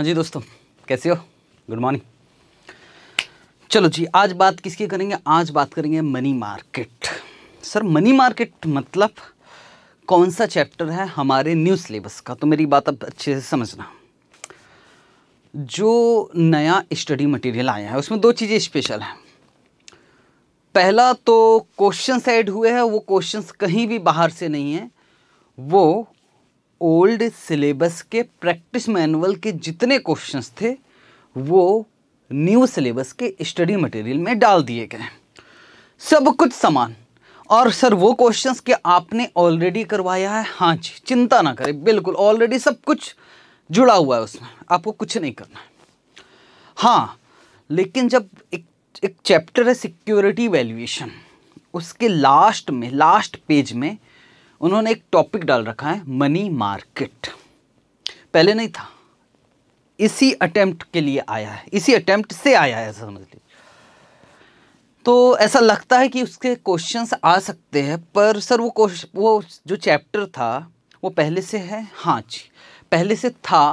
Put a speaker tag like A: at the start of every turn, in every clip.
A: हाँ जी दोस्तों कैसे हो गुड मॉर्निंग चलो जी आज बात किसकी करेंगे आज बात करेंगे money market sir money market मतलब कौन सा चैप्टर है हमारे न्यू सिलेबस का तो मेरी बात अब अच्छे से समझना जो नया स्टडी मटेरियल आया है उसमें दो चीज़ें स्पेशल हैं पहला तो क्वेश्चन ऐड हुए हैं वो क्वेश्चन कहीं भी बाहर से नहीं है वो ओल्ड सिलेबस के प्रैक्टिस मैनुअल के जितने क्वेश्चंस थे वो न्यू सिलेबस के स्टडी मटेरियल में डाल दिए गए सब कुछ समान और सर वो क्वेश्चंस के आपने ऑलरेडी करवाया है हाँ जी चिंता ना करें बिल्कुल ऑलरेडी सब कुछ जुड़ा हुआ है उसमें आपको कुछ नहीं करना हाँ लेकिन जब एक एक चैप्टर है सिक्योरिटी वैल्यूएशन उसके लास्ट में लास्ट पेज में उन्होंने एक टॉपिक डाल रखा है मनी मार्केट पहले नहीं था इसी अटेम्प्ट के लिए आया है इसी अटेम्प्ट से आया है समझ लीजिए तो ऐसा लगता है कि उसके क्वेश्चंस आ सकते हैं पर सर वो वो जो चैप्टर था वो पहले से है हाँ जी पहले से था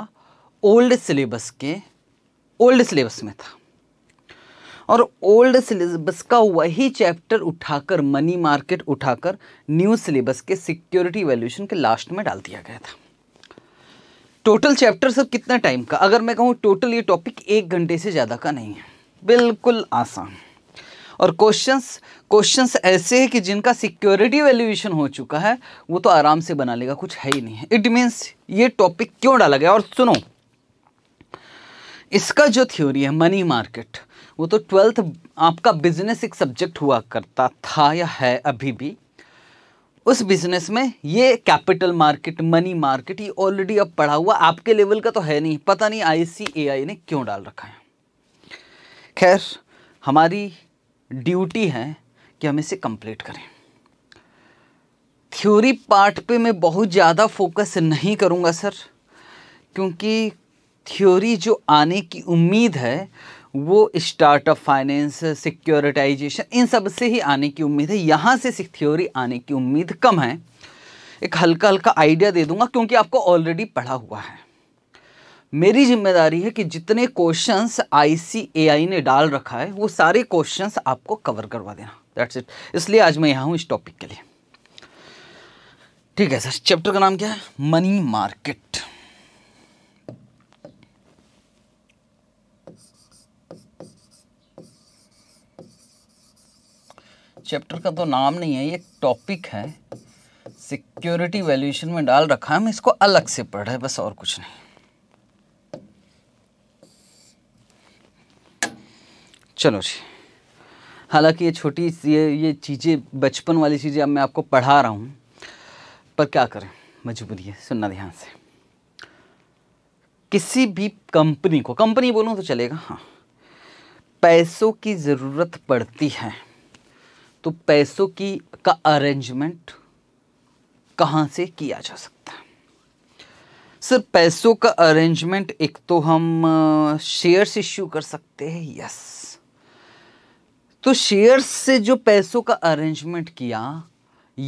A: ओल्ड सिलेबस के ओल्ड सिलेबस में था और ओल्ड सिलेबस का वही चैप्टर उठाकर मनी मार्केट उठाकर न्यू सिलेबस के सिक्योरिटी वैल्यूशन के लास्ट में डाल दिया गया था टोटल चैप्टर सब कितना टाइम का अगर मैं कहूँ टोटल ये टॉपिक एक घंटे से ज़्यादा का नहीं है बिल्कुल आसान और क्वेश्चंस क्वेश्चंस ऐसे हैं कि जिनका सिक्योरिटी वैल्यूएशन हो चुका है वो तो आराम से बना लेगा कुछ है ही नहीं है इट मीन्स ये टॉपिक क्यों डाला गया और सुनो इसका जो थ्योरी है मनी मार्केट वो तो ट्वेल्थ आपका बिजनेस एक सब्जेक्ट हुआ करता था या है अभी भी उस बिजनेस में ये कैपिटल मार्केट मनी मार्केट ये ऑलरेडी अब पढ़ा हुआ आपके लेवल का तो है नहीं पता नहीं आईसीएआई ने क्यों डाल रखा है खैर हमारी ड्यूटी है कि हम इसे कंप्लीट करें थ्योरी पार्ट पे मैं बहुत ज़्यादा फोकस नहीं करूँगा सर क्योंकि थ्योरी जो आने की उम्मीद है वो स्टार्टअप फाइनेंस सिक्योरिटाइजेशन इन सब से ही आने की उम्मीद है यहाँ से थ्योरी आने की उम्मीद कम है एक हल्का हल्का आइडिया दे दूंगा क्योंकि आपको ऑलरेडी पढ़ा हुआ है मेरी जिम्मेदारी है कि जितने क्वेश्चंस आईसीएआई ने डाल रखा है वो सारे क्वेश्चंस आपको कवर करवा देना दैट्स इट इसलिए आज मैं यहाँ हूँ इस टॉपिक के लिए ठीक है सर चैप्टर का नाम क्या है मनी मार्केट चैप्टर का तो नाम नहीं है ये टॉपिक है सिक्योरिटी वैल्यूएशन में डाल रखा है हम इसको अलग से पढ़ रहे बस और कुछ नहीं चलो जी हालांकि ये छोटी ये ये चीज़ें बचपन वाली चीज़ें अब मैं आपको पढ़ा रहा हूँ पर क्या करें मजबूरी है सुनना ध्यान से किसी भी कंपनी को कंपनी बोलूँ तो चलेगा हाँ पैसों की ज़रूरत पड़ती है तो पैसों की का अरेंजमेंट कहाँ से किया जा सकता है सर पैसों का अरेंजमेंट एक तो हम शेयर्स इश्यू कर सकते हैं यस तो शेयर्स से जो पैसों का अरेंजमेंट किया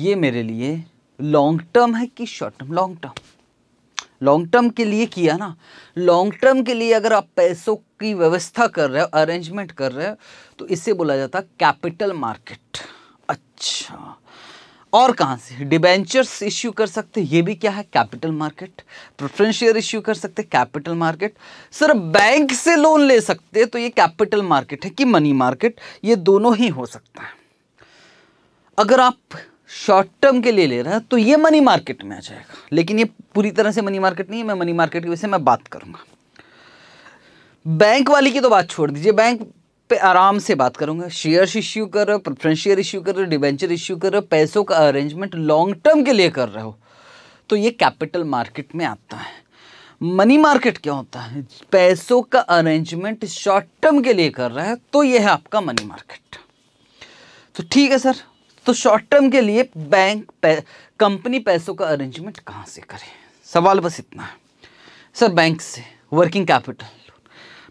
A: ये मेरे लिए लॉन्ग टर्म है कि short term long term long term के लिए किया ना लॉन्ग टर्म के लिए अगर आप पैसों की व्यवस्था कर रहे हो अरेंजमेंट कर रहे हो तो इसे बोला जाता है कैपिटल मार्केट अच्छा और कहाँ से डिबेंचर्स इश्यू कर सकते ये भी क्या है capital market preference share issue कर सकते कैपिटल मार्केट सर बैंक से लोन ले सकते तो ये कैपिटल मार्केट है कि मनी मार्केट ये दोनों ही हो सकता है अगर आप शॉर्ट टर्म के लिए ले रहे हैं तो ये मनी मार्केट में आ जाएगा लेकिन ये पूरी तरह से मनी मार्केट नहीं है मैं मनी मार्केट की वजह से मैं बात करूँगा बैंक वाली की तो बात छोड़ दीजिए बैंक पे आराम से बात करूंगा शेयर्स इश्यू कर रहे हो प्रेफरेंस शेयर इश्यू कर रहे हो डिवेंचर इश्यू कर रहे हो पैसों का अरेंजमेंट लॉन्ग टर्म के लिए कर रहे हो तो ये कैपिटल मार्केट में आता है मनी मार्केट क्या होता है पैसों का अरेंजमेंट शॉर्ट टर्म के लिए कर रहा है तो ये है आपका मनी मार्केट तो ठीक है सर तो शॉर्ट टर्म के लिए बैंक पै, कंपनी पैसों का अरेंजमेंट कहाँ से करे सवाल बस इतना है सर बैंक से वर्किंग कैपिटल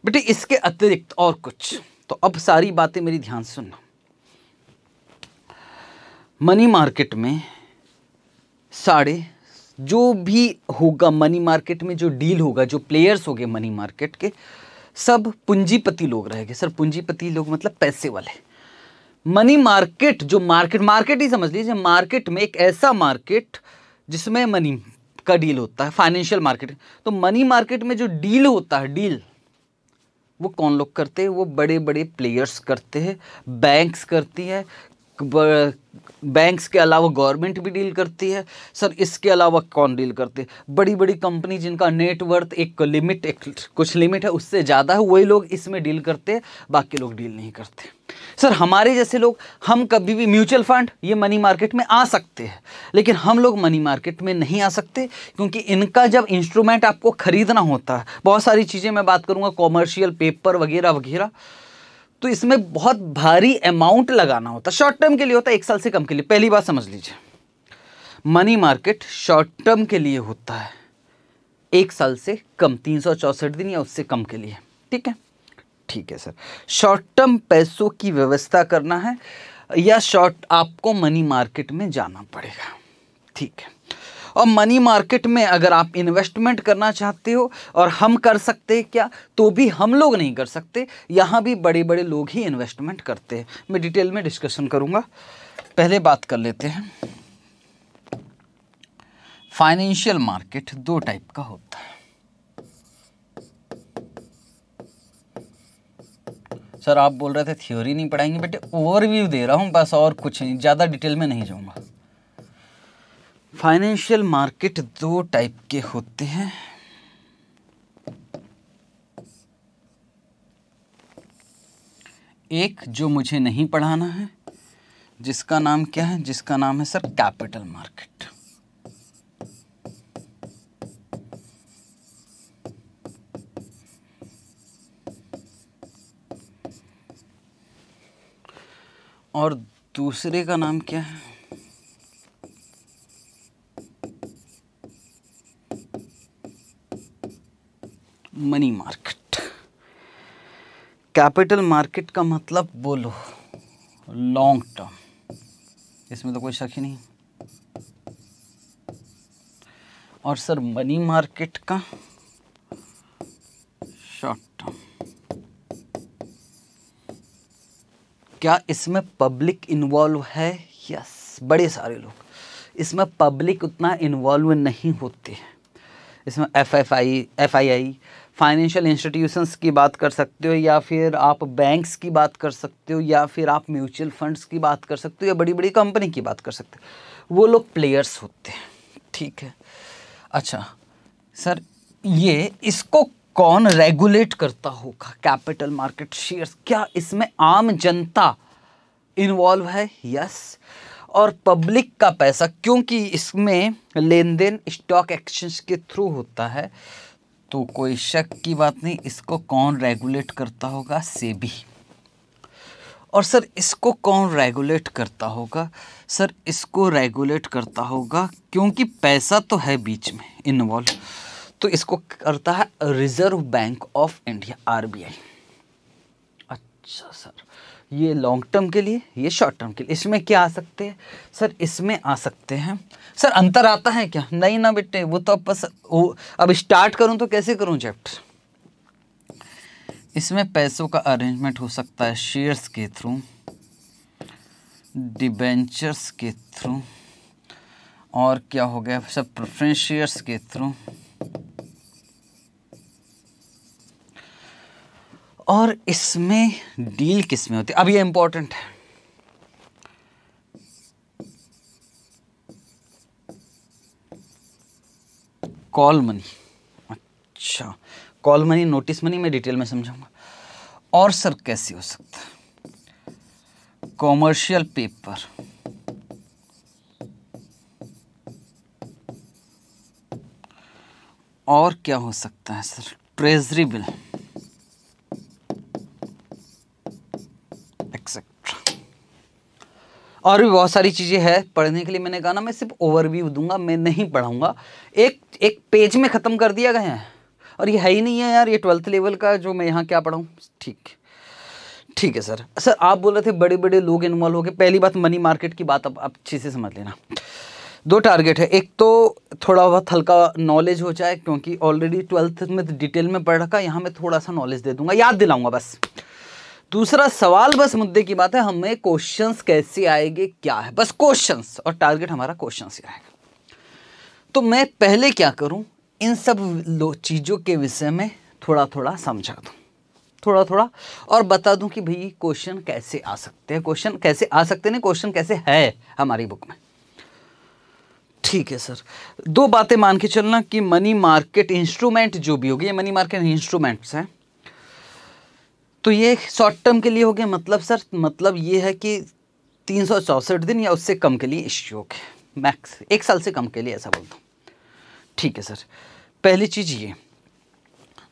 A: बेटे इसके अतिरिक्त और कुछ तो अब सारी बातें मेरी ध्यान सुनना मनी मार्केट में साढ़े जो भी होगा मनी मार्केट में जो डील होगा जो प्लेयर्स हो गए मनी मार्केट के सब पूंजीपति लोग रहेंगे सर पूंजीपति लोग मतलब पैसे वाले मनी मार्केट जो मार्केट मार्केट ही समझ लीजिए मार्केट में एक ऐसा मार्केट जिसमें मनी का डील होता है फाइनेंशियल मार्केट तो मनी मार्केट में जो डील होता है डील वो कौन लोग करते हैं वो बड़े बड़े प्लेयर्स करते हैं बैंक्स करती हैं बैंक्स के अलावा गवर्नमेंट भी डील करती है सर इसके अलावा कौन डील करते हैं बड़ी बड़ी कंपनी जिनका नेटवर्थ एक लिमिट एक कुछ लिमिट है उससे ज़्यादा है वही लोग इसमें डील करते हैं बाकी लोग डील नहीं करते सर हमारे जैसे लोग हम कभी भी म्यूचुअल फंड ये मनी मार्केट में आ सकते हैं लेकिन हम लोग मनी मार्केट में नहीं आ सकते क्योंकि इनका जब इंस्ट्रूमेंट आपको ख़रीदना होता है बहुत सारी चीज़ें मैं बात करूँगा कॉमर्शियल पेपर वगैरह वगैरह तो इसमें बहुत भारी अमाउंट लगाना होता है शॉर्ट टर्म के लिए होता है एक साल से कम के लिए पहली बात समझ लीजिए मनी मार्केट शॉर्ट टर्म के लिए होता है एक साल से कम तीन सौ दिन या उससे कम के लिए ठीक है ठीक है सर शॉर्ट टर्म पैसों की व्यवस्था करना है या शॉर्ट आपको मनी मार्केट में जाना पड़ेगा ठीक है और मनी मार्केट में अगर आप इन्वेस्टमेंट करना चाहते हो और हम कर सकते हैं क्या तो भी हम लोग नहीं कर सकते यहाँ भी बड़े बड़े लोग ही इन्वेस्टमेंट करते हैं मैं डिटेल में डिस्कशन करूँगा पहले बात कर लेते हैं फाइनेंशियल मार्केट दो टाइप का होता है सर आप बोल रहे थे थ्योरी नहीं पढ़ाएंगे बेटे ओवरव्यू दे रहा हूँ बस और कुछ नहीं ज़्यादा डिटेल में नहीं जाऊँगा फाइनेंशियल मार्केट दो टाइप के होते हैं एक जो मुझे नहीं पढ़ाना है जिसका नाम क्या है जिसका नाम है सर कैपिटल मार्केट और दूसरे का नाम क्या है मनी मार्केट कैपिटल मार्केट का मतलब बोलो लॉन्ग टर्म इसमें तो कोई शक ही नहीं और सर मनी मार्केट का शॉर्ट टर्म क्या इसमें पब्लिक इन्वॉल्व है यस बड़े सारे लोग इसमें पब्लिक उतना इन्वॉल्व नहीं होते हैं इसमें F F I F I I financial institutions की बात कर सकते हो या फिर आप बैंक्स की बात कर सकते हो या फिर आप म्यूचुअल फंड्स की बात कर सकते हो या बड़ी बड़ी कंपनी की बात कर सकते हो वो लोग प्लेयर्स होते हैं ठीक है अच्छा सर ये इसको कौन रेगुलेट करता होगा कैपिटल मार्केट शेयर्स क्या इसमें आम जनता इन्वॉल्व है यस और पब्लिक का पैसा क्योंकि इसमें लेन देन स्टॉक एक्सचेंज के थ्रू होता है तो कोई शक की बात नहीं इसको कौन रेगुलेट करता होगा सेबी और सर इसको कौन रेगुलेट करता होगा सर इसको रेगुलेट करता होगा क्योंकि पैसा तो है बीच में इन्वॉल्व तो इसको करता है Reserve bank of India RBI अच्छा सर ये लॉन्ग टर्म के लिए ये शॉर्ट टर्म के लिए इसमें क्या आ सकते हैं सर इसमें आ सकते हैं सर अंतर आता है क्या नहीं ना बेटे वो तो अब बस अब स्टार्ट करूं तो कैसे करूं चैप्टर इसमें पैसों का अरेंजमेंट हो सकता है शेयर्स के थ्रू डिबेंचर्स के थ्रू और क्या हो गया सर प्रेफरेंस शेयर्स के थ्रू और इसमें डील किस में होती है अब ये इंपॉर्टेंट है कॉल मनी अच्छा कॉल मनी नोटिस मनी मैं डिटेल में समझाऊंगा और सर कैसे हो सकता है कॉमर्शियल पेपर और क्या हो सकता है सर ट्रेजरी बिल और भी बहुत सारी चीज़ें हैं पढ़ने के लिए मैंने कहा ना मैं सिर्फ ओवरव्यू दूंगा मैं नहीं पढ़ाऊँगा एक एक पेज में ख़त्म कर दिया गया है और ये है ही नहीं है यार ये ट्वेल्थ लेवल का जो मैं यहाँ क्या पढ़ाऊँ ठीक ठीक है सर सर आप बोल रहे थे बड़े बड़े लोग इन्वॉल्व हो गए पहली बात मनी मार्केट की बात आप अच्छे से समझ लेना दो टारगेट है एक तो थोड़ा बहुत हल्का नॉलेज हो जाए क्योंकि ऑलरेडी ट्वेल्थ में डिटेल में पढ़ रखा यहाँ मैं थोड़ा सा नॉलेज दे दूंगा याद दिलाऊंगा बस दूसरा सवाल बस मुद्दे की बात है हमें क्वेश्चंस कैसे आएंगे क्या है बस क्वेश्चंस और टारगेट हमारा क्वेश्चंस ही रहेगा तो मैं पहले क्या करूं इन सब चीज़ों के विषय में थोड़ा थोड़ा समझा दूं थोड़ा थोड़ा और बता दूं कि भाई क्वेश्चन कैसे आ सकते हैं क्वेश्चन कैसे आ सकते हैं क्वेश्चन कैसे है हमारी बुक में ठीक है सर दो बातें मान के चलना कि मनी मार्केट इंस्ट्रूमेंट जो भी होगी ये मनी मार्केट इंस्ट्रूमेंट्स हैं तो ये शॉर्ट टर्म के लिए हो गया मतलब सर मतलब ये है कि तीन दिन या उससे कम के लिए स्ट्रोक है मैक्स एक साल से कम के लिए ऐसा बोलता हूँ ठीक है सर पहली चीज़ ये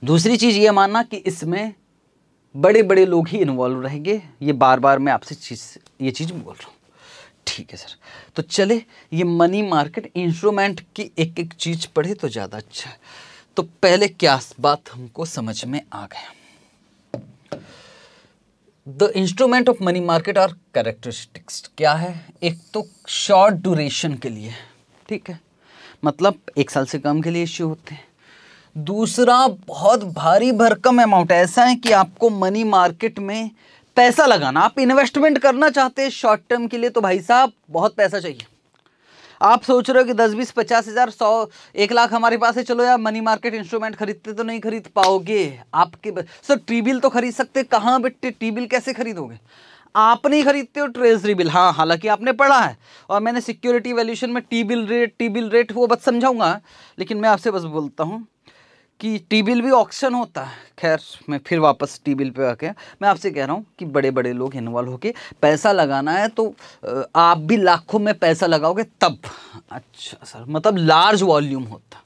A: दूसरी चीज़ ये मानना कि इसमें बड़े बड़े लोग ही इन्वॉल्व रहेंगे ये बार बार मैं आपसे चीज़ ये चीज़ बोल रहा हूँ ठीक है सर तो चले ये मनी मार्केट इंस्ट्रूमेंट की एक एक चीज़ पढ़े तो ज़्यादा अच्छा है तो पहले क्या बात हमको समझ में आ गया the instrument of money market are characteristics क्या है एक तो शॉर्ट ड्यूरेशन के लिए ठीक है मतलब एक साल से कम के लिए इश्यू होते हैं दूसरा बहुत भारी भरकम अमाउंट ऐसा है कि आपको मनी मार्केट में पैसा लगाना आप इन्वेस्टमेंट करना चाहते हैं शॉर्ट टर्म के लिए तो भाई साहब बहुत पैसा चाहिए आप सोच रहे हो कि दस बीस पचास हज़ार सौ एक लाख हमारे पास है चलो यार मनी मार्केट इंस्ट्रूमेंट खरीदते तो नहीं खरीद पाओगे आपके सर टी बिल तो खरीद सकते कहाँ बेटे टी बिल कैसे खरीदोगे आप नहीं खरीदते हो ट्रेजरी बिल हाँ हालांकि आपने पढ़ा है और मैंने सिक्योरिटी वैल्यूशन में T bill rate T bill rate वो बस समझाऊंगा लेकिन मैं आपसे बस बोलता हूँ कि टी बिल भी ऑक्शन होता है खैर मैं फिर वापस टी बिल पे आके मैं आपसे कह रहा हूँ कि बड़े बड़े लोग इन्वॉल्व होके पैसा लगाना है तो आप भी लाखों में पैसा लगाओगे तब अच्छा सर मतलब लार्ज वॉल्यूम होता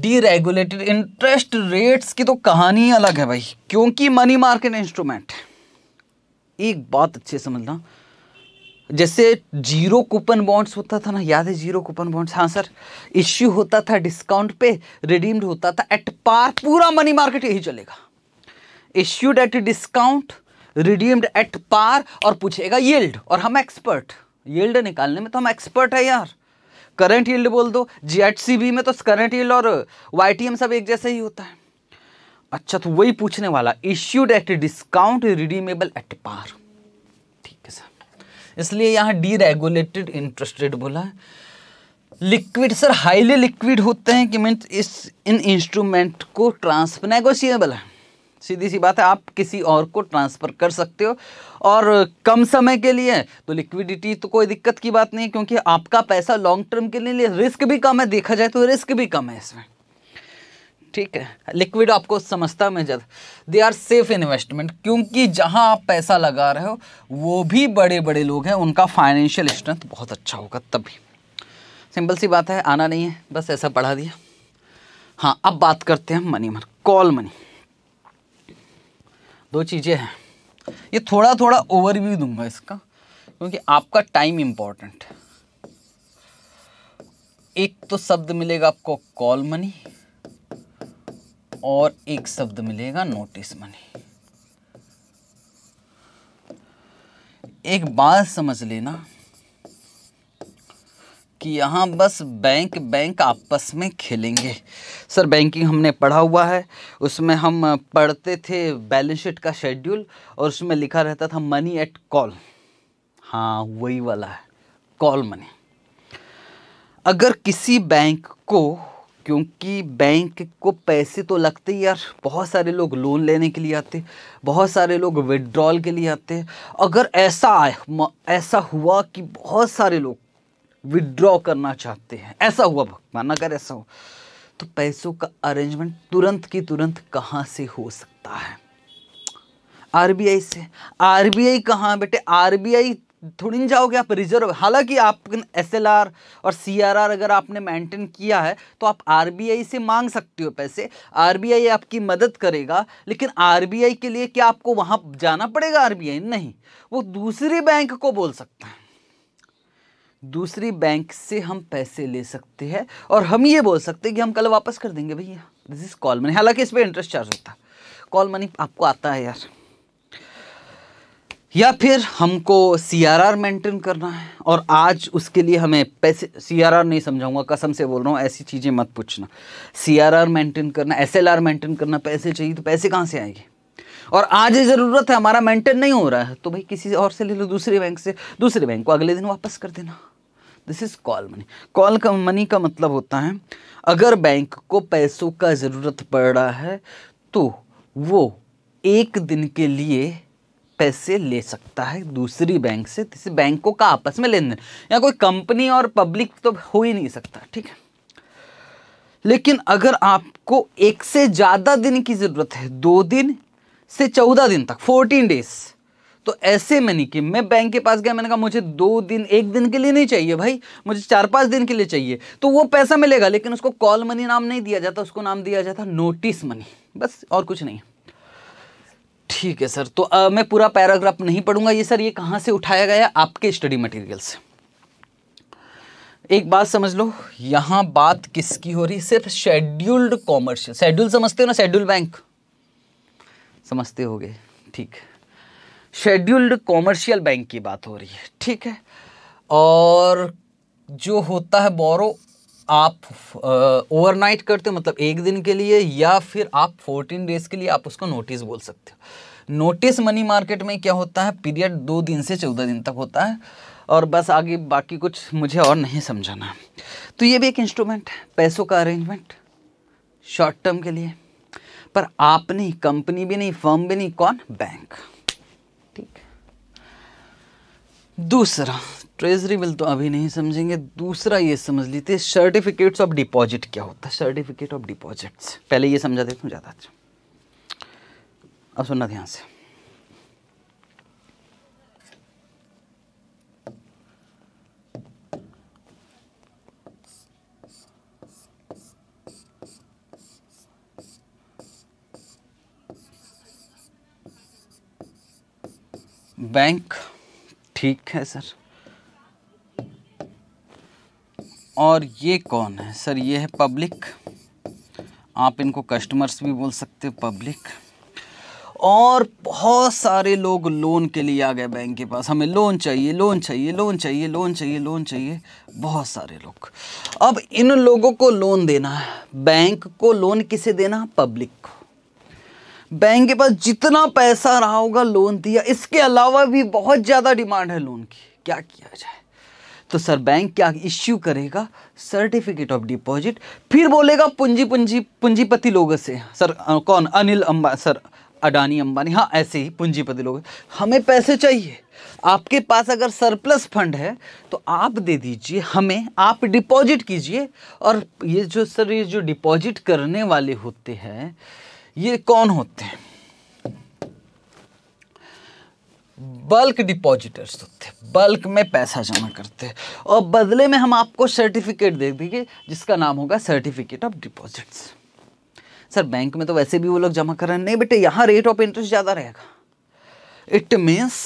A: डीरेगुलेटेड इंटरेस्ट रेट्स की तो कहानी अलग है भाई क्योंकि मनी मार्केट इंस्ट्रूमेंट एक बात अच्छे समझना जैसे जीरो कूपन बॉन्ड्स होता था ना याद है जीरो कूपन बॉन्ड्स हाँ सर इश्यू होता था डिस्काउंट पे रिडीम्ड होता था एट पार पूरा मनी मार्केट यही चलेगा issued at discount redeemed at par और पूछेगा यील्ड और हम एक्सपर्ट यील्ड निकालने में तो हम एक्सपर्ट है यार करंट यील्ड बोल दो जी में तो करंट यील्ड और वाई सब एक जैसे ही होता है अच्छा तो वही पूछने वाला issued at discount redeemable at par इसलिए यहाँ डीरेगुलेटेड इंटरेस्ट रेट बोला है लिक्विड सर हाईली लिक्विड होते हैं कि मीन्स इस इन इंस्ट्रूमेंट को ट्रांसफर नेगोशिएबल है सीधी सी बात है आप किसी और को ट्रांसफ़र कर सकते हो और कम समय के लिए तो लिक्विडिटी तो कोई दिक्कत की बात नहीं है क्योंकि आपका पैसा लॉन्ग टर्म के लिए रिस्क भी कम है देखा जाए तो रिस्क भी कम है इसमें ठीक है लिक्विड आपको समझता में ज़्यादा दे आर सेफ इन्वेस्टमेंट क्योंकि जहां आप पैसा लगा रहे हो वो भी बड़े बड़े लोग हैं उनका फाइनेंशियल स्ट्रेंथ बहुत अच्छा होगा तभी सिंपल सी बात है आना नहीं है बस ऐसा पढ़ा दिया हाँ अब बात करते हैं मनी मार्केट कॉल मनी दो चीज़ें हैं ये थोड़ा थोड़ा ओवरव्यू दूंगा इसका क्योंकि आपका टाइम इम्पॉर्टेंट है एक तो शब्द मिलेगा आपको कॉल मनी और एक शब्द मिलेगा नोटिस मनी एक बात समझ लेना कि यहाँ बस बैंक बैंक आपस में खेलेंगे सर बैंकिंग हमने पढ़ा हुआ है उसमें हम पढ़ते थे बैलेंस शीट का शेड्यूल और उसमें लिखा रहता था मनी एट कॉल हाँ वही वाला है कॉल मनी अगर किसी बैंक को क्योंकि बैंक को पैसे तो लगते ही यार बहुत सारे लोग लोन लेने के लिए आते बहुत सारे लोग विड्रॉल के लिए आते अगर ऐसा आए ऐसा हुआ कि बहुत सारे लोग विड्रॉ करना चाहते हैं ऐसा हुआ भगवान अगर ऐसा हो तो पैसों का अरेंजमेंट तुरंत की तुरंत कहाँ से हो सकता है आरबीआई से आरबीआई कहाँ बेटे आरबीआई थोड़ी नहीं जाओगे आप रिजर्व हालांकि आप एस और सी अगर आपने मेंटेन किया है तो आप आर से मांग सकते हो पैसे आर आपकी मदद करेगा लेकिन आर के लिए क्या आपको वहाँ जाना पड़ेगा आर नहीं वो दूसरे बैंक को बोल सकता है दूसरी बैंक से हम पैसे ले सकते हैं और हम ये बोल सकते हैं कि हम कल वापस कर देंगे भैया दिस इज़ कॉल मनी हालांकि इस पर इंटरेस्ट चार्ज होता है कॉल मनी आपको आता है यार या फिर हमको सी आर आर मेंटेन करना है और आज उसके लिए हमें पैसे सी आर आर नहीं समझाऊंगा कसम से बोल रहा हूँ ऐसी चीज़ें मत पूछना सी आर आर मेंटेन करना एस एल आर मेंटेन करना पैसे चाहिए तो पैसे कहाँ से आएंगे और आज ये ज़रूरत है हमारा मेंटेन नहीं हो रहा है तो भाई किसी और से ले लो दूसरे बैंक से दूसरे बैंक को अगले दिन वापस कर देना this is call money call का मनी का मतलब होता है अगर बैंक को पैसों का ज़रूरत पड़ रहा है तो वो एक दिन के लिए पैसे ले सकता है दूसरी बैंक से जिससे बैंकों का आपस में लेन देन या कोई कंपनी और पब्लिक तो हो ही नहीं सकता ठीक है लेकिन अगर आपको एक से ज़्यादा दिन की ज़रूरत है दो दिन से चौदह दिन तक फोर्टीन डेज तो ऐसे में नहीं कि मैं बैंक के पास गया मैंने कहा मुझे दो दिन एक दिन के लिए नहीं चाहिए भाई मुझे चार पाँच दिन के लिए चाहिए तो वो पैसा मिलेगा लेकिन उसको कॉल मनी नाम नहीं दिया जाता उसको नाम दिया जाता नोटिस मनी बस और कुछ नहीं ठीक है सर तो आ, मैं पूरा पैराग्राफ नहीं पढ़ूंगा ये सर ये कहाँ से उठाया गया आपके स्टडी मटेरियल से एक बात समझ लो यहाँ बात किसकी हो रही है सिर्फ शेड्यूल्ड कॉमर्शियल शेड्यूल समझते हो ना शेड्यूल बैंक समझते हो ठीक शेड्यूल्ड कॉमर्शियल बैंक की बात हो रही है ठीक है और जो होता है बोरो आप ओवरनाइट करते हो मतलब एक दिन के लिए या फिर आप 14 डेज के लिए आप उसको नोटिस बोल सकते हो नोटिस मनी मार्केट में क्या होता है पीरियड दो दिन से चौदह दिन तक होता है और बस आगे बाकी कुछ मुझे और नहीं समझाना तो ये भी एक इंस्ट्रूमेंट है पैसों का अरेंजमेंट शॉर्ट टर्म के लिए पर आप नहीं कंपनी भी नहीं फर्म भी नहीं कौन बैंक ठीक दूसरा ट्रेजरी बिल तो अभी नहीं समझेंगे दूसरा ये समझ लीते सर्टिफिकेट्स ऑफ डिपॉजिट क्या होता है सर्टिफिकेट ऑफ डिपॉजिट्स पहले ये समझा देते हैं ज़्यादा अच्छा अब सुनना ध्यान से बैंक ठीक है सर और ये कौन है सर ये है पब्लिक आप इनको कस्टमर्स भी बोल सकते हो पब्लिक और बहुत सारे लोग लोन के लिए आ गए बैंक के पास हमें लोन चाहिए लोन चाहिए लोन चाहिए लोन चाहिए लोन चाहिए बहुत सारे लोग अब इन लोगों को लोन देना है बैंक को लोन किसे देना पब्लिक को बैंक के पास जितना पैसा रहा होगा लोन दिया इसके अलावा भी बहुत ज़्यादा डिमांड है लोन की क्या किया जाए तो सर बैंक क्या इश्यू करेगा सर्टिफिकेट ऑफ डिपॉजिट फिर बोलेगा पूंजी पूंजी पूंजीपति लोगों से सर कौन अनिल अम्बा सर अडानी अंबानी हाँ ऐसे ही पूंजीपति लोग हमें पैसे चाहिए आपके पास अगर सरप्लस फंड है तो आप दे दीजिए हमें आप डिपॉजिट कीजिए और ये जो सर ये जो डिपॉजिट करने वाले होते हैं ये कौन होते हैं बल्क डिपॉजिटर्स होते बल्क में पैसा जमा करते और बदले में हम आपको सर्टिफिकेट दे देंगे जिसका नाम होगा certificate of deposits sir bank में तो वैसे भी वो लोग जमा कर रहे हैं नहीं बेटे यहाँ रेट ऑफ इंटरेस्ट ज़्यादा रहेगा इट मीन्स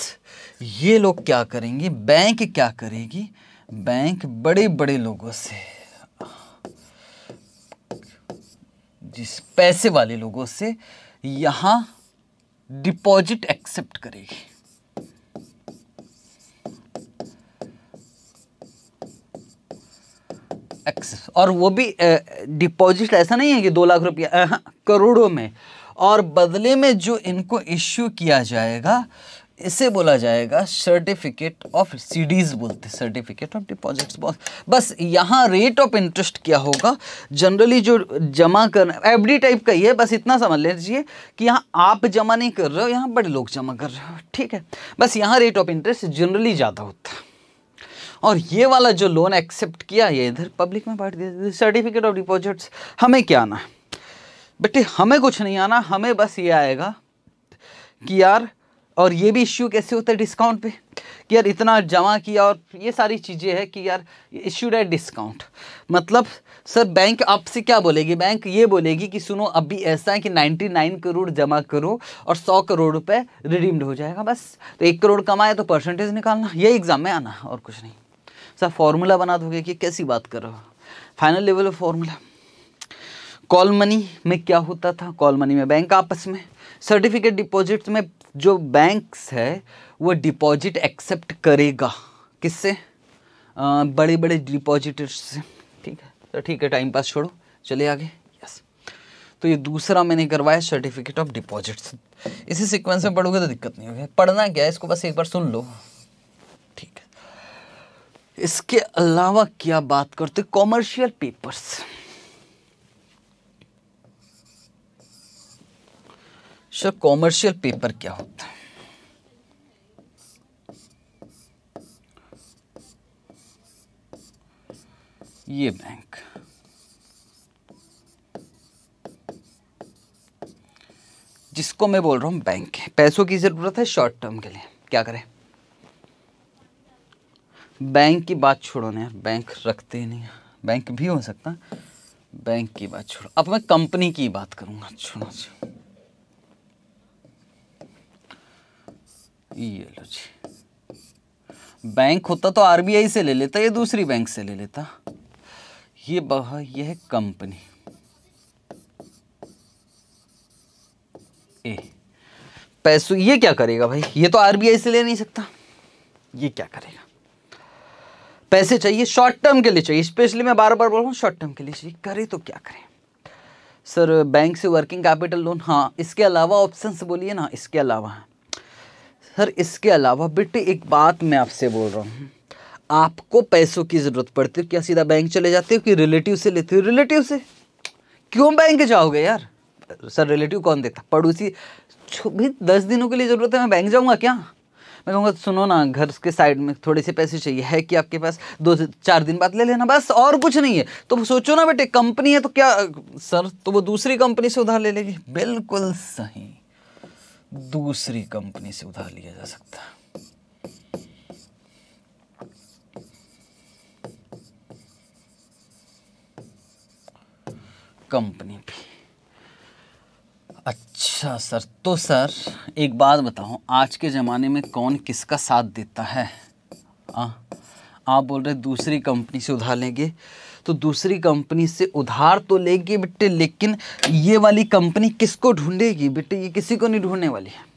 A: ये लोग क्या करेंगे बैंक क्या करेगी बैंक बड़े बड़े लोगों से जिस पैसे वाले लोगों से यहाँ डिपॉजिट एक्सेप्ट करेगी एक्सेस और वो भी डिपॉजिट ऐसा नहीं है कि दो लाख रुपया हाँ, करोड़ों में और बदले में जो इनको इश्यू किया जाएगा इसे बोला जाएगा सर्टिफिकेट ऑफ सीडीज बोलते हैं सर्टिफिकेट ऑफ डिपॉजिट्स बहुत बस यहाँ रेट ऑफ इंटरेस्ट क्या होगा जनरली जो जमा करना एवरी टाइप का ही है बस इतना समझ लीजिए कि यहाँ आप जमा नहीं कर रहे हो यहाँ बड़े लोग जमा कर रहे हो ठीक है बस यहाँ रेट ऑफ इंटरेस्ट जनरली ज़्यादा होता है और ये वाला जो लोन एक्सेप्ट किया ये इधर पब्लिक में बांट दिया सर्टिफिकेट ऑफ डिपॉजिट्स हमें क्या आना है बेटे हमें कुछ नहीं आना हमें बस ये आएगा कि यार और ये भी इश्यू कैसे होता है डिस्काउंट पे कि यार इतना जमा किया और ये सारी चीज़ें हैं कि यार इश्यूड है डिस्काउंट मतलब सर बैंक आपसे क्या बोलेगी बैंक ये बोलेगी कि सुनो अभी ऐसा है कि 99 करोड़ जमा करो और 100 करोड़ रुपए रिडीम्ड हो जाएगा बस तो एक करोड़ कमाए तो परसेंटेज निकालना ये एग्ज़ाम में आना और कुछ नहीं सर फॉर्मूला बना दोगे कि कैसी बात कर रहे हो final level of formula call money में क्या होता था कॉल मनी में बैंक आपस में सर्टिफिकेट डिपॉजिट में जो बैंक्स है वो डिपॉजिट एक्सेप्ट करेगा किससे बड़े बड़े डिपॉजिटर्स से ठीक है तो ठीक है टाइम पास छोड़ो चले आगे यस तो ये दूसरा मैंने करवाया सर्टिफिकेट ऑफ डिपॉजिट्स इसी सीक्वेंस में पढ़ोगे तो दिक्कत नहीं होगी पढ़ना क्या है इसको बस एक बार सुन लो इसके अलावा क्या बात करते commercial papers sir commercial paper क्या होता है ये बैंक जिसको मैं बोल रहा हूं बैंक पैसों की ज़रूरत है शॉर्ट टर्म के लिए क्या करें बैंक की बात छोड़ो ना यार बैंक रखते ही नहीं बैंक भी हो सकता बैंक की बात छोड़ो अब मैं कंपनी की बात करूंगा छोड़ो जी ये लो जी बैंक होता तो आरबीआई से ले लेता या दूसरी बैंक से ले लेता ये बह यह है कंपनी ए पैसों ये क्या करेगा भाई ये तो आरबीआई से ले नहीं सकता ये क्या करेगा पैसे चाहिए शॉर्ट टर्म के लिए चाहिए स्पेशली मैं बार बार बोल रहा हूँ शॉर्ट टर्म के लिए चाहिए करें तो क्या करें सर बैंक से वर्किंग कैपिटल लोन हाँ इसके अलावा ऑप्शन बोलिए ना इसके अलावा सर इसके अलावा बेटे एक बात मैं आपसे बोल रहा हूँ आपको पैसों की ज़रूरत पड़ती है क्या सीधा बैंक चले जाते हो कि रिलेटिव से लेते हो रिलेटिव से क्यों बैंक जाओगे यार सर रिलेटिव कौन देता पड़ोसी दस दिनों के लिए ज़रूरत है मैं बैंक जाऊँगा क्या मैं कहूँगा सुनो ना घर के साइड में थोड़े से पैसे चाहिए है कि आपके पास दो चार दिन बाद ले लेना बस और कुछ नहीं है तो सोचो ना बेटे कंपनी है तो क्या सर तो वो दूसरी कंपनी से उधार ले लेगी बिल्कुल सही दूसरी कंपनी से उधार लिया जा सकता है कंपनी भी अच्छा सर तो सर एक बात बताओ आज के ज़माने में कौन किसका साथ देता है आ, आप बोल रहे दूसरी कंपनी से उधार लेंगे तो दूसरी कंपनी से उधार तो लेगी बेटे लेकिन ये वाली कंपनी किसको ढूंढेगी बेटे ये किसी को नहीं ढूंढने वाली है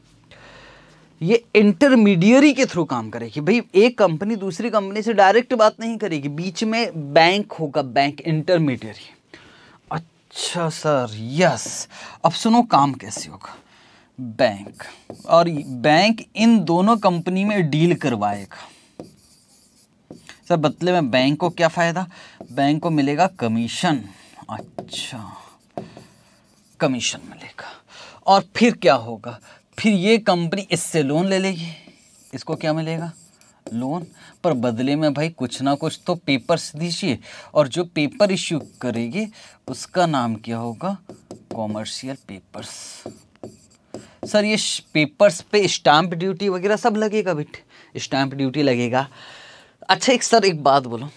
A: ये इंटरमीडियरी के थ्रू काम करेगी भाई एक कंपनी दूसरी कंपनी से डायरेक्ट बात नहीं करेगी बीच में बैंक होगा बैंक इंटरमीडियरी अच्छा सर यस अब सुनो काम कैसे होगा बैंक और बैंक इन दोनों कंपनी में डील करवाएगा सर बदले में बैंक को क्या फ़ायदा बैंक को मिलेगा कमीशन अच्छा कमीशन मिलेगा और फिर क्या होगा फिर ये कंपनी इससे लोन ले लेगी इसको क्या मिलेगा लोन पर बदले में भाई कुछ ना कुछ तो पेपर्स दीजिए और जो पेपर इश्यू करेगी उसका नाम क्या होगा कॉमर्शियल पेपर्स सर ये पेपर्स पे स्टाम्प ड्यूटी वगैरह सब लगेगा बेट स्टाम्प ड्यूटी लगेगा अच्छा एक सर एक बात बोलो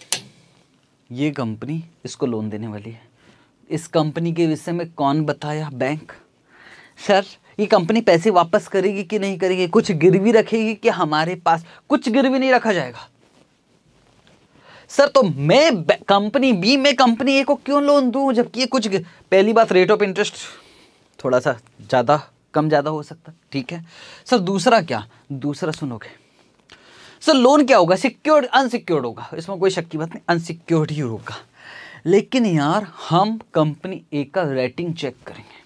A: ये कंपनी इसको लोन देने वाली है इस कंपनी के विषय में कौन बताया बैंक सर ये कंपनी पैसे वापस करेगी कि नहीं करेगी कुछ गिरवी रखेगी कि हमारे पास कुछ गिरवी नहीं रखा जाएगा सर तो मैं कंपनी बी मैं कंपनी ए को क्यों लोन दू जबकि ये कुछ पहली बात रेट ऑफ इंटरेस्ट थोड़ा सा ज़्यादा कम ज़्यादा हो सकता ठीक है सर दूसरा क्या दूसरा सुनोगे सर लोन क्या होगा सिक्योर्ड अनसिक्योर्ड होगा इसमें कोई शक की बात नहीं अनसिक्योर्ड ही होगा लेकिन यार हम कंपनी ए का रेटिंग चेक करेंगे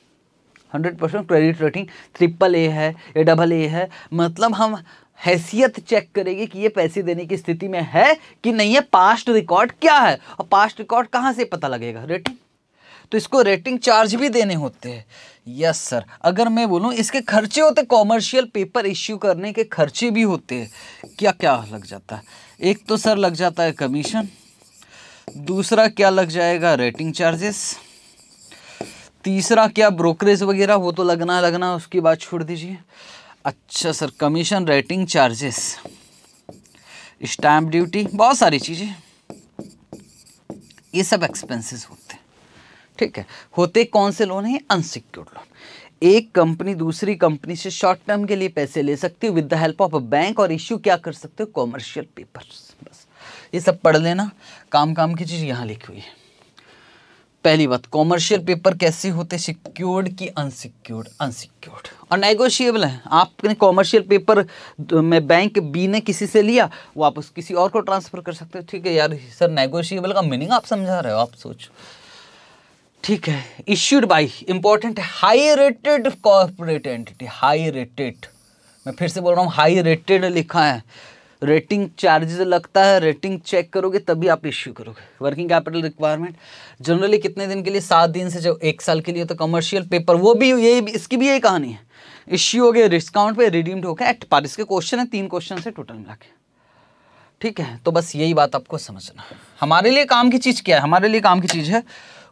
A: hundred percent credit rating triple A है ए डबल ए है मतलब हम हैसियत चेक करेंगे कि ये पैसे देने की स्थिति में है कि नहीं है पास्ट रिकॉर्ड क्या है और पास्ट रिकॉर्ड कहाँ से पता लगेगा रेटिंग तो इसको रेटिंग चार्ज भी देने होते हैं यस सर अगर मैं बोलूँ इसके खर्चे होते कॉमर्शियल पेपर इश्यू करने के खर्चे भी होते हैं क्या क्या लग जाता है एक तो सर लग जाता है कमीशन दूसरा क्या लग जाएगा रेटिंग चार्जेस तीसरा क्या ब्रोकरेज वगैरह वो तो लगना लगना उसकी बात छोड़ दीजिए अच्छा sir commission rating charges stamp duty बहुत सारी चीज़ें ये सब एक्सपेंसेस होते हैं ठीक है होते कौन से लोन हैं अनसिक्योर्ड लोन एक कंपनी दूसरी कंपनी से शॉर्ट टर्म के लिए पैसे ले सकती है with the help of a bank और इश्यू क्या कर सकते हो कॉमर्शियल पेपर्स बस ये सब पढ़ लेना काम काम की चीज़ यहाँ लिखी हुई है पहली बात कॉमर्शियल पेपर कैसे होते सिक्योर्ड की अनसिक्योर्ड अनसिक्योर्ड और नेगोशिएबल है आपने कॉमर्शियल पेपर में बैंक बी ने किसी से लिया वापस किसी और को ट्रांसफ़र कर सकते हो ठीक है यार सर नेगोशिएबल का मीनिंग आप समझा रहे हो आप सोचो ठीक है issued by important high rated corporate entity high rated मैं फिर से बोल रहा हूँ हाई रेटेड लिखा है रेटिंग चार्जेस लगता है रेटिंग चेक करोगे तभी आप इश्यू करोगे वर्किंग कैपिटल रिक्वायरमेंट जनरली कितने दिन के लिए सात दिन से जब एक साल के लिए तो कमर्शियल पेपर वो भी यही इसकी भी यही कहानी है इश्यू हो गया डिस्काउंट पे रिडीम्ड होकर एट पार इसके क्वेश्चन है तीन क्वेश्चन से टोटल मिला के ठीक है तो बस यही बात आपको समझना हमारे लिए काम की चीज़ क्या है हमारे लिए काम की चीज़ है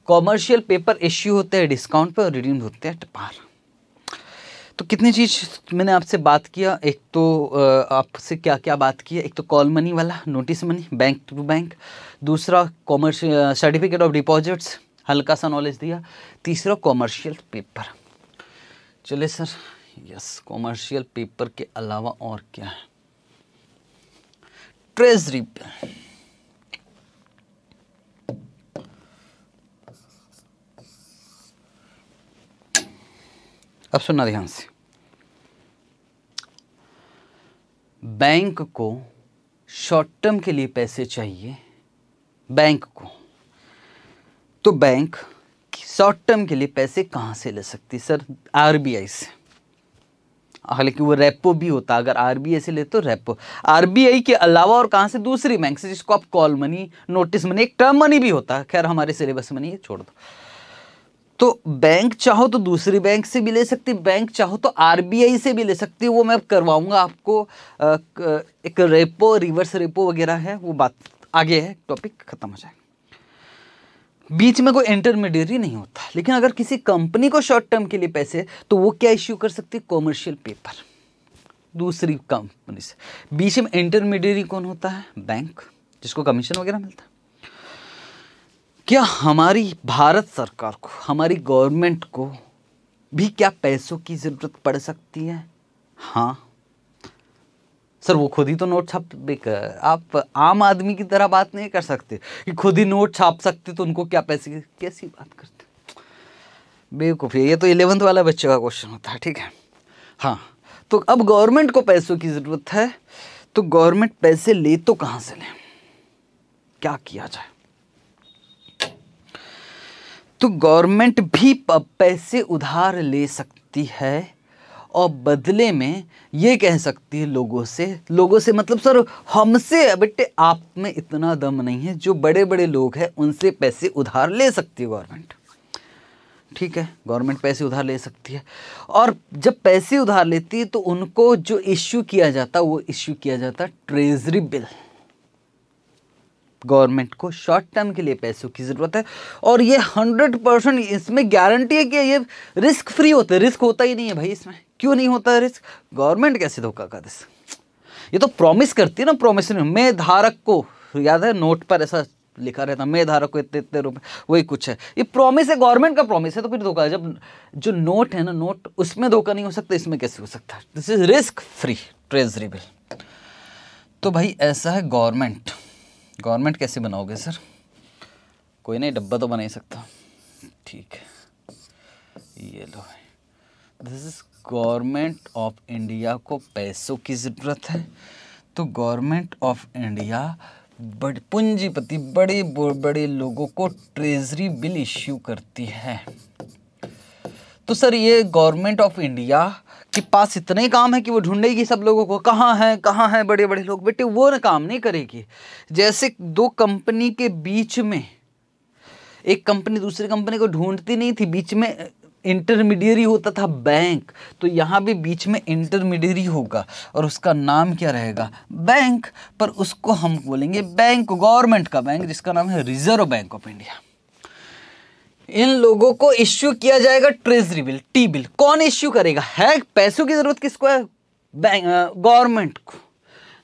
A: कॉमर्शियल पेपर इश्यू होते हैं डिस्काउंट पर और रिडीम्ड होते हैं एट पार तो कितनी चीज़ मैंने आपसे बात किया एक तो आपसे क्या क्या बात की एक तो कॉल मनी वाला notice money bank to bank दूसरा कॉमर्स सर्टिफिकेट ऑफ डिपॉजिट्स हल्का सा नॉलेज दिया तीसरा कॉमर्शियल पेपर चले सर यस कॉमर्शियल पेपर के अलावा और क्या है ट्रेजरी बिल अब सुनना ध्यान से बैंक को शॉर्ट टर्म के लिए पैसे चाहिए बैंक को तो बैंक शॉर्ट टर्म के लिए पैसे कहाँ से ले सकती सर आरबीआई से हालांकि वो रेपो भी होता अगर आरबीआई से ले तो रेपो आरबीआई के अलावा और कहाँ से दूसरी बैंक से जिसको आप कॉल मनी नोटिस मनी एक टर्म मनी भी होता है खैर हमारे सिलेबस में नहीं है छोड़ दो तो बैंक चाहो तो दूसरी बैंक से भी ले सकती बैंक चाहो तो आरबीआई से भी ले सकती वो मैं करवाऊंगा आपको एक रेपो रिवर्स रेपो वगैरह है वो बात आगे है टॉपिक ख़त्म हो जाए बीच में कोई इंटरमीडियरी नहीं होता लेकिन अगर किसी कंपनी को शॉर्ट टर्म के लिए पैसे तो वो क्या इश्यू कर सकती है कॉमर्शियल पेपर दूसरी कंपनी से बीच में इंटरमीडियरी कौन होता है बैंक जिसको कमीशन वगैरह मिलता है क्या हमारी भारत सरकार को हमारी गवर्नमेंट को भी क्या पैसों की ज़रूरत पड़ सकती है हाँ सर वो खुद ही तो नोट छाप बेकर आप आम आदमी की तरह बात नहीं कर सकते कि खुद ही नोट छाप सकते तो उनको क्या पैसे की कैसी बात करते बेवकूफ़ी ये तो इलेवंथ वाला बच्चे का क्वेश्चन होता है ठीक है हाँ तो अब गवर्नमेंट को पैसों की ज़रूरत है तो गवर्नमेंट पैसे ले तो कहाँ से लें क्या किया जाए तो गवर्नमेंट भी पैसे उधार ले सकती है और बदले में ये कह सकती है लोगों से लोगों से मतलब सर हमसे बेटे आप में इतना दम नहीं है जो बड़े बड़े लोग हैं उनसे पैसे उधार ले सकती है गवर्नमेंट ठीक है गवर्नमेंट पैसे उधार ले सकती है और जब पैसे उधार लेती है तो उनको जो इश्यू किया जाता वो इश्यू किया जाता ट्रेजरी बिल गवर्नमेंट को शॉर्ट टर्म के लिए पैसों की ज़रूरत है और ये हंड्रेड परसेंट इसमें गारंटी है कि ये रिस्क फ्री होते रिस्क होता ही नहीं है भाई इसमें क्यों नहीं होता है रिस्क गवर्नमेंट कैसे धोखा कर दिस ये तो प्रॉमिस करती है ना प्रॉमिस मैं धारक को याद है नोट पर ऐसा लिखा रहता मैं धारक को इतने इतने रुपए वही कुछ है ये प्रॉमिस है गवर्नमेंट का प्रॉमिस है तो फिर धोखा जब जो नोट है ना नोट उसमें धोखा नहीं हो सकता इसमें कैसे हो सकता this is risk free treasury bill तो भाई ऐसा है गवर्नमेंट गवर्नमेंट कैसे बनाओगे सर कोई नहीं डब्बा तो बना ही सकता ठीक है ये लो this is government of India को पैसों की ज़रूरत है तो गवर्नमेंट ऑफ इंडिया बड़ पूंजीपति बड़े बड़े लोगों को ट्रेजरी बिल इश्यू करती है तो सर ये गवर्नमेंट ऑफ इंडिया कि पास इतने काम है कि वो ढूंढेगी सब लोगों को कहाँ हैं कहाँ हैं बड़े बड़े लोग बेटे वो ना काम नहीं करेगी जैसे दो कंपनी के बीच में एक कंपनी दूसरी कंपनी को ढूंढती नहीं थी बीच में इंटरमीडियरी होता था बैंक तो यहाँ भी बीच में इंटरमीडियरी होगा और उसका नाम क्या रहेगा बैंक पर उसको हम बोलेंगे बैंक गवर्नमेंट का बैंक जिसका नाम है रिजर्व बैंक ऑफ इंडिया इन लोगों को इश्यू किया जाएगा ट्रेजरी बिल टी बिल कौन इश्यू करेगा है पैसों की जरूरत किसको है गवर्नमेंट को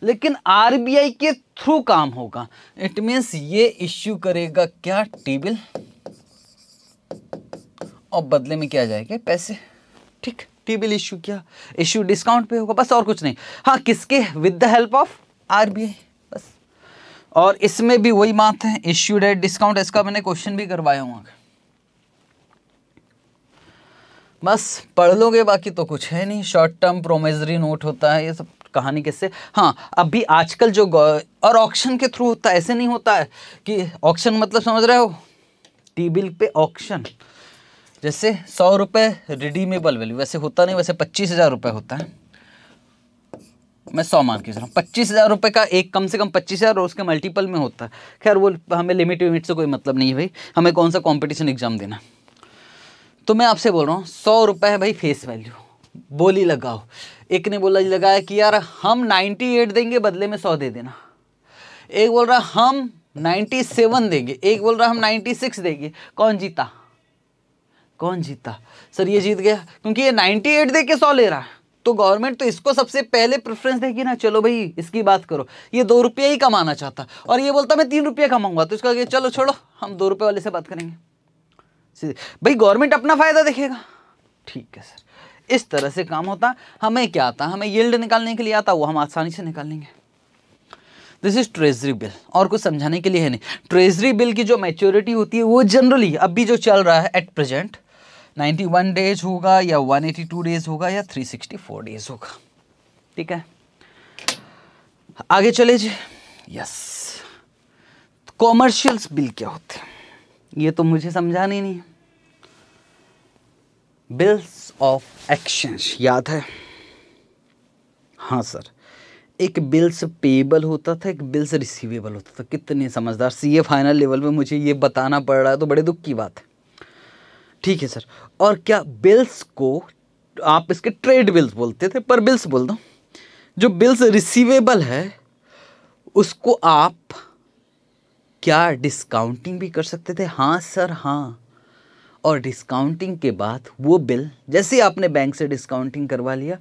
A: लेकिन आरबीआई के थ्रू काम होगा इट मीन्स ये इश्यू करेगा क्या टी बिल और बदले में क्या जाएगा पैसे ठीक टी बिल इश्यू किया इश्यू डिस्काउंट पे होगा बस और कुछ नहीं हाँ किसके with the help of RBI बस और इसमें भी वही बात है इश्यू डेट डिस्काउंट इसका मैंने क्वेश्चन भी करवाया हूँ बस पढ़ लोगे बाकी तो कुछ है नहीं शॉर्ट टर्म प्रोमेजरी नोट होता है ये सब कहानी कैसे हाँ अभी आजकल जो और ऑक्शन के थ्रू होता है ऐसे नहीं होता है कि ऑक्शन मतलब समझ रहे हो टी बिल पे ऑक्शन जैसे सौ रुपये रिडीमेबल वैल्यू वैसे होता नहीं वैसे पच्चीस हज़ार रुपये होता है मैं सौ मान के चल रहा हूँ पच्चीस हज़ार रुपये का एक कम से कम पच्चीस हज़ार और उसके मल्टीपल में होता है खैर वो हमें लिमिट विमिट से कोई मतलब नहीं है भाई हमें कौन सा कॉम्पिटिशन एग्ज़ाम देना है तो मैं आपसे बोल रहा हूँ सौ रुपये है भाई फेस वैल्यू बोली लगाओ एक ने बोला लगाया कि यार हम नाइन्टी एट देंगे बदले में सौ दे देना एक बोल रहा हम नाइन्टी सेवन देंगे एक बोल रहा हम नाइन्टी सिक्स देंगे कौन जीता कौन जीता सर ये जीत गया क्योंकि ये नाइन्टी एट दे के सौ ले रहा है तो गवर्नमेंट तो इसको सबसे पहले प्रेफरेंस देगी ना चलो भाई इसकी बात करो ये दो रुपये ही कमाना चाहता और ये बोलता मैं तीन रुपये कमाऊंगा तो इसका चलो छोड़ो हम दो रुपये वाले से बात करेंगे सीधे भाई गवर्नमेंट अपना फ़ायदा देखेगा ठीक है सर इस तरह से काम होता हमें क्या आता हमें यील्ड निकालने के लिए आता वो हम आसानी से निकाल लेंगे दिस इज ट्रेजरी बिल और कुछ समझाने के लिए है नहीं ट्रेजरी बिल की जो मेच्योरिटी होती है वो जनरली अभी जो चल रहा है एट प्रेजेंट 91 डेज होगा या 182 डेज होगा या 364 डेज होगा ठीक है आगे चले जी यस कॉमर्शियल्स बिल क्या होते हैं ये तो मुझे समझाने नहीं नहीं बिल्स ऑफ एक्सचेंज याद है हाँ सर एक बिल्स पेबल होता था एक बिल्स रिसीवेबल होता था कितने समझदार सी ये फाइनल लेवल में मुझे ये बताना पड़ रहा है तो बड़े दुख की बात है ठीक है सर और क्या बिल्स को आप इसके ट्रेड बिल्स बोलते थे पर बिल्स बोल दो जो बिल्स रिसीवेबल है उसको आप क्या डिस्काउंटिंग भी कर सकते थे हाँ सर हाँ और डिस्काउंटिंग के बाद वो बिल जैसे आपने बैंक से डिस्काउंटिंग करवा लिया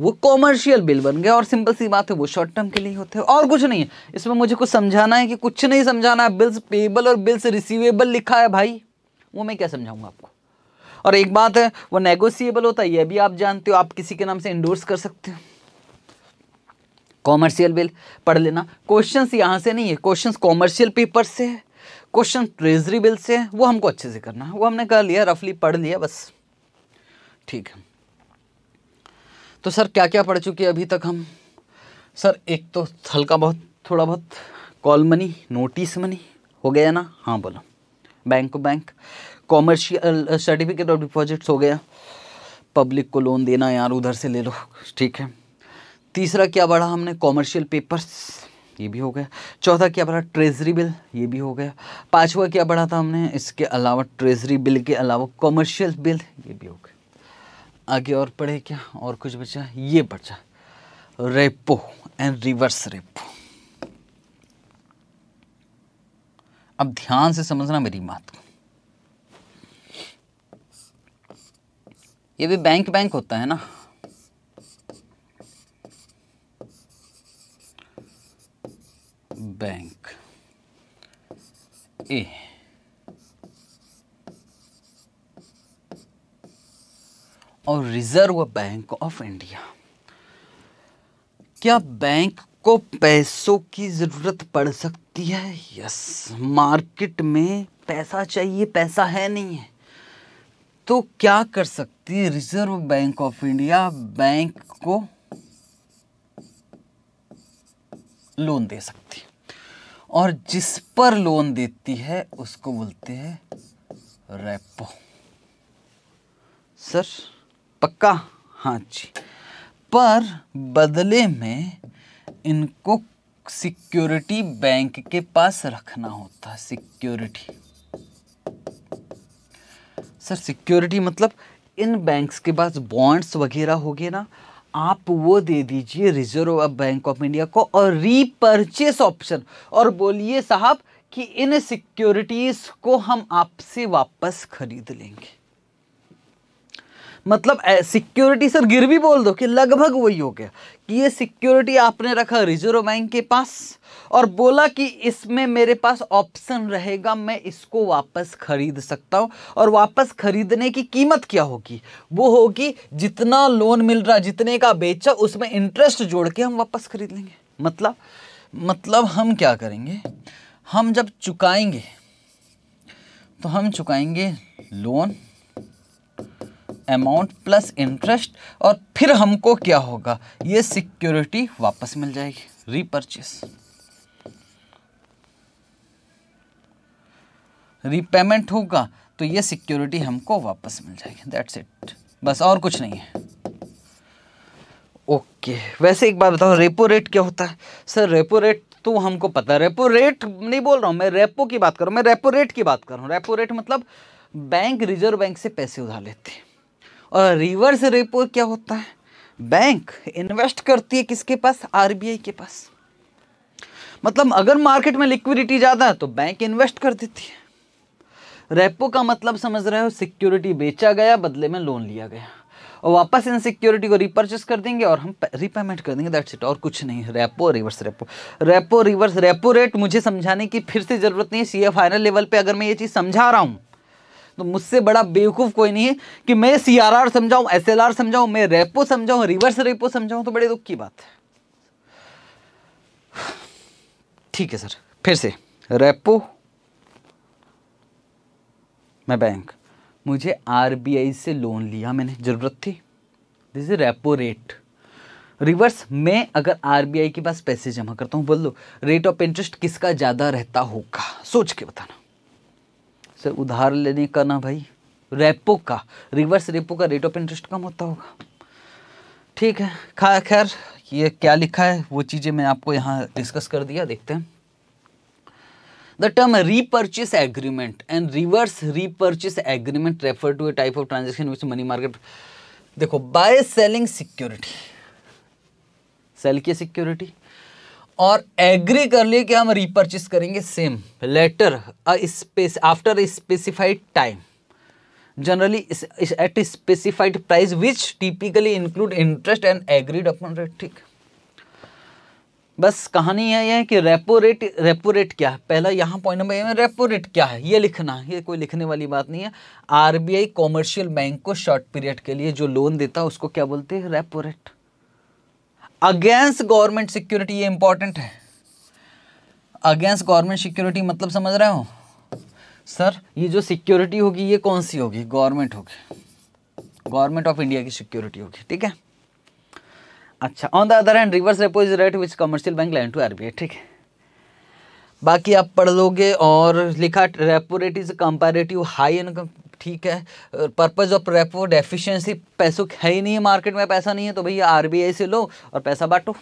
A: वो कॉमर्शियल बिल बन गया और सिंपल सी बात है वो शॉर्ट टर्म के लिए होते हैं और कुछ नहीं है इसमें मुझे कुछ समझाना है कि कुछ नहीं समझाना है बिल्स पेबल और बिल्स रिसीवेबल लिखा है भाई वो मैं क्या समझाऊंगा आपको और एक बात है वो नेगोशिएबल होता है ये भी आप जानते हो आप किसी के नाम से इंडोर्स कर सकते हो कॉमर्शियल बिल पढ़ लेना क्वेश्चंस यहाँ से नहीं है क्वेश्चंस कॉमर्शियल पेपर से है क्वेश्चन ट्रेजरी बिल से है वो हमको अच्छे से करना है वो हमने कर लिया रफली पढ़ लिया बस ठीक है तो सर क्या क्या पढ़ चुके अभी तक हम सर एक तो हल्का बहुत थोड़ा बहुत कॉल मनी नोटिस मनी हो गया ना हाँ बोलो बैंक को bank commercial certificate of deposits हो गया पब्लिक को लोन देना यार उधर से ले लो ठीक है तीसरा क्या बढ़ा हमने कॉमर्शियल पेपर्स ये भी हो गया चौथा क्या बढ़ा ट्रेजरी बिल ये भी हो गया पांचवा क्या बढ़ा था हमने इसके अलावा ट्रेजरी बिल के अलावा कॉमर्शियल बिल ये भी हो गया आगे और पढ़े क्या और कुछ बचा ये बचा रेपो एंड रिवर्स रेपो अब ध्यान से समझना मेरी बात को ये भी बैंक बैंक होता है ना बैंक ए eh. और रिजर्व बैंक ऑफ इंडिया क्या बैंक को पैसों की ज़रूरत पड़ सकती है यस मार्केट में पैसा चाहिए पैसा है नहीं है तो क्या कर सकती है Reserve bank of India bank को लोन दे सकती है और जिस पर लोन देती है उसको बोलते हैं रेपो सर पक्का हाँ जी पर बदले में इनको सिक्योरिटी बैंक के पास रखना होता है सिक्योरिटी सर सिक्योरिटी मतलब इन बैंक्स के पास बॉन्ड्स वगैरह हो गए ना आप वो दे दीजिए रिजर्व बैंक ऑफ इंडिया को और रीपर्चेस ऑप्शन और बोलिए साहब कि इन सिक्योरिटीज़ को हम आपसे वापस खरीद लेंगे मतलब सिक्योरिटी सर गिर भी बोल दो कि लगभग वही हो गया कि ये सिक्योरिटी आपने रखा रिजर्व बैंक के पास और बोला कि इसमें मेरे पास ऑप्शन रहेगा मैं इसको वापस खरीद सकता हूँ और वापस खरीदने की कीमत क्या होगी वो होगी जितना लोन मिल रहा जितने का बेचा उसमें इंटरेस्ट जोड़ के हम वापस खरीद लेंगे मतलब मतलब हम क्या करेंगे हम जब चुकाएंगे तो हम चुकाएंगे लोन अमाउंट प्लस इंटरेस्ट और फिर हमको क्या होगा ये सिक्योरिटी वापस मिल जाएगी रिपर्चेस रिपेमेंट होगा तो ये सिक्योरिटी हमको वापस मिल जाएगी दैट्स इट बस और कुछ नहीं है ओके okay. वैसे एक बात बताओ रेपो रेट क्या होता है सर रेपो रेट तो हमको पता है रेपो रेट नहीं बोल रहा हूँ मैं रेपो की बात कर रहा हूँ मैं रेपो रेट की बात कर रहा हूँ रेपो रेट मतलब बैंक रिजर्व बैंक से पैसे उधार लेते हैं और रिवर्स रेपो क्या होता है बैंक इन्वेस्ट करती है किसके पास आरबीआई के पास मतलब अगर मार्केट में लिक्विडिटी ज़्यादा है तो बैंक इन्वेस्ट कर देती है रेपो का मतलब समझ रहे हो सिक्योरिटी बेचा गया बदले में लोन लिया गया और वापस इन सिक्योरिटी को रिपर्चेस कर देंगे और हम रिपेमेंट कर देंगे दैट्स इट और कुछ नहीं repo reverse repo repo reverse repo rate मुझे समझाने की फिर से ज़रूरत नहीं है सी फाइनल लेवल पे अगर मैं ये चीज़ समझा रहा हूँ तो मुझसे बड़ा बेवकूफ़ कोई नहीं है कि मैं सी आर आर समझाऊँ एस एल आर समझाऊँ मैं रेपो समझाऊँ रिवर्स रेपो समझाऊँ तो बड़े दुख की बात है ठीक है सर फिर से रेपो मैं बैंक मुझे आरबीआई से लोन लिया मैंने ज़रूरत थी this is repo rate reverse में अगर आरबीआई के पास पैसे जमा करता हूँ बोल दो रेट ऑफ इंटरेस्ट किसका ज़्यादा रहता होगा सोच के बताना से उधार लेने का ना भाई रेपो का रिवर्स रेपो का रेट ऑफ इंटरेस्ट कम होता होगा ठीक है खैर ये क्या लिखा है वो चीज़ें मैं आपको यहां डिस्कस कर दिया देखते हैं the term repurchase agreement and reverse repurchase agreement refer to a type of transaction which money market देखो बाय सेलिंग सिक्योरिटी सेल की सिक्योरिटी और एग्री कर लिए कि हम रिपर्चेस करेंगे same later after a specified time generally at specified price which typically include interest and agreed upon rate ठीक बस कहानी है यह है कि रेपो रेट रेपो रेट क्या है पहला यहाँ पॉइंट नंबर में रेपो रेट क्या है ये लिखना ये कोई लिखने वाली बात नहीं है आरबीआई कमर्शियल बैंक को शॉर्ट पीरियड के लिए जो लोन देता है उसको क्या बोलते हैं repo rate against government security ये इंपॉर्टेंट है अगेंस्ट गवर्नमेंट सिक्योरिटी मतलब समझ रहे हो सर ये जो सिक्योरिटी होगी ये कौन सी होगी गवर्नमेंट होगी गवर्नमेंट ऑफ इंडिया की सिक्योरिटी होगी ठीक है अच्छा on the other hand reverse repo is rate which commercial bank lend to RBI ठीक है बाकी आप पढ़ लोगे और लिखा repo rate is comparative high and ठीक है पर्पज़ ऑफ रेपो डेफिशिएंसी पैसों है ही नहीं है मार्केट में पैसा नहीं है तो भैया आर से लो और पैसा बांटो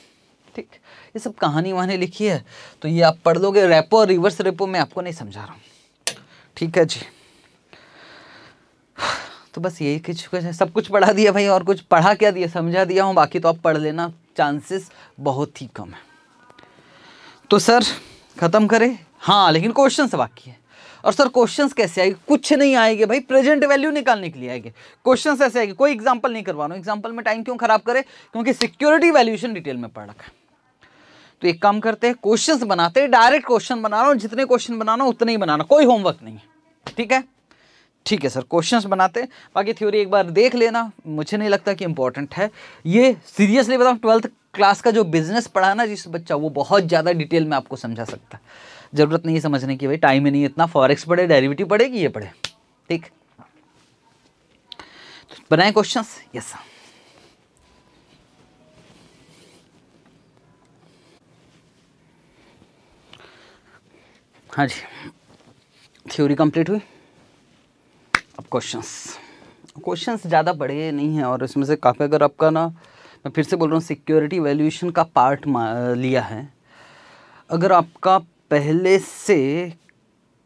A: ठीक ये सब कहानी वहानी लिखी है तो ये आप पढ़ लोगे रेपो और रिवर्स रेपो मैं आपको नहीं समझा रहा हूँ ठीक है जी तो बस यही कुछ कुछ है सब कुछ पढ़ा दिया भाई और कुछ पढ़ा क्या दिया समझा दिया हूँ बाकी तो आप पढ़ लेना चांसेस बहुत ही कम है तो सर ख़त्म करें हाँ लेकिन क्वेश्चन बाकी है और सर क्वेश्चंस कैसे आएंगे कुछ नहीं आएंगे भाई प्रेजेंट वैल्यू निकालने के लिए आएंगे क्वेश्चंस ऐसे आएंगे कोई एग्जांपल नहीं हूँ एग्जाम्पल में टाइम क्यों खराब करे क्योंकि सिक्योरिटी वैल्यूएशन डिटेल में पढ़ रखा है तो एक काम करते हैं क्वेश्चन बनाते हैं डायरेक्ट क्वेश्चन बना रहा हूँ जितने क्वेश्चन बनाना उतने ही बनाना कोई होमवर्क नहीं है ठीक है ठीक है सर क्वेश्चंस बनाते बाकी थ्योरी एक बार देख लेना मुझे नहीं लगता कि इंपॉर्टेंट है ये सीरियसली बताऊँ ट्वेल्थ क्लास का जो बिजनेस पढ़ाना जिस बच्चा वो बहुत ज़्यादा डिटेल में आपको समझा सकता है ज़रूरत नहीं है समझने की भाई टाइम ही नहीं इतना फॉरेक्स पढ़े डेरिवेटिव पढ़ेगी ये पढ़े ठीक तो बनाए क्वेश्चंस यस हाँ जी थ्योरी कंप्लीट हुई अब क्वेश्चंस क्वेश्चंस ज़्यादा बड़े नहीं हैं और इसमें से काफ़ी अगर आपका ना मैं फिर से बोल रहा हूँ सिक्योरिटी वैल्यूएशन का पार्ट लिया है अगर आपका पहले से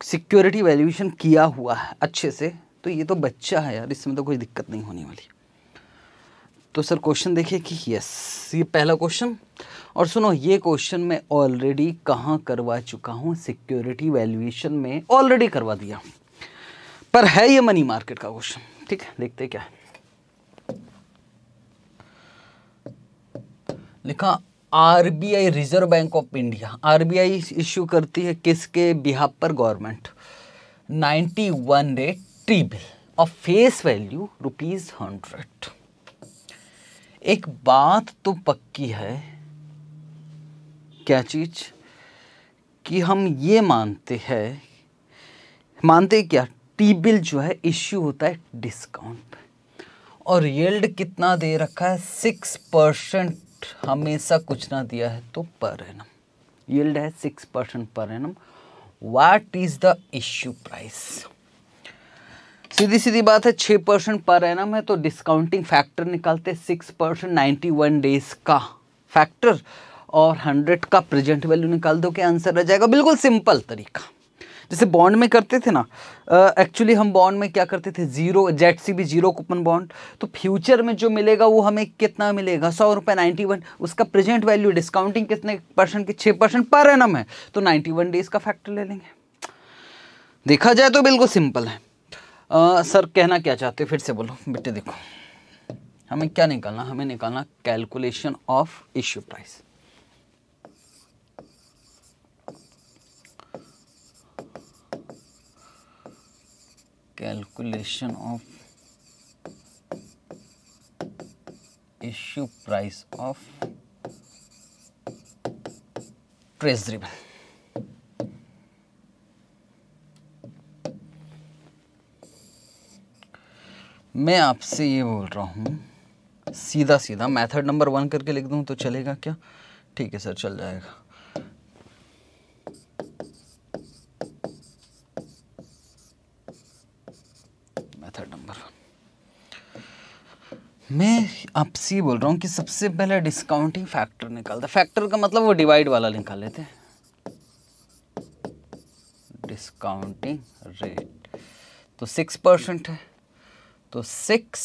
A: सिक्योरिटी वैल्यूएशन किया हुआ है अच्छे से तो ये तो बच्चा है यार इसमें तो कोई दिक्कत नहीं होने वाली तो सर क्वेश्चन देखिए कि यस ये पहला क्वेश्चन और सुनो ये क्वेश्चन मैं ऑलरेडी कहाँ करवा चुका हूँ सिक्योरिटी वैल्यूएशन में ऑलरेडी करवा दिया पर है ये मनी मार्केट का क्वेश्चन ठीक है देखते क्या है लिखा RBI reserve bank of India RBI issue करती है किसके बिहार पर गवर्नमेंट 91 रेट टी बिल और फेस वैल्यू रुपीज हंड्रेड एक बात तो पक्की है क्या चीज कि हम ये मानते हैं मानते है क्या टी बिल जो है इश्यू होता है डिस्काउंट और येल्ड कितना दे रखा है सिक्स परसेंट रेट हमेशा कुछ ना दिया है तो पर एनम यील्ड है six percent per annum what is the issue price सीधी सीधी बात है छः परसेंट पर एनम है तो डिस्काउंटिंग फैक्टर निकालते six percent ninety one days का फैक्टर और हंड्रेड का प्रेजेंट वैल्यू निकाल दो के आंसर आ जाएगा बिल्कुल सिंपल तरीका जैसे बॉन्ड में करते थे ना एक्चुअली हम बॉन्ड में क्या करते थे जीरो जेट सी भी जीरो कूपन बॉन्ड तो फ्यूचर में जो मिलेगा वो हमें कितना मिलेगा सौ रुपये नाइन्टी वन उसका प्रेजेंट वैल्यू डिस्काउंटिंग कितने परसेंट के छः परसेंट पर एनम है तो नाइन्टी वन डेज का फैक्टर ले लेंगे देखा जाए तो बिल्कुल सिंपल है आ, सर कहना क्या चाहते हो फिर से बोलो बेटे देखो हमें क्या निकालना हमें निकालना calculation of issue price calculation of issue price of treasury bill मैं आपसे ये बोल रहा हूँ सीधा सीधा मेथड नंबर वन करके लिख दूँ तो चलेगा क्या ठीक है सर चल जाएगा मैं आपसे बोल रहा हूँ कि सबसे पहले डिस्काउंटिंग फैक्टर निकालते फैक्टर का मतलब वो डिवाइड वाला निकाल लेते हैं डिस्काउंटिंग रेट तो सिक्स परसेंट है तो सिक्स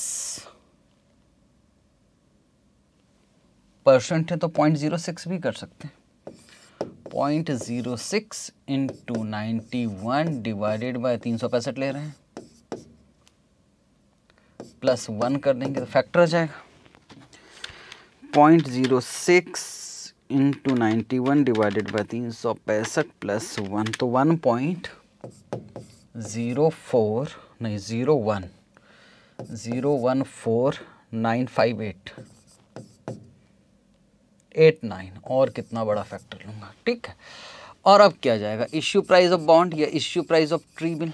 A: परसेंट है तो पॉइंट जीरो सिक्स भी कर सकते हैं point zero six into ninety one divided by तीन सौ पैंसठ ले रहे हैं प्लस वन कर देंगे तो फैक्टर आ जाएगा point zero six into ninety one divided by तीन सौ पैंसठ प्लस वन तो वन पॉइंट ज़ीरो फोर नहीं zero one zero one four nine five eight eight nine और कितना बड़ा फैक्टर लूँगा ठीक है और अब क्या जाएगा इश्यू प्राइस ऑफ बॉन्ड या issue price of tree bill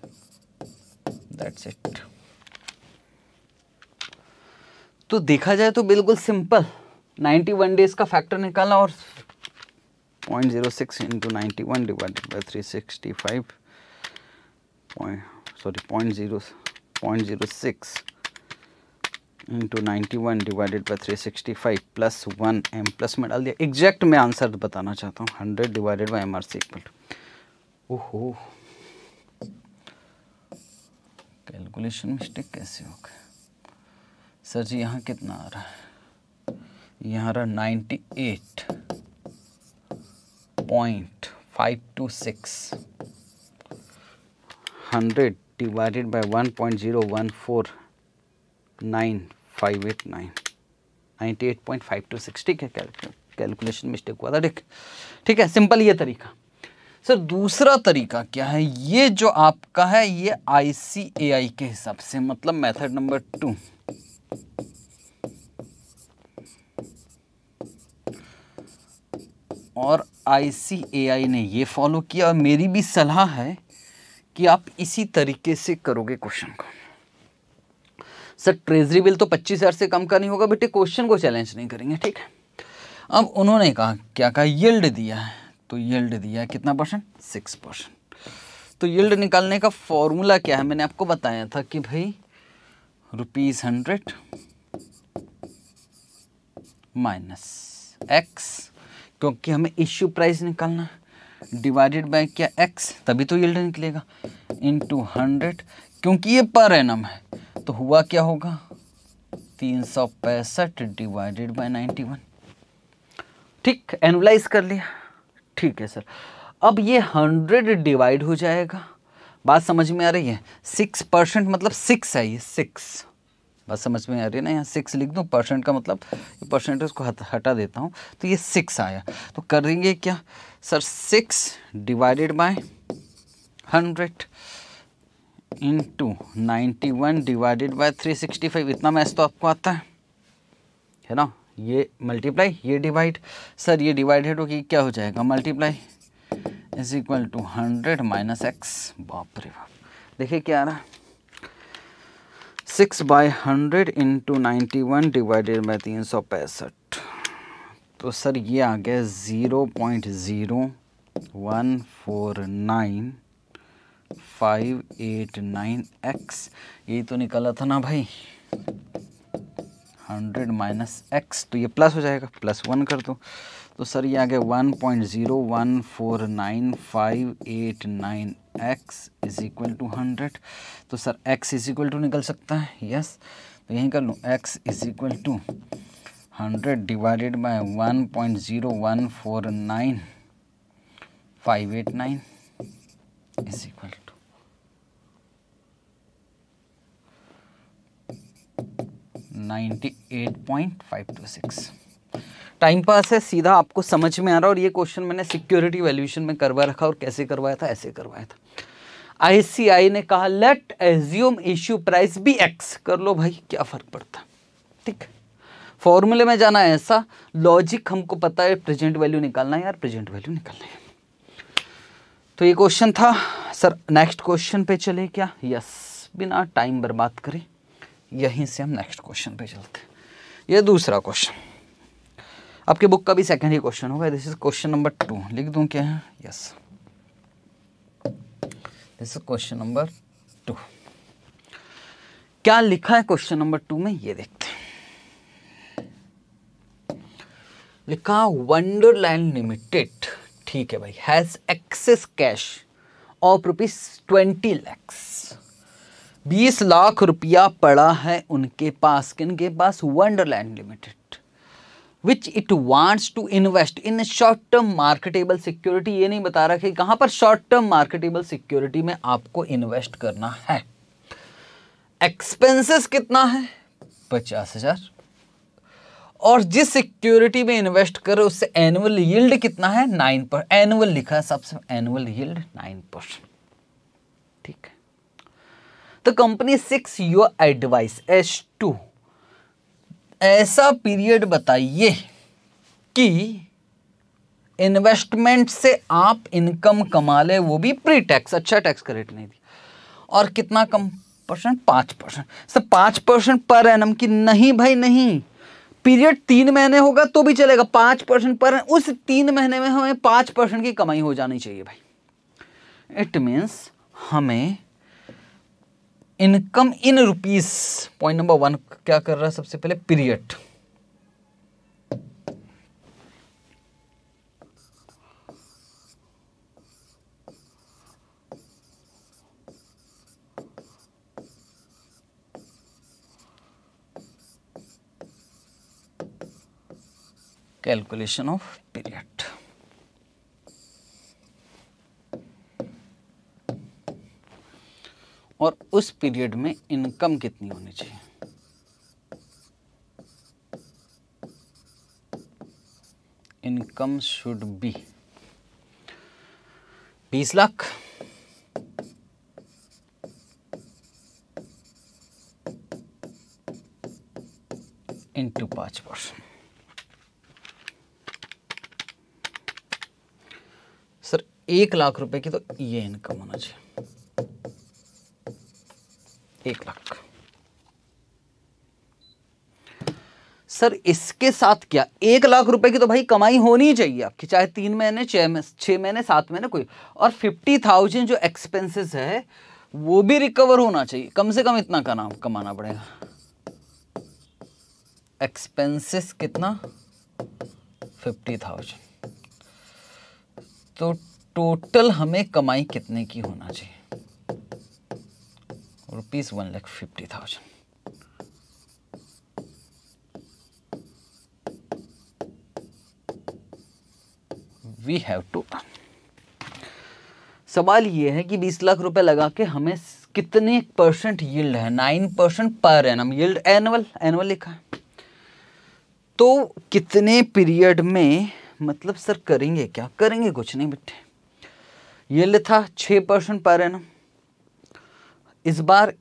A: that's it तो देखा जाए तो बिल्कुल सिंपल 91 डेज का फैक्टर निकाला और 0.06 zero six into ninety one divided by three sixty five sorry point zero point zero six into ninety one divided by three sixty five plus one M plus में डाल दिया exact मैं answer बताना चाहता हूँ hundred divided by M R C equal ओहो calculation mistake कैसे हो गया सर जी यहाँ कितना आ रहा है यहाँ रहा ninety eight point five two six hundred divided by one point zero one four nine five eight nine ninety eight point five two six ठीक है कैलकुलेशन मिस्टेक हुआ था ठीक ठीक है सिंपल ये तरीका सर दूसरा तरीका क्या है ये जो आपका है ये आई सी ए आई के हिसाब से मतलब मेथड नंबर टू और आई ए आई ने ये फॉलो किया और मेरी भी सलाह है कि आप इसी तरीके से करोगे क्वेश्चन को सर ट्रेजरी बिल तो पच्चीस हज़ार से कम का नहीं होगा बेटे क्वेश्चन को चैलेंज नहीं करेंगे ठीक है अब उन्होंने कहा क्या कहा यल्ड दिया है तो यल्ड दिया है कितना परसेंट सिक्स परसेंट तो यल्ड निकालने का फॉर्मूला क्या है मैंने आपको बताया था कि भाई रुपीज़ हंड्रेड माइनस एक्स क्योंकि हमें इश्यू प्राइस निकालना डिवाइडेड बाय क्या एक्स तभी तो यल्ड निकलेगा इनटू हंड्रेड क्योंकि ये पर एनम है तो हुआ क्या होगा तीन सौ पैंसठ डिवाइडेड बाई नाइन्टी वन ठीक एनुलाइज कर लिया ठीक है सर अब ये हंड्रेड डिवाइड हो जाएगा बात समझ में आ रही है सिक्स परसेंट मतलब सिक्स है ये सिक्स बात समझ में आ रही है ना यहाँ सिक्स लिख दूँ परसेंट का मतलब परसेंट उसको हटा देता हूँ तो ये सिक्स आया तो करेंगे क्या sir six divided by hundred into ninety one divided by three sixty five इतना मैच तो आपको आता है है ना ये मल्टीप्लाई ये डिवाइड सर ये डिवाइडेड होगी तो क्या हो जाएगा multiply is equal to hundred minus X बाप रे बाप देखिए क्या आ रहा six by hundred into ninety one divided by तीन सौ पैंसठ तो सर ये आ गया zero point zero one four nine five eight nine X ये तो निकला था ना भाई हंड्रेड माइनस एक्स तो ये प्लस हो जाएगा प्लस वन कर दो तो सर ये आ गया one point zero one four nine five eight nine X is equal to hundred तो sir X is equal to निकल सकता है यस तो यहीं कर लूँ X is equal to hundred divided by one point zero one four nine five eight nine is equal to 98.526 time pass है सीधा आपको समझ में आ रहा और ये क्वेश्चन मैंने सिक्योरिटी वैल्यूशन में करवा रखा और कैसे करवाया था ऐसे करवाया था आईसीआई ने कहा let assume issue price be X कर लो भाई क्या फर्क पड़ता ठीक फॉर्मूले में जाना ऐसा लॉजिक हमको पता है प्रेजेंट वैल्यू निकालना है यार प्रेजेंट वैल्यू निकालना है तो ये क्वेश्चन था सर नेक्स्ट क्वेश्चन पे चले क्या यस बिना टाइम बर्बाद करें यहीं से हम नेक्स्ट क्वेश्चन पे चलते हैं ये दूसरा क्वेश्चन आपकी बुक का भी सेकंड ही क्वेश्चन होगा this is question number two लिख दूं क्या है yes this is question number two क्या लिखा है क्वेश्चन नंबर टू में ये देखते हैं लिखा वंडरलैंड लिमिटेड ठीक है भाई has excess cash of rupees twenty lakhs बीस लाख रुपया पड़ा है उनके पास किन के पास Wonderland limited which it wants to invest in short term marketable security ये नहीं बता रहा कि कहां पर शॉर्ट टर्म मार्केटेबल सिक्योरिटी में आपको इन्वेस्ट करना है एक्सपेंसेस कितना है पचास हजार और जिस सिक्योरिटी में इन्वेस्ट करो उससे एनुअल यील्ड कितना है नाइन पर एनुअल लिखा है सबसे एनुअल यील्ड नाइन परसेंट ठीक है the company seeks your advice as to ऐसा पीरियड बताइए कि इन्वेस्टमेंट से आप इनकम कमा ले वो भी प्री टैक्स अच्छा टैक्स का रेट नहीं दिया और कितना कम परसेंट पांच परसेंट सर पांच परसेंट पर एम की नहीं भाई नहीं पीरियड तीन महीने होगा तो भी चलेगा पांच परसेंट पर उस तीन महीने में हमें पांच परसेंट की कमाई हो जानी चाहिए भाई इट मीन्स हमें income in rupees point number one क्या कर रहा है सबसे पहले पीरियड कैलकुलेशन ऑफ पीरियड और उस पीरियड में इनकम कितनी होनी चाहिए इनकम शुड बी बीस लाख इंटू पांच परसेंट सर एक लाख रुपए की तो ये इनकम होना चाहिए एक लाख सर इसके साथ क्या एक लाख रुपए की तो भाई कमाई होनी चाहिए आपकी चाहे तीन महीने छह छह महीने सात महीने कोई और फिफ्टी थाउजेंड जो एक्सपेंसेस है वो भी रिकवर होना चाहिए कम से कम इतना कना कमाना पड़ेगा एक्सपेंसेस कितना फिफ्टी थाउजेंड तो टोटल हमें कमाई कितने की होना चाहिए rupees one lakh fifty thousand we have to सवाल ये है कि 20 लाख रुपए लगा के हमें कितने परसेंट यील्ड है nine percent per annum yield annual annual लिखा है तो कितने पीरियड में मतलब सर करेंगे क्या करेंगे कुछ नहीं बिट्टे यील्ड था छः परसेंट पर एनम इस बार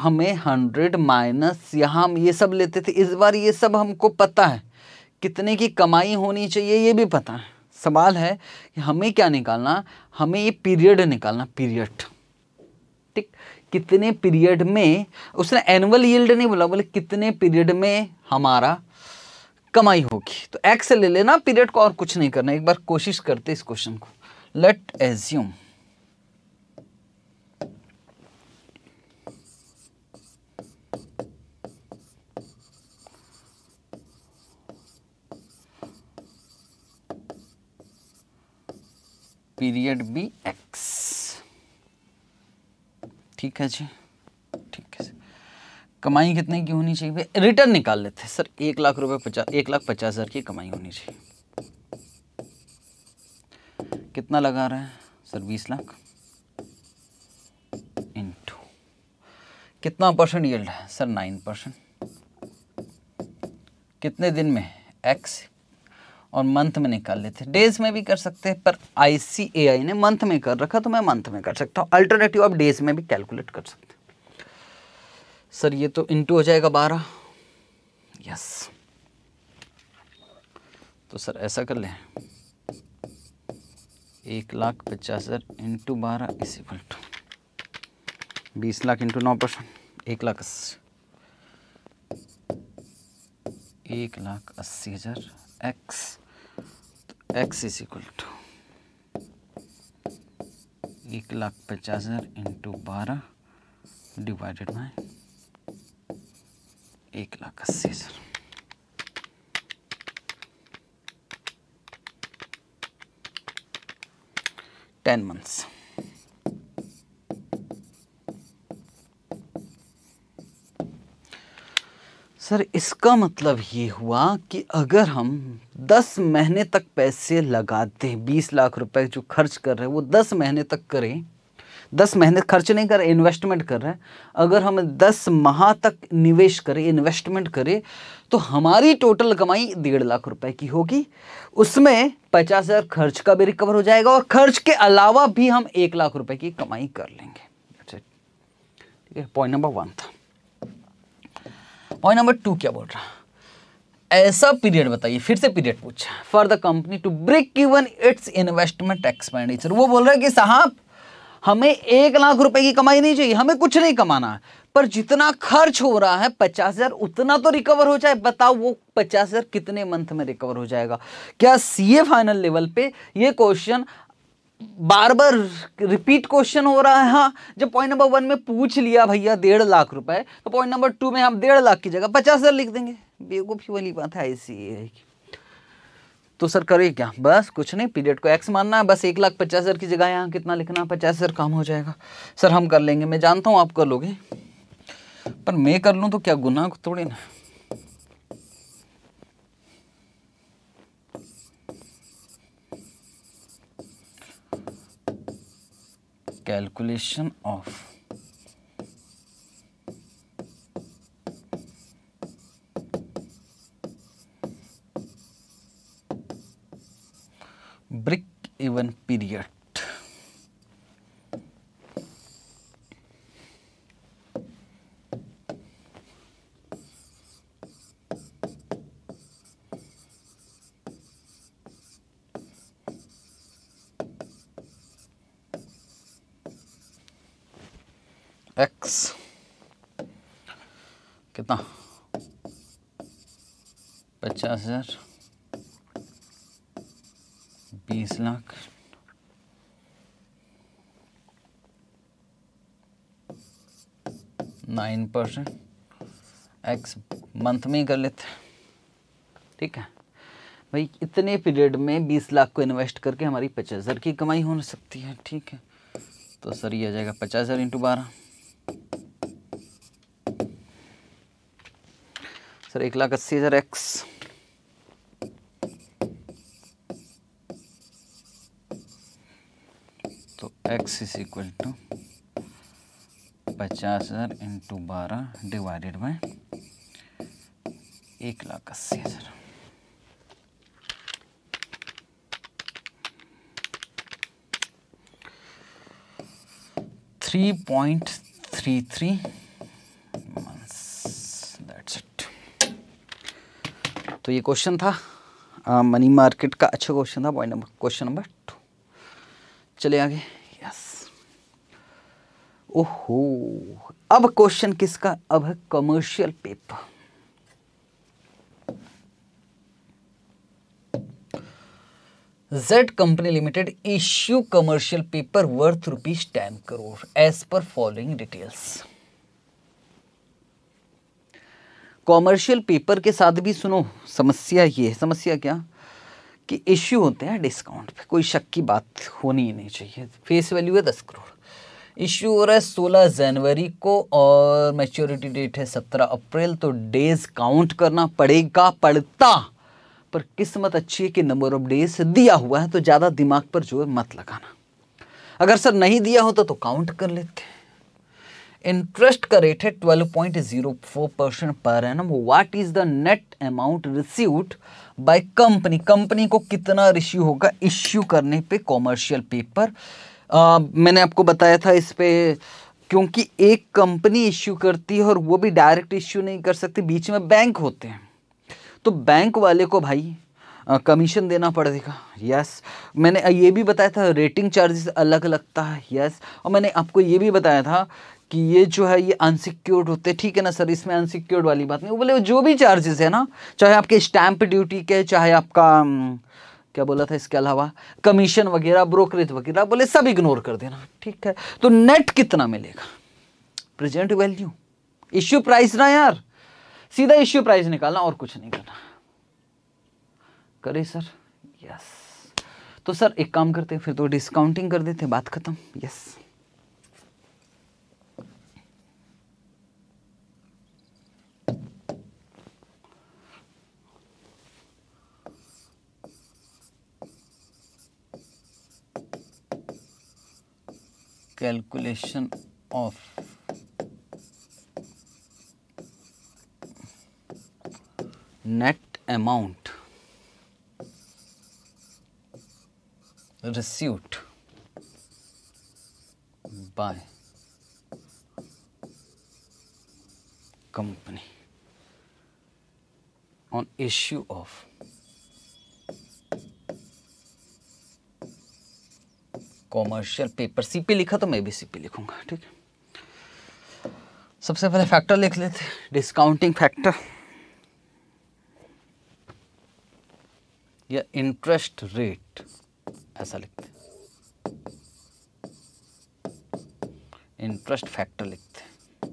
A: हमें हंड्रेड माइनस यहाँ हम ये सब लेते थे इस बार ये सब हमको पता है कितने की कमाई होनी चाहिए ये भी पता है सवाल है कि हमें क्या निकालना हमें ये पीरियड निकालना पीरियड ठीक कितने पीरियड में उसने एनुअल यील्ड नहीं बोला बोले कितने पीरियड में हमारा कमाई होगी तो एक्स ले लेना पीरियड को और कुछ नहीं करना एक बार कोशिश करते इस क्वेश्चन को लेट एज्यूम पीरियड भी एक्स ठीक है जी ठीक है कमाई कितने की होनी चाहिए रिटर्न निकाल लेते हैं सर एक लाख रुपए पचास एक लाख पचास हज़ार की कमाई होनी चाहिए कितना लगा रहा है सर बीस लाख इंटू कितना परसेंट यील्ड है सर नाइन परसेंट कितने दिन में एक्स और मंथ में निकाल लेते हैं डेज में भी कर सकते हैं पर आई ने मंथ में कर रखा तो मैं मंथ में कर सकता हूँ अल्टरनेटिव आप डेज में भी कैलकुलेट कर सकते सर ये तो इंटू हो जाएगा बारह यस तो सर ऐसा कर लें एक लाख पचास हज़ार इंटू बारह इस इक्वल टू बीस लाख इंटू नौ परसेंट एक लाख अस्सी एक लाख अस्सी हज़ार X X is equal to एक लाख पचास हज़ार इंटू बारह डिवाइडेड बाय एक लाख अस्सी हज़ार टेन मंथ्स सर इसका मतलब ये हुआ कि अगर हम 10 महीने तक पैसे लगाते हैं 20 लाख रुपए जो खर्च कर रहे हैं वो 10 महीने तक करें 10 महीने खर्च नहीं कर रहे इन्वेस्टमेंट कर रहे हैं अगर हम 10 माह तक निवेश करें इन्वेस्टमेंट करें तो हमारी टोटल कमाई डेढ़ लाख रुपए की होगी उसमें पचास हज़ार खर्च का भी रिकवर हो जाएगा और खर्च के अलावा भी हम एक लाख रुपए की कमाई कर लेंगे ठीक है पॉइंट नंबर वन था पॉइंट नंबर टू क्या बोल रहा ऐसा पीरियड बताइए फिर से पीरियड पूछा for the company to break even its investment expenditure वो बोल रहा है कि साहब हमें एक लाख रुपए की कमाई नहीं चाहिए हमें कुछ नहीं कमाना पर जितना खर्च हो रहा है पचास हजार उतना तो रिकवर हो जाए बताओ वो पचास हजार कितने मंथ में रिकवर हो जाएगा क्या सीए फाइनल लेवल पे ये क्वेश्चन बार बार रिपीट क्वेश्चन हो रहा है हाँ जब पॉइंट नंबर वन में पूछ लिया भैया डेढ़ लाख रुपए तो पॉइंट नंबर टू में हम डेढ़ लाख की जगह पचास हज़ार लिख देंगे बेवकूफ़ी वाली बात है ऐसी तो सर करिए क्या बस कुछ नहीं पीरियड को एक्स मानना है बस एक लाख पचास हज़ार की जगह यहाँ कितना लिखना है पचास हज़ार काम हो जाएगा सर हम कर लेंगे मैं जानता हूँ आप कर लोगे पर मैं कर लूँ तो क्या गुनाह थोड़ी ना calculation of break even period X कितना पचास हज़ार बीस lakh nine percent X month में ही कर लेते ठीक है भाई इतने पीरियड में बीस लाख को इन्वेस्ट करके हमारी पचास हज़ार की कमाई हो सकती है ठीक है तो सर ये आ जाएगा पचास हज़ार इंटू बारह सर एक लाख अस्सी हज़ार एक्स तो एक्स इज इक्वल टू पचास हज़ार इंटू बारह डिवाइडेड बाय एक लाख अस्सी हज़ार थ्री पॉइंट थ्री थ्री तो ये क्वेश्चन था आ, मनी मार्केट का अच्छा क्वेश्चन था point number question number two चले आगे यस ओहो अब क्वेश्चन किसका अब है commercial paper Z company limited issue commercial paper worth rupees ten crore as per following details commercial paper के साथ भी सुनो समस्या ये है समस्या क्या कि इश्यू होते हैं डिस्काउंट पे कोई शक की बात होनी ही नहीं चाहिए फेस वैल्यू है दस करोड़ इश्यू हो रहा है सोलह जनवरी को और मैच्योरिटी डेट है सत्रह अप्रैल तो डेज काउंट करना पड़ेगा पड़ता पर किस्मत अच्छी है कि नंबर ऑफ डेज दिया हुआ है तो ज़्यादा दिमाग पर जोर मत लगाना अगर सर नहीं दिया होता तो काउंट कर लेते इंटरेस्ट का रेट है 12.04 percent per annum what is the net amount received by company company को कितना रिश्यू होगा इश्यू करने पे कॉमर्शियल पेपर आ, मैंने आपको बताया था इस पर क्योंकि एक कंपनी इश्यू करती है और वो भी डायरेक्ट इश्यू नहीं कर सकती बीच में बैंक होते हैं तो बैंक वाले को भाई कमीशन देना पड़ेगा यस मैंने ये भी बताया था रेटिंग चार्जेस अलग लगता है यस और मैंने आपको ये भी बताया था कि ये जो है ये अनसिक्योर्ड होते हैं ठीक है ना सर इसमें अनसिक्योर्ड वाली बात नहीं वो बोले जो भी चार्जेस है ना चाहे आपके स्टैंप ड्यूटी के चाहे आपका क्या बोला था इसके अलावा कमीशन वगैरह ब्रोकरेज वगैरह बोले सब इग्नोर कर देना ठीक है तो नेट कितना मिलेगा प्रेजेंट वैल्यू इश्यू प्राइस ना यार सीधा इश्यू प्राइस निकालना और कुछ नहीं करना करे सर यस तो सर एक काम करते फिर तो डिस्काउंटिंग कर देते बात खत्म yes calculation of net amount received by company on issue of commercial paper CP लिखा तो मैं भी सीपी लिखूंगा ठीक है सबसे पहले फैक्टर लिख लेते डिस्काउंटिंग फैक्टर या इंटरेस्ट रेट ऐसा लिखते इंटरेस्ट फैक्टर लिखते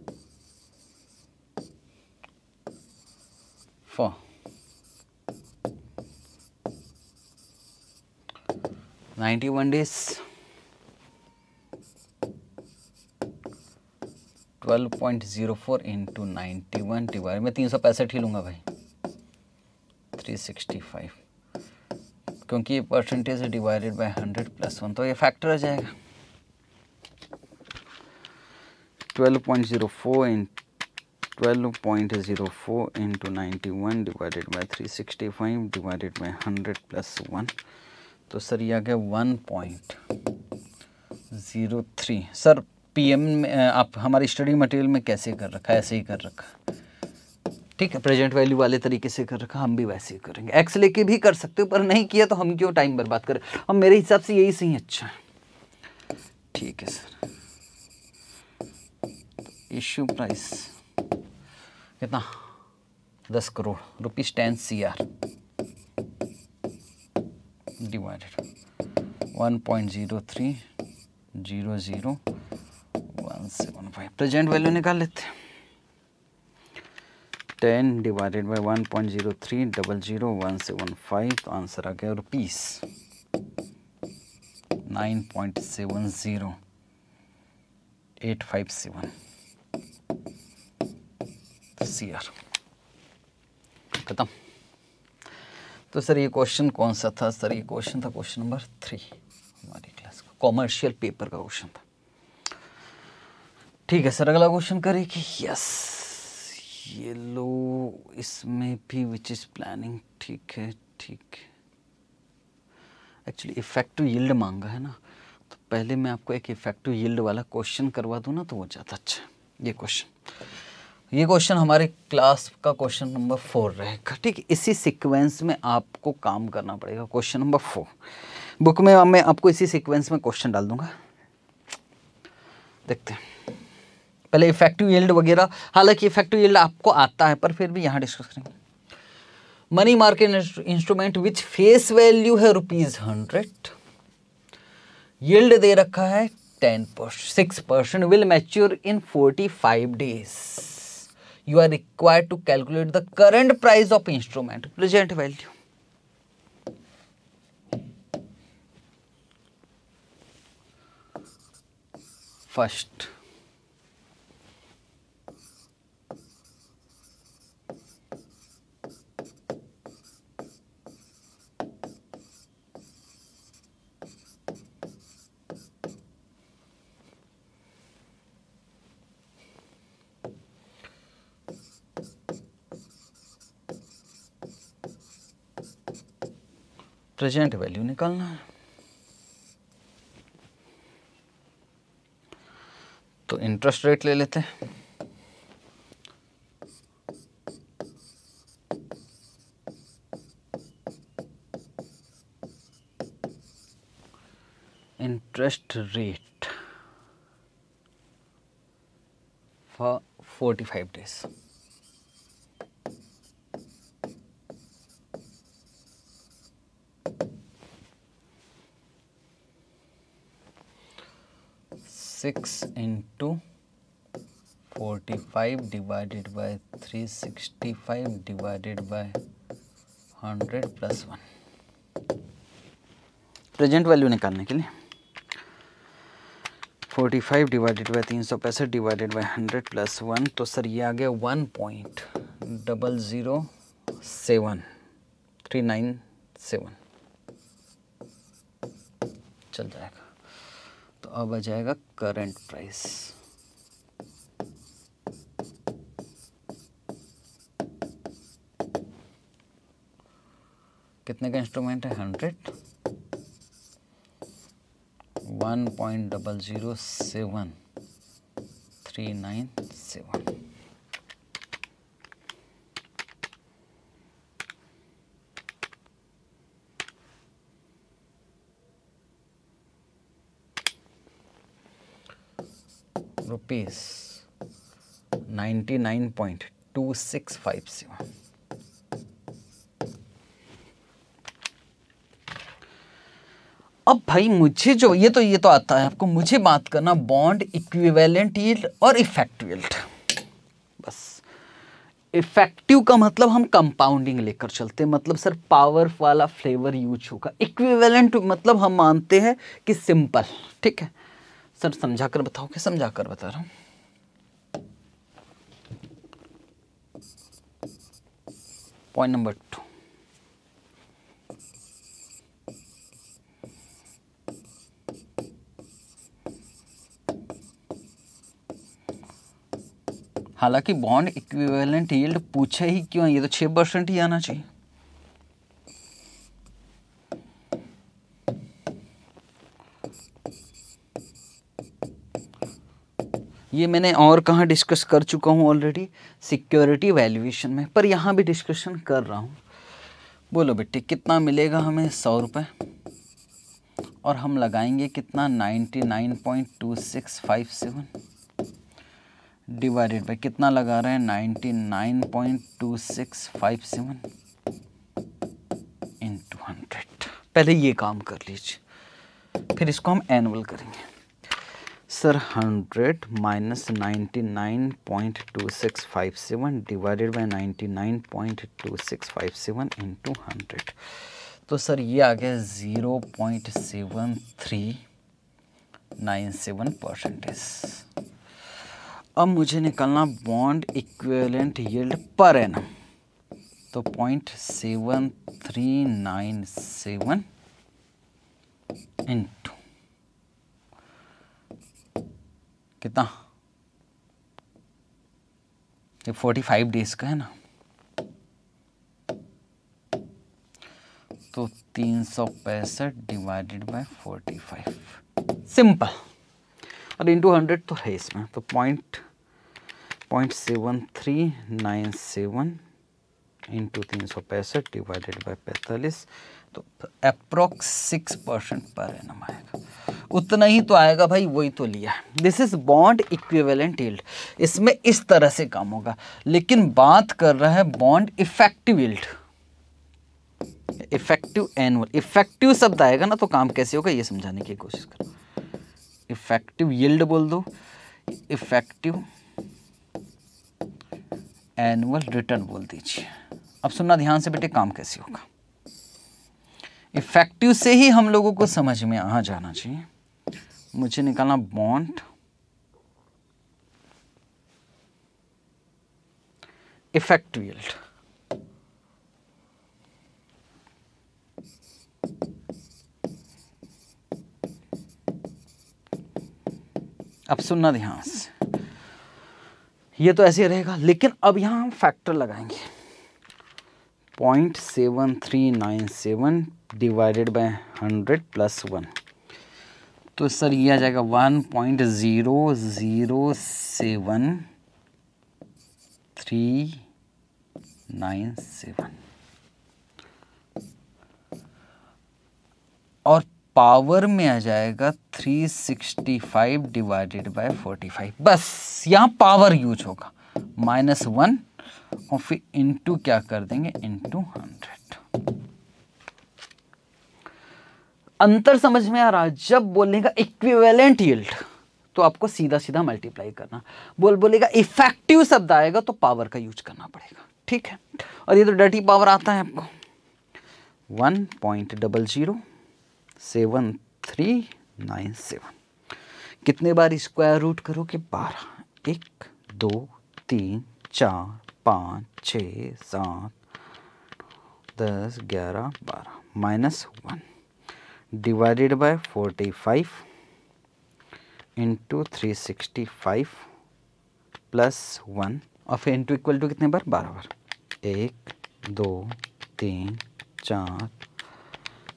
A: for ninety one days twelve point zero four into ninety one divide मैं तीन सौ पैंसठ ही लूँगा भाई थ्री सिक्सटी फाइव क्योंकि percentage divided by hundred plus one तो ये फैक्टर आ जाएगा twelve point zero four in twelve point zero four into ninety one divided by three sixty five divided by hundred plus one तो sir ये आ गया one point zero three sir PM में आप हमारे स्टडी मटेरियल में कैसे कर रखा है ऐसे ही कर रखा ठीक है प्रेजेंट वैल्यू वाले तरीके से कर रखा हम भी वैसे ही करेंगे एक्स लेके भी कर सकते हो पर नहीं किया तो हम क्यों टाइम बर्बाद करें हम मेरे हिसाब से यही सही अच्छा है ठीक है सर इश्यू प्राइस कितना दस crore rupees ten C R divided one point zero three zero zero one seven five present value निकाल लेते हैं ten divided by one point zero three double zero one seven five तो answer आ गया rupees nine point seven zero eight five seven C R खत्म तो sir ये question कौन सा था सर ये क्वेश्चन था क्वेश्चन नंबर थ्री हमारी क्लास का कॉमर्शियल पेपर का क्वेश्चन था ठीक है सर अगला क्वेश्चन करें कि यस ये लो इसमें भी विच इज़ प्लानिंग ठीक है ठीक है एक्चुअली इफेक्टिव यील्ड मांगा है ना तो पहले मैं आपको एक इफेक्टिव यील्ड वाला क्वेश्चन करवा दूँ ना तो वो ज़्यादा अच्छा ये क्वेश्चन ये क्वेश्चन हमारे क्लास का क्वेश्चन नंबर फोर रहेगा ठीक इसी सीक्वेंस में आपको काम करना पड़ेगा क्वेश्चन नंबर फोर बुक में मैं आपको इसी सीक्वेंस में क्वेश्चन डाल दूंगा देखते हैं पहले इफेक्टिव यील्ड वगैरह हालांकि इफेक्टिव यील्ड आपको आता है पर फिर भी यहाँ डिस्कस करेंगे money market instrument which face value है रुपीज़ हंड्रेड यील्ड दे रखा है ten percent six percent will mature in forty five days you are required to calculate the current price of instrument present value first present value निकालना है तो interest rate ले लेते हैं interest rate for forty five days six into forty five divided by three sixty five divided by hundred plus one present value निकालने के लिए forty five divided by तीन सौ पैंसठ divided by hundred plus one तो sir ये आ गया one point double zero seven three nine seven चल जाएगा अब आ जाएगा करंट प्राइस कितने का इंस्ट्रूमेंट है hundred one point double zero seven three nine seven rupees ninety nine अब भाई मुझे जो ये तो ये तो आता है आपको मुझे बात करना बॉन्ड इक्विवेलेंट यील्ड और इफेक्टिव यील्ड बस इफेक्टिव का मतलब हम कंपाउंडिंग लेकर चलते हैं मतलब सर पावर वाला फ्लेवर यूज होगा इक्विवेलेंट मतलब हम मानते हैं कि सिंपल ठीक है सर समझा कर क्या समझा कर बता रहा हूँ पॉइंट नंबर टू हालांकि बॉन्ड इक्विवेलेंट यील्ड पूछे ही क्यों ये तो छह परसेंट ही आना चाहिए ये मैंने और कहाँ डिस्कस कर चुका हूँ ऑलरेडी सिक्योरिटी वैल्यूएशन में पर यहाँ भी डिस्कशन कर रहा हूँ बोलो बेटे कितना मिलेगा हमें सौ रुपये और हम लगाएंगे कितना ninety nine point two six five seven divided by कितना लगा रहे हैं ninety nine point two six five seven into hundred पहले ये काम कर लीजिए फिर इसको हम एनुअल करेंगे sir hundred minus ninety nine point two six five seven divided by ninety nine point two six five seven into hundred तो सर ये आ गया zero point seven three nine seven percentage अब मुझे निकालना bond equivalent yield per annum तो point seven three nine seven into कितना ये 45 डेज का है ना तो तीन सौ पैंसठ divided by forty five simple और इंटू हंड्रेड तो है इसमें तो point point seven three nine seven into तीन सौ पैंसठ डिवाइडेड बाई पैंतालीस तो approx six percent per annum आएगा उतना ही तो आएगा भाई वही तो लिया this is bond equivalent yield इसमें इस तरह से काम होगा लेकिन बात कर रहा है bond effective yield effective annual effective शब्द आएगा ना तो काम कैसे होगा ये समझाने की कोशिश करो इफेक्टिव यील्ड बोल दो इफेक्टिव एनुअल रिटर्न बोल दीजिए अब सुनना ध्यान से बेटे काम कैसे होगा इफेक्टिव से ही हम लोगों को समझ में आ जाना चाहिए मुझे निकालना बॉन्ड इफेक्टिव यील्ड अब सुनना ध्यान से ये तो ऐसे रहेगा लेकिन अब यहां हम फैक्टर लगाएंगे point seven three nine seven divided by hundred plus one तो सर ये आ जाएगा one point zero zero seven three nine seven और पावर में आ जाएगा 365 डिवाइडेड बाय 45 बस यहाँ पावर यूज होगा माइनस वन और फिर इंटू क्या कर देंगे इंटू हंड्रेड अंतर समझ में आ रहा है जब बोलेगा इक्विवेलेंट यील्ड तो आपको सीधा सीधा मल्टीप्लाई करना बोल बोलेगा इफेक्टिव शब्द आएगा तो पावर का यूज करना पड़ेगा ठीक है और ये तो डटी पावर आता है आपको one point double zero seven three nine seven कितने बार स्क्वायर रूट करोगे बारह एक दो तीन चार पाँच छ सात दस ग्यारह बारह minus one divided forty 45 into three sixty five plus one और फिर इंटू इक्वल टू कितने बार बारह बार एक दो तीन चार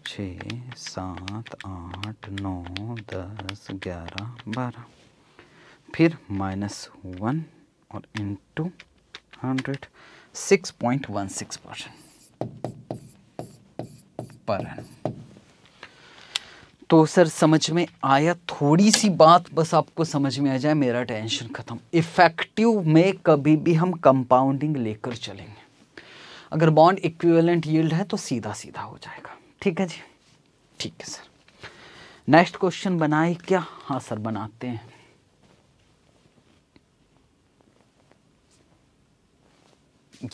A: छः सात आठ नौ दस ग्यारह बारह फिर माइनस वन और into hundred six point one six percent पर है तो सर समझ में आया थोड़ी सी बात बस आपको समझ में आ जाए मेरा टेंशन ख़त्म इफ़ेक्टिव में कभी भी हम कंपाउंडिंग लेकर चलेंगे अगर बॉन्ड इक्विवेलेंट यील्ड है तो सीधा सीधा हो जाएगा ठीक है जी ठीक है सर नेक्स्ट क्वेश्चन बनाए क्या हाँ सर बनाते हैं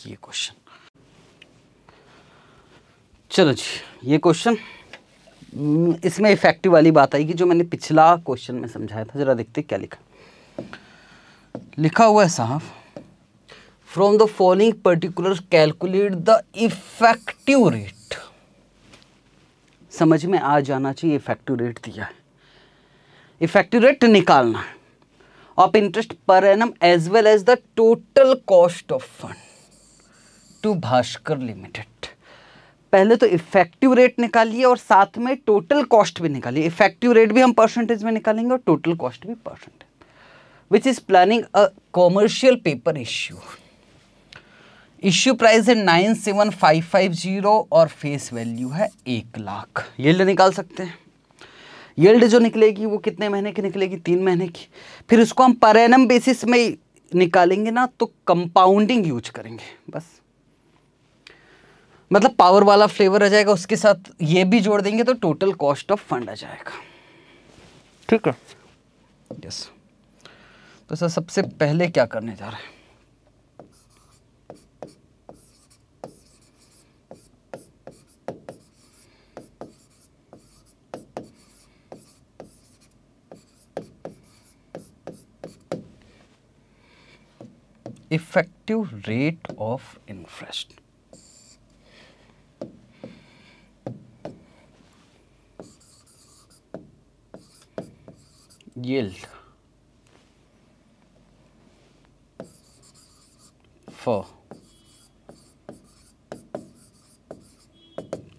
A: ये क्वेश्चन चलो जी ये क्वेश्चन हम्म, इसमें इफेक्टिव वाली बात आएगी जो मैंने पिछला क्वेश्चन में समझाया था ज़रा देखते क्या लिखा लिखा हुआ है साहब from the following particular calculate the effective rate समझ में आ जाना चाहिए इफेक्टिव रेट दिया है इफेक्टिव रेट निकालना है of interest per annum as well as the total cost of fund to Bhaskar limited पहले तो इफेक्टिव रेट निकालिए और साथ में टोटल कॉस्ट भी निकालिए इफेक्टिव रेट भी हम परसेंटेज में निकालेंगे और टोटल कॉस्ट भी percentage which is planning a commercial paper issue issue price है nine seven five five zero और फेस वैल्यू है एक लाख येल्ड निकाल सकते हैं येल्ड जो निकलेगी वो कितने महीने की निकलेगी तीन महीने की फिर उसको हम पर एनम बेसिस में निकालेंगे ना तो कंपाउंडिंग यूज करेंगे बस मतलब पावर वाला फ्लेवर आ जाएगा उसके साथ ये भी जोड़ देंगे तो टोटल कॉस्ट ऑफ फंड आ जाएगा ठीक है यस तो सर सबसे पहले क्या करने जा रहे हैं effective rate of interest yield for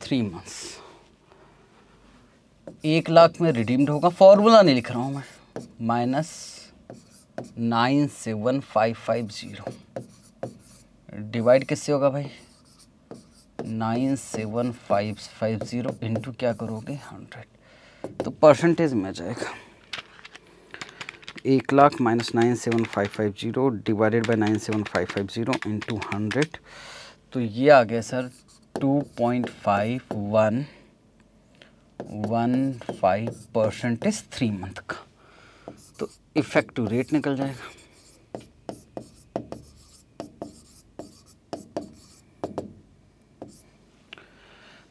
A: three months एक लाख में रिडीम्ड होगा फॉर्मूला नहीं लिख रहा हूँ मैं minus nine seven five five zero divide किससे होगा भाई nine seven five five zero into क्या करोगे हंड्रेड तो परसेंटेज में जाएगा एक lakh minus nine seven five five zero divided by nine seven five five zero into hundred तो ये आ गया sir two point five one one five percentage three month का तो इफेक्टिव रेट निकल जाएगा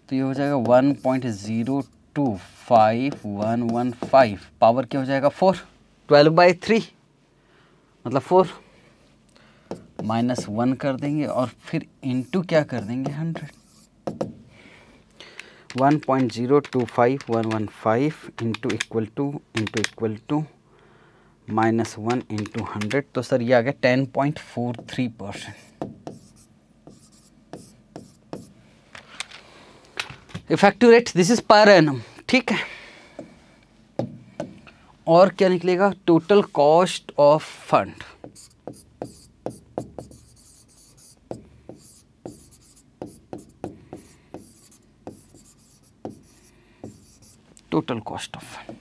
A: तो ये हो जाएगा one point zero two five one one five power क्या हो जाएगा फोर ट्वेल्व बाई थ्री मतलब फोर माइनस वन कर देंगे और फिर इंटू क्या कर देंगे hundred one point zero two five one one five into equal to into equal to minus one into hundred तो सर ये आ गया ten point four three percent effective rate this is per annum ठीक है और क्या निकलेगा total cost of fund total cost of fund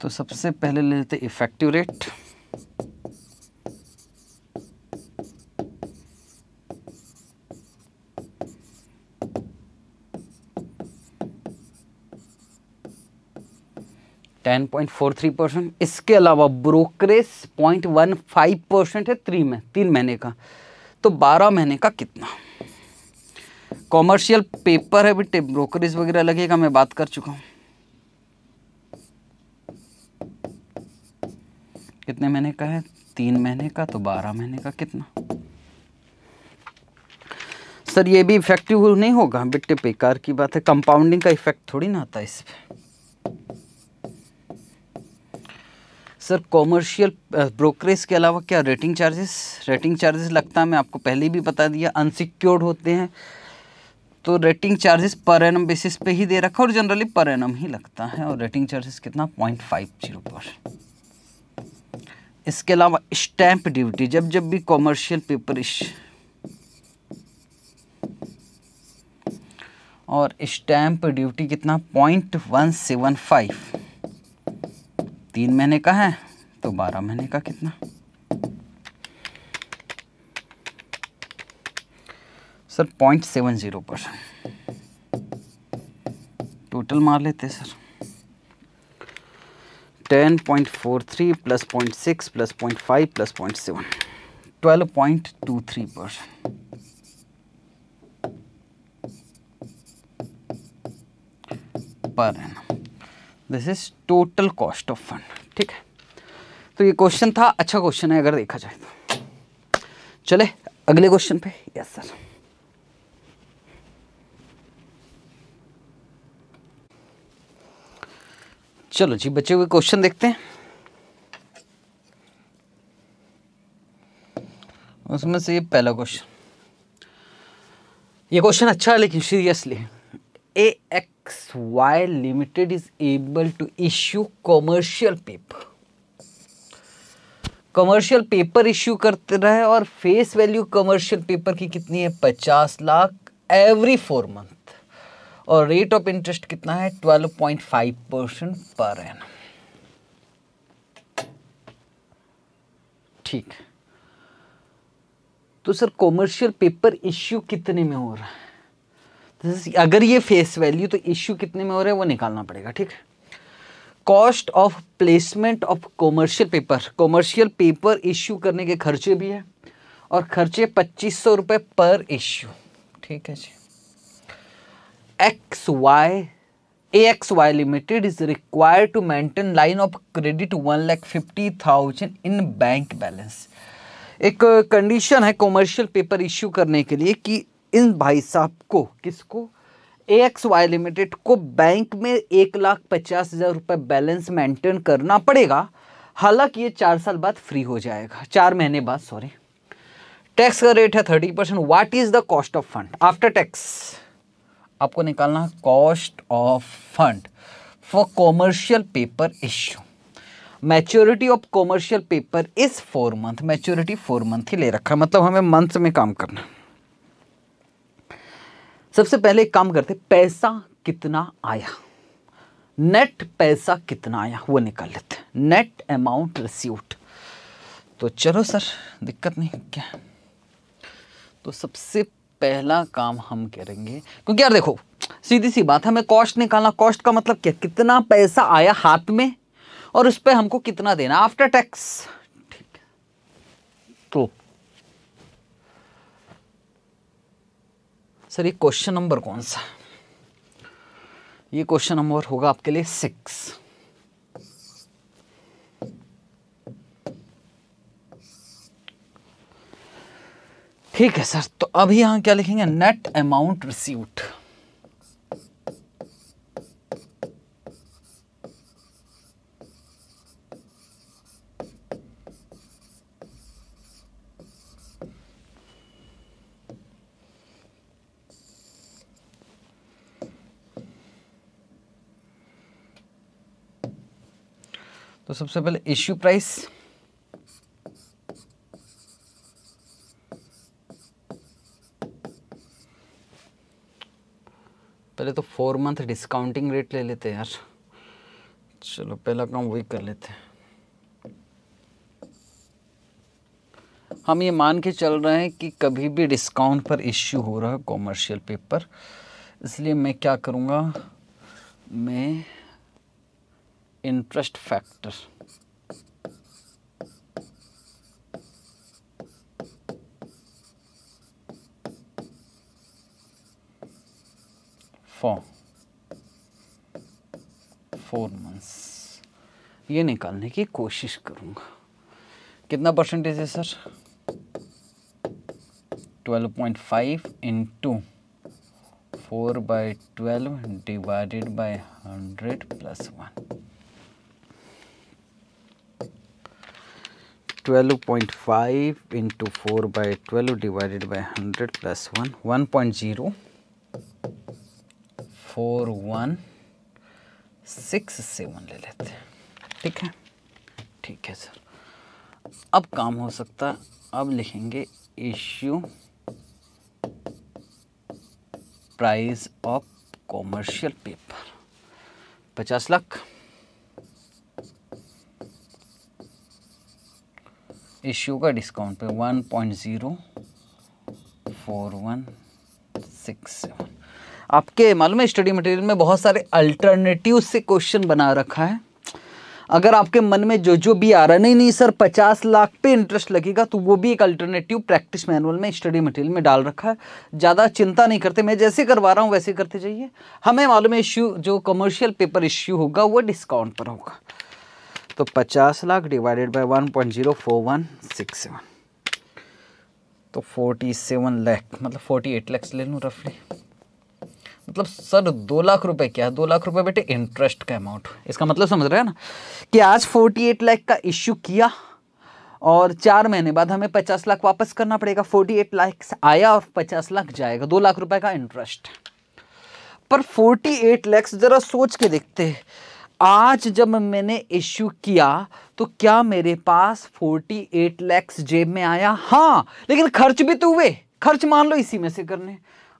A: तो सबसे पहले ले लेते इफेक्टिव रेट 10.43 परसेंट इसके अलावा brokerage point one five percent है थ्री में तीन महीने का तो बारह महीने का कितना कॉमर्शियल पेपर है बेटे ब्रोकरेज वगैरह लगेगा मैं बात कर चुका हूँ कितने महीने का है तीन महीने का तो बारह महीने का कितना सर ये भी इफेक्टिव नहीं होगा बिट्टे बेकार की बात है कंपाउंडिंग का इफेक्ट थोड़ी ना आता इस पर सर कॉमर्शियल ब्रोकरेज uh, के अलावा क्या रेटिंग चार्जेस रेटिंग चार्जेस लगता है मैं आपको पहले भी बता दिया अनसिक्योर्ड होते हैं तो rating charges per annum basis पे ही दे रखा और जनरली पर एनम ही लगता है और रेटिंग चार्जेस कितना पॉइंट फाइव जीरो पर इसके अलावा स्टैंप ड्यूटी जब जब भी कॉमर्शियल पेपर और स्टैंप ड्यूटी कितना पॉइंट वन सेवन फाइव तीन महीने का है तो बारह महीने का कितना sir point seven zero percent total मार लेते sir ten point four three plus point six plus point five plus point seven twelve point two three percent पर है ना this is total cost of fund ठीक है तो ये question था अच्छा क्वेश्चन है अगर देखा जाए तो चले अगले क्वेश्चन पे यस सर चलो जी बचे हुए क्वेश्चन देखते हैं उसमें से ये पहला क्वेश्चन ये क्वेश्चन अच्छा है लेकिन seriously A act X Y limited is able to issue commercial paper commercial paper issue करते रहे और फेस वैल्यू कमर्शियल पेपर की कितनी है पचास लाख एवरी फोर मंथ और रेट ऑफ इंटरेस्ट कितना है ट्वेल्व पॉइंट फाइव परसेंट पर एन ठीक तो सर कॉमर्शियल पेपर इश्यू कितने में हो रहा है अगर ये फेस वैल्यू तो इश्यू कितने में हो रहा है वो निकालना पड़ेगा ठीक है cost of placement of commercial paper commercial paper issue करने के खर्चे भी है और खर्चे पच्चीस सौ रुपये पर इश्यू ठीक है जी X Y A X Y limited is require to maintain line of credit one lakh fifty thousand in bank balance एक कंडीशन है कॉमर्शियल पेपर इश्यू करने के लिए कि इन भाई साहब को किसको ए एक्स वाई लिमिटेड को बैंक में एक लाख पचास हज़ार रुपये बैलेंस मेंटेन करना पड़ेगा हालांकि ये चार साल बाद फ्री हो जाएगा चार महीने बाद सॉरी टैक्स का रेट है thirty percent what is the cost of fund after tax आपको निकालना cost of fund for commercial paper issue maturity of commercial paper is four month maturity four month ही ले रखा है मतलब हमें मंथ में काम करना है सबसे पहले एक काम करते पैसा कितना आया नेट पैसा कितना आया वो निकाल लेते नेट अमाउंट रिसीव्ड तो चलो सर दिक्कत नहीं क्या तो सबसे पहला काम हम करेंगे क्योंकि यार देखो सीधी सी बात है हमें कॉस्ट निकालना कॉस्ट का मतलब क्या कितना पैसा आया हाथ में और उस पर हमको कितना देना आफ्टर टैक्स सर ये क्वेश्चन नंबर कौन सा ये क्वेश्चन नंबर होगा आपके लिए सिक्स ठीक है सर तो अभी यहां क्या लिखेंगे नेट अमाउंट रिसीव्ड तो सबसे पहले इश्यू प्राइस पहले तो फोर मंथ डिस्काउंटिंग रेट ले लेते हैं यार चलो पहला काम वही कर लेते हैं हम ये मान के चल रहे हैं कि कभी भी डिस्काउंट पर इश्यू हो रहा है कॉमर्शियल पेपर इसलिए मैं क्या करूँगा मैं interest factor for four months ये निकालने की कोशिश करूंगा कितना परसेंटेज है sir 12.5 point five into four by twelve divided by hundred plus one twelve point five into four by twelve divided by hundred plus one one point zero four one six seven ले लेते हैं ठीक है ठीक है sir अब काम हो सकता अब लिखेंगे issue price of commercial paper पचास लाख इश्यू का डिस्काउंट पे one point zero four one six seven आपके मालूम है स्टडी मटेरियल में बहुत सारे अल्टरनेटिव से क्वेश्चन बना रखा है अगर आपके मन में जो जो भी आ रहा है नहीं नहीं सर पचास लाख पे इंटरेस्ट लगेगा तो वो भी एक अल्टरनेटिव प्रैक्टिस मैनुअल में स्टडी मटेरियल में डाल रखा है ज़्यादा चिंता नहीं करते मैं जैसे करवा रहा हूँ वैसे करते जाइए हमें मालूम है इश्यू जो कमर्शियल पेपर इश्यू होगा वो डिस्काउंट पर होगा तो 50 लाख डिवाइडेड बाय 1.04167 तो 47 लाख मतलब 48 एट लैक्स ले लूँ रफली मतलब सर दो लाख रुपए क्या है दो लाख रुपए बेटे इंटरेस्ट का अमाउंट इसका मतलब समझ रहे हैं ना कि आज 48 लाख का इश्यू किया और चार महीने बाद हमें पचास लाख वापस करना पड़ेगा फोर्टी एट लाख आया और पचास लाख जाएगा दो लाख रुपए का इंटरेस्ट पर फोर्टी एट लैक्स ज़रा सोच के देखते हैं आज जब मैंने इश्यू किया तो क्या मेरे पास 48 लैक्स जेब में आया हाँ लेकिन खर्च भी तो हुए खर्च मान लो इसी में से करने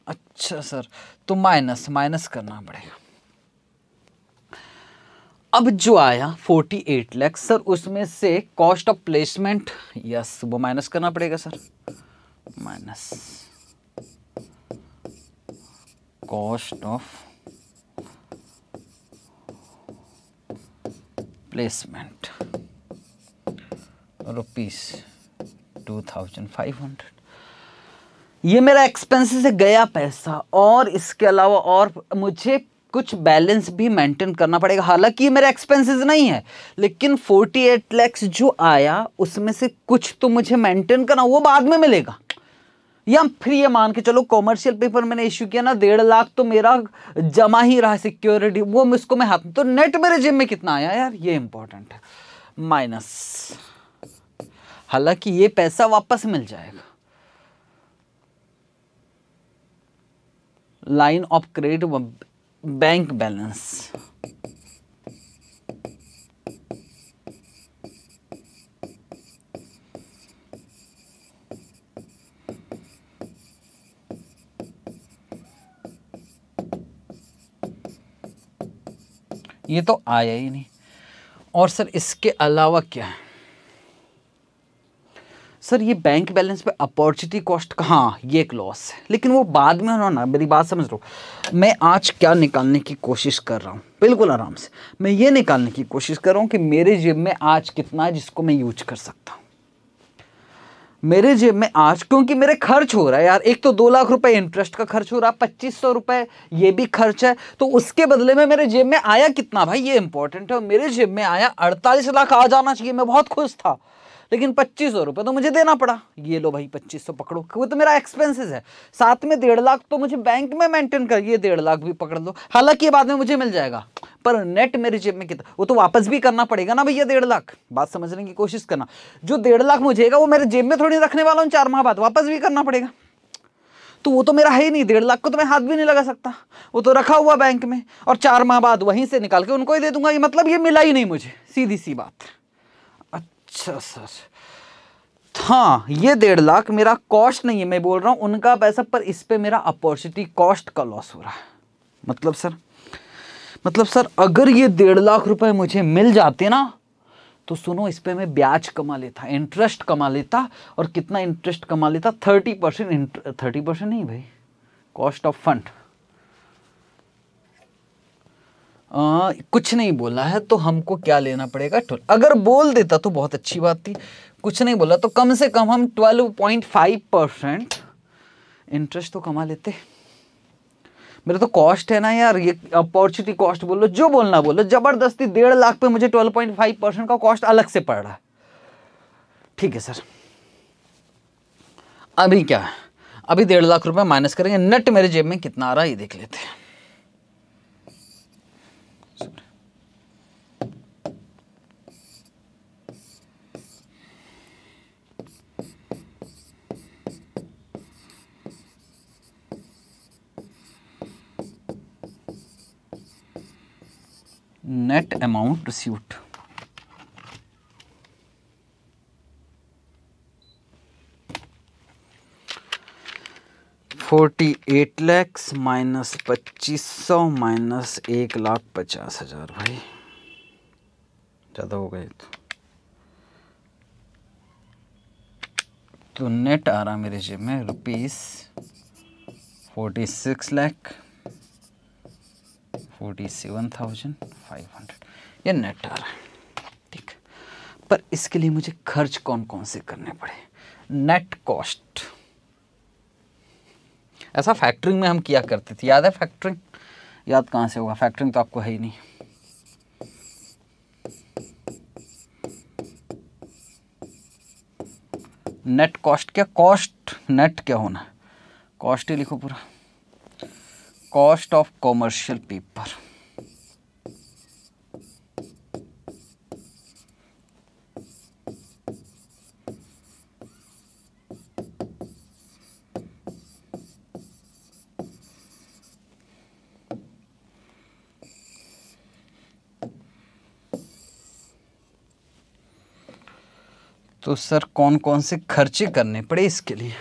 A: अच्छा सर तो माइनस माइनस करना पड़ेगा अब जो आया 48 लैक्स सर उसमें से कॉस्ट ऑफ प्लेसमेंट यस वो माइनस करना पड़ेगा sir minus cost of placement rupees two thousand five hundred ये मेरा एक्सपेंस से गया पैसा और इसके अलावा और मुझे कुछ बैलेंस भी मेंटेन करना पड़ेगा हालांकि ये मेरा एक्सपेंसेस नहीं है लेकिन फोर्टी एट लैक्स जो आया उसमें से कुछ तो मुझे मेंटेन करना वो बाद में मिलेगा या फ्री है मान के चलो कॉमर्शियल पेपर मैंने इश्यू किया ना डेढ़ लाख तो मेरा जमा ही रहा सिक्योरिटी वो मुझको मैं हाथ तो नेट मेरे जेब में कितना आया यार ये इंपॉर्टेंट है माइनस हालांकि ये पैसा वापस मिल जाएगा line of credit bank balance ये तो आया ही नहीं और सर इसके अलावा क्या है सर ये बैंक बैलेंस पे अपॉर्चुनिटी कॉस्ट हाँ ये एक लॉस है लेकिन वो बाद में होना मेरी बात समझ लो मैं आज क्या निकालने की कोशिश कर रहा हूँ बिल्कुल आराम से मैं ये निकालने की कोशिश कर रहा हूँ कि मेरे जेब में आज कितना है जिसको मैं यूज कर सकता हूँ मेरे जेब में आज क्योंकि मेरे खर्च हो रहा है यार एक तो दो लाख रुपए इंटरेस्ट का खर्च हो रहा है पच्चीस सौ रुपए ये भी खर्च है तो उसके बदले में मेरे जेब में आया कितना भाई ये इंपॉर्टेंट है और मेरे जेब में आया अड़तालीस लाख आ जाना चाहिए मैं बहुत खुश था लेकिन पच्चीस सौ रुपये तो मुझे देना पड़ा ये लो भाई पच्चीस सौ पकड़ो वो तो मेरा एक्सपेंसेस है साथ में डेढ़ लाख तो मुझे बैंक में मेंटेन कर ये डेढ़ लाख भी पकड़ लो हालांकि ये बाद में मुझे मिल जाएगा पर नेट मेरी जेब में कितना वो तो वापस भी करना पड़ेगा ना भैया डेढ़ लाख बात समझने की कोशिश करना जो डेढ़ लाख मुझेगा वो मेरे जेब में थोड़ी रखने वाला हूँ चार माह बाद वापस भी करना पड़ेगा तो वो तो मेरा है ही नहीं डेढ़ लाख को तो मैं हाथ भी नहीं लगा सकता वो तो रखा हुआ बैंक में और चार माह बाद वहीं से निकाल के उनको ही दे दूंगा ये मतलब ये मिला ही नहीं मुझे सीधी सी बात अच्छा सर हाँ ये डेढ़ लाख मेरा कॉस्ट नहीं है मैं बोल रहा हूँ उनका पैसा पर इस पर मेरा अपॉर्चुनिटी कॉस्ट का लॉस हो रहा है मतलब सर मतलब सर अगर ये डेढ़ लाख रुपए मुझे मिल जाते ना तो सुनो इस पर मैं ब्याज कमा लेता इंटरेस्ट कमा लेता और कितना इंटरेस्ट कमा लेता थर्टी परसेंट थर्टी परसेंट नहीं भाई कॉस्ट ऑफ फंड आ, कुछ नहीं बोला है तो हमको क्या लेना पड़ेगा ट्वेल्व अगर बोल देता तो बहुत अच्छी बात थी कुछ नहीं बोला तो कम से कम हम twelve point five percent interest तो कमा लेते मेरा तो कॉस्ट है ना यार ये अपॉर्चुनिटी कॉस्ट बोलो जो बोलना बोलो जबरदस्ती डेढ़ लाख पे मुझे ट्वेल्व पॉइंट फाइव परसेंट का कॉस्ट अलग से पड़ रहा है ठीक है सर अभी क्या है अभी डेढ़ लाख रुपए माइनस करेंगे नेट मेरे जेब में कितना आ रहा है ये देख लेते हैं net amount received forty eight lakhs minus पच्चीस सौ माइनस एक लाख पचास हजार भाई ज़्यादा हो गए तो तो नेट आ रहा मेरे जेब में rupees forty six lakh forty seven thousand five hundred ये नेट आ रहा है ठीक पर इसके लिए मुझे खर्च कौन कौन से करने पड़े नेट कॉस्ट ऐसा फैक्टरिंग में हम किया करते थे याद है फैक्टरिंग याद कहाँ से होगा फैक्टरिंग तो आपको है ही नहीं नेट कॉस्ट क्या कॉस्ट नेट क्या होना कॉस्ट ही लिखो पूरा कॉस्ट ऑफ कॉमर्शियल पेपर तो सर कौन कौन से खर्चे करने पड़े इसके लिए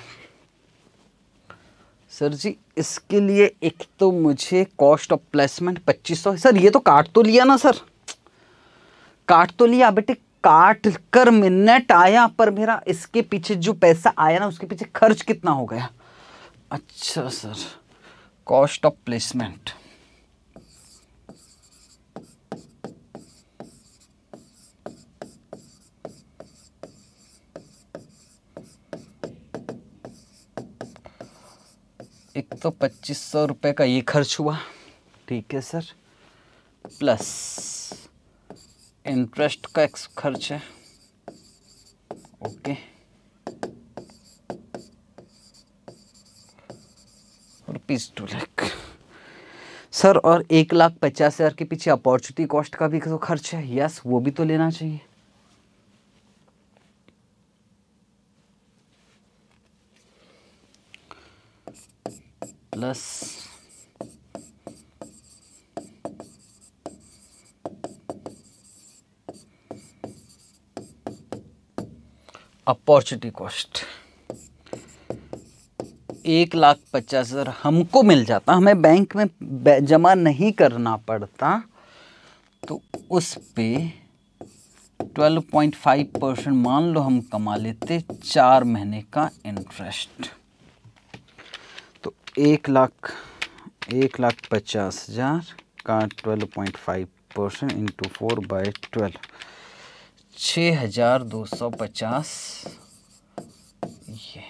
A: सर जी इसके लिए एक तो मुझे कॉस्ट ऑफ प्लेसमेंट पच्चीस सौ सर ये तो काट तो लिया ना सर काट तो लिया बेटे काट कर मिनट आया पर मेरा इसके पीछे जो पैसा आया ना उसके पीछे खर्च कितना हो गया अच्छा सर कॉस्ट ऑफ प्लेसमेंट एक तो पच्चीस सौ रुपये का ये खर्च हुआ ठीक है सर प्लस इंटरेस्ट का एक खर्च है okay rupees two lakh sir और एक लाख पचास हज़ार के पीछे अपॉर्चुनिटी कॉस्ट का भी तो खर्च है यस वो भी तो लेना चाहिए दस अपॉर्चुनिटी कॉस्ट एक लाख पचास हज़ार हमको मिल जाता हमें बैंक में जमा नहीं करना पड़ता तो उस पे ट्वेल्व पॉइंट फाइव परसेंट मान लो हम कमा लेते चार महीने का इंटरेस्ट एक लाख एक लाख पचास हज़ार का twelve point five percent into four by twelve छः हज़ार दो सौ पचास ये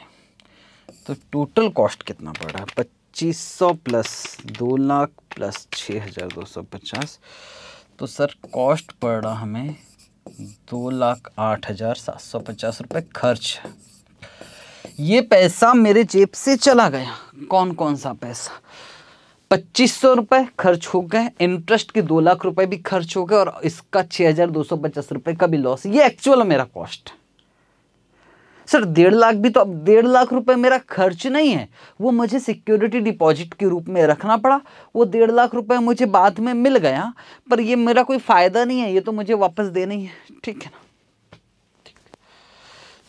A: तो टोटल कॉस्ट कितना पड़ रहा है पच्चीस सौ प्लस दो लाख प्लस छः हज़ार दो सौ पचास तो सर कॉस्ट पड़ रहा हमें दो लाख आठ हज़ार सात सौ पचास रुपये खर्च ये पैसा मेरे जेब से चला गया कौन कौन सा पैसा पच्चीस सौ रुपये खर्च हो गए इंटरेस्ट के दो लाख रुपए भी खर्च हो गए और इसका छः हज़ार दो सौ पचास रुपये का भी लॉस ये एक्चुअल मेरा कॉस्ट सर डेढ़ लाख भी तो अब डेढ़ लाख रुपए मेरा खर्च नहीं है वो मुझे सिक्योरिटी डिपॉजिट के रूप में रखना पड़ा वो डेढ़ लाख रुपए मुझे बाद में मिल गया पर ये मेरा कोई फ़ायदा नहीं है ये तो मुझे वापस देना ही है ठीक है ना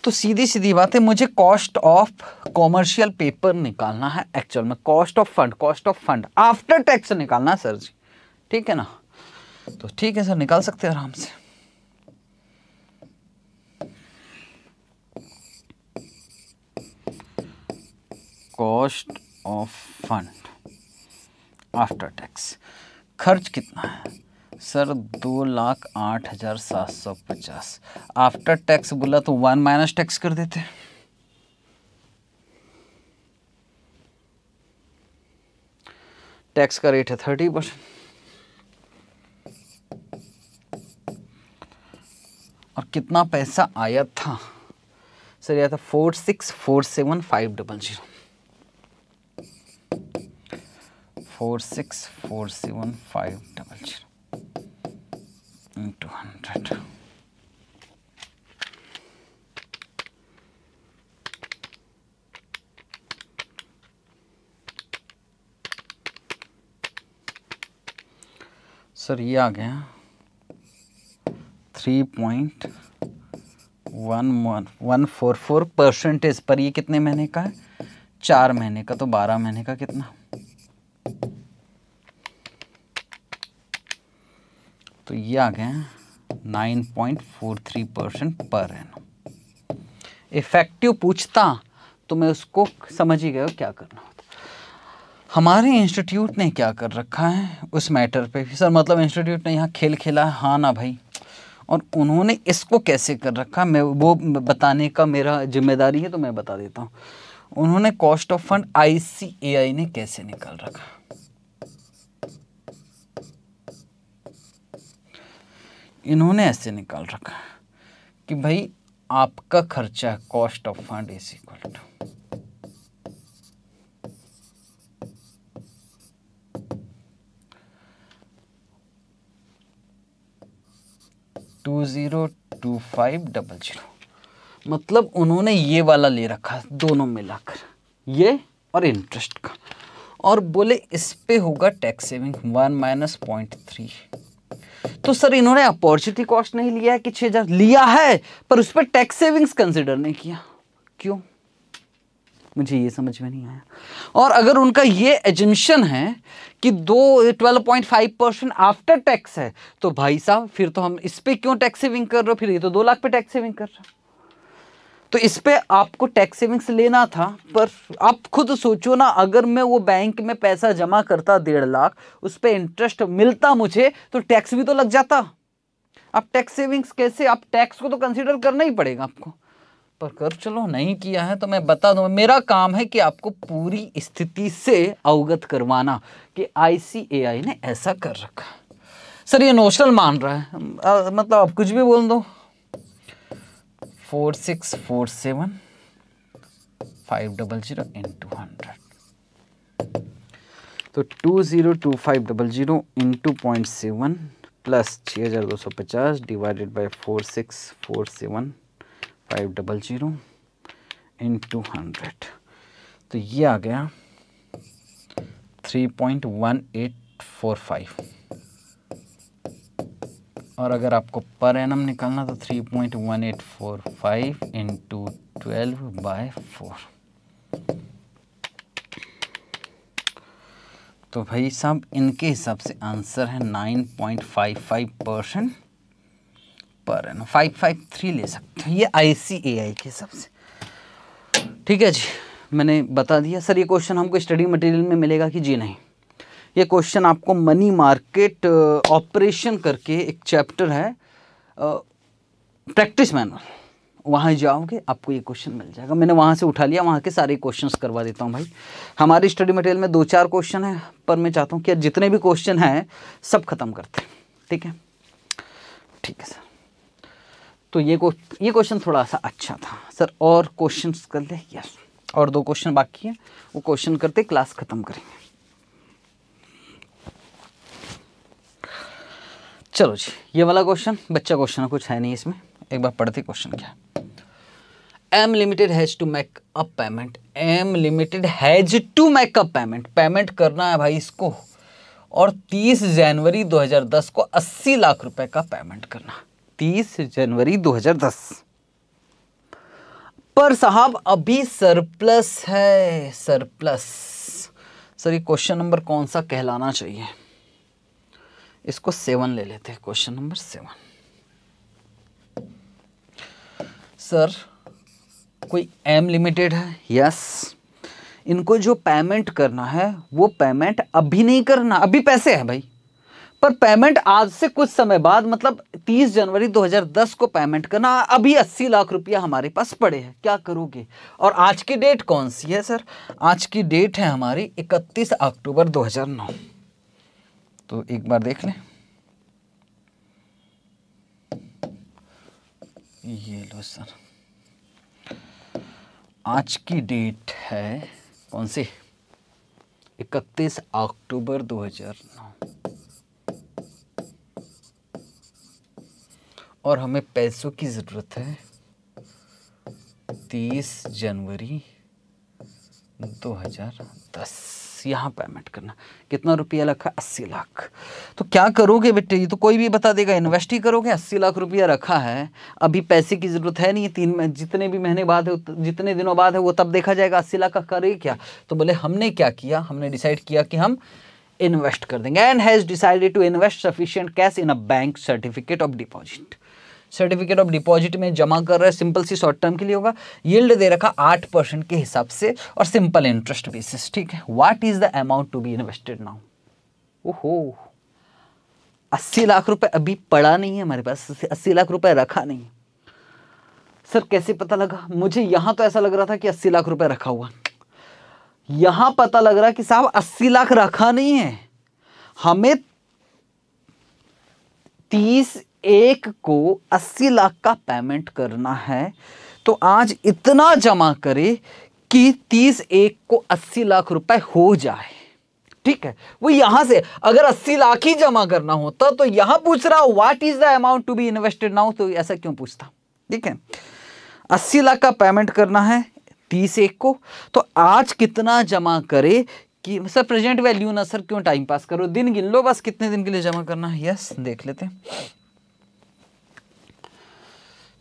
A: तो सीधी सीधी बात है मुझे कॉस्ट ऑफ कॉमर्शियल पेपर निकालना है एक्चुअल में cost of fund cost of fund after tax निकालना है सर जी ठीक है ना तो ठीक है सर निकाल सकते हैं आराम से cost of fund after tax खर्च कितना है सर दो लाख आठ हज़ार सात सौ पचास आफ्टर टैक्स बोला तो वन माइनस टैक्स कर देते टैक्स का रेट है थर्टी परसेंट और कितना पैसा आया था सर यह था four six four seven five double zero four six four seven five double zero 1200. Sir ये आ गया three point one one one four four percentage पर ये कितने महीने का है चार महीने का तो बारह महीने का कितना तो ये आ गए हैं nine point four three percent पर एन इफेक्टिव पूछता तो मैं उसको समझ ही गया क्या करना होता हमारे इंस्टीट्यूट ने क्या कर रखा है उस मैटर पे सर मतलब इंस्टीट्यूट ने यहाँ खेल खेला है हाँ ना भाई और उन्होंने इसको कैसे कर रखा मैं वो बताने का मेरा जिम्मेदारी है तो मैं बता देता हूँ उन्होंने कॉस्ट ऑफ फंड आईसीएआई ने कैसे निकाल रखा इन्होंने ऐसे निकाल रखा कि भाई आपका खर्चा cost of fund is equal to two zero two five double zero मतलब उन्होंने ये वाला ले रखा दोनों मिलाकर ये और इंटरेस्ट का और बोले इस पे होगा tax saving one minus point three तो सर इन्होंने अपॉर्चुनिटी कॉस्ट नहीं लिया है कि छह हज़ार लिया है पर उस पर टैक्स सेविंग्स कंसिडर नहीं किया क्यों मुझे ये समझ में नहीं आया और अगर उनका ये एजेंशन है कि दो twelve point five percent after tax है तो भाई साहब फिर तो हम इस पर क्यों टैक्स सेविंग कर रहे हो फिर ये तो दो लाख पे टैक्स सेविंग कर रहे हैं तो इस पर आपको टैक्स सेविंग्स लेना था पर आप खुद सोचो ना अगर मैं वो बैंक में पैसा जमा करता डेढ़ लाख उस पर इंटरेस्ट मिलता मुझे तो टैक्स भी तो लग जाता अब टैक्स सेविंग्स कैसे आप टैक्स को तो कंसिडर करना ही पड़ेगा आपको पर कर चलो नहीं किया है तो मैं बता दूं मेरा काम है कि आपको पूरी स्थिति से अवगत करवाना कि आईसीएआई ने ऐसा कर रखा सर ये नोशनल मान रहा है आ, मतलब आप कुछ भी बोल दो four six four seven five double zero into hundred तो two zero two five double zero into point seven plus छः हज़ार दो सौ पचास divided by four six four seven five double zero into hundred तो ये आ गया three point one eight four five और अगर आपको पर एनम निकालना तो three point one eight four five into twelve by four तो भाई साहब इनके हिसाब से आंसर है nine point five five percent पर एन फाइव फाइव थ्री ले सकते हैं ये आई आई के हिसाब से ठीक है जी मैंने बता दिया सर ये क्वेश्चन हमको स्टडी मटेरियल में मिलेगा कि जी नहीं ये क्वेश्चन आपको मनी मार्केट ऑपरेशन करके एक चैप्टर है प्रैक्टिस मैनुअल वहाँ जाओगे आपको ये क्वेश्चन मिल जाएगा मैंने वहाँ से उठा लिया वहाँ के सारे क्वेश्चंस करवा देता हूँ भाई हमारी स्टडी मटेरियल में दो चार क्वेश्चन हैं पर मैं चाहता हूँ कि जितने भी क्वेश्चन हैं सब खत्म करते हैं ठीक है ठीक है सर तो ये को ये क्वेश्चन थोड़ा सा अच्छा था सर और क्वेश्चन कर ले यस और दो क्वेश्चन बाकी हैं वो क्वेश्चन करते क्लास ख़त्म करेंगे चलो जी ये वाला क्वेश्चन बच्चा क्वेश्चन कुछ है नहीं इसमें एक बार पढ़ते क्वेश्चन क्या M limited has to make a payment M limited has to make a payment payment करना है भाई इसको और 30 जनवरी 2010 को 80 लाख रुपए का पेमेंट करना 30 जनवरी 2010 पर साहब अभी सरप्लस है सरप्लस सर ये क्वेश्चन नंबर कौन सा कहलाना चाहिए इसको सेवन ले लेते हैं क्वेश्चन नंबर सेवन सर कोई एम लिमिटेड है यस इनको जो पेमेंट करना है वो पेमेंट अभी नहीं करना अभी पैसे है भाई पर पेमेंट आज से कुछ समय बाद मतलब 30 जनवरी 2010 को पेमेंट करना अभी 80 लाख रुपया हमारे पास पड़े हैं क्या करोगे और आज की डेट कौन सी है सर आज की डेट है हमारी 31 अक्टूबर 2009 तो एक बार देख लें ये लो सर आज की डेट है कौन सी इकतीस अक्टूबर 2009 और हमें पैसों की ज़रूरत है तीस जनवरी 2010 बस यहाँ पेमेंट करना कितना रुपया रखा अस्सी लाख तो क्या करोगे बेटे ये तो कोई भी बता देगा इन्वेस्ट ही करोगे अस्सी लाख रुपया रखा है अभी पैसे की ज़रूरत है नहीं तीन जितने भी महीने बाद है जितने दिनों बाद है वो तब देखा जाएगा अस्सी लाख का करे क्या तो बोले हमने क्या किया हमने डिसाइड किया कि हम इन्वेस्ट कर देंगे and has decided to invest sufficient cash in a bank certificate of deposit certificate of deposit में जमा कर रहे हैं सिंपल सी शॉर्ट टर्म के लिए होगा यील्ड दे रखा आठ परसेंट के हिसाब से और सिंपल इंटरेस्ट बेसिस ठीक है what is the amount to be invested now ओहो अस्सी लाख रुपए अभी पड़ा नहीं है हमारे पास अस्सी लाख रुपए रखा नहीं सर कैसे पता लगा मुझे यहां तो ऐसा लग रहा था कि अस्सी लाख रुपए रखा हुआ यहां पता लग रहा कि साहब अस्सी लाख रखा नहीं है हमें तीस एक को 80 लाख का पेमेंट करना है तो आज इतना जमा करे कि 30 एक को 80 लाख रुपए हो जाए ठीक है वो यहां से अगर 80 लाख ही जमा करना होता तो यहां पूछ रहा what is the amount to be invested now तो ऐसा क्यों पूछता ठीक है अस्सी लाख का पेमेंट करना है तीस एक को तो आज कितना जमा करे कि सर प्रेजेंट वैल्यू ना सर क्यों टाइम पास करो दिन गिन लो बस कितने दिन के लिए जमा करना है यस देख लेते हैं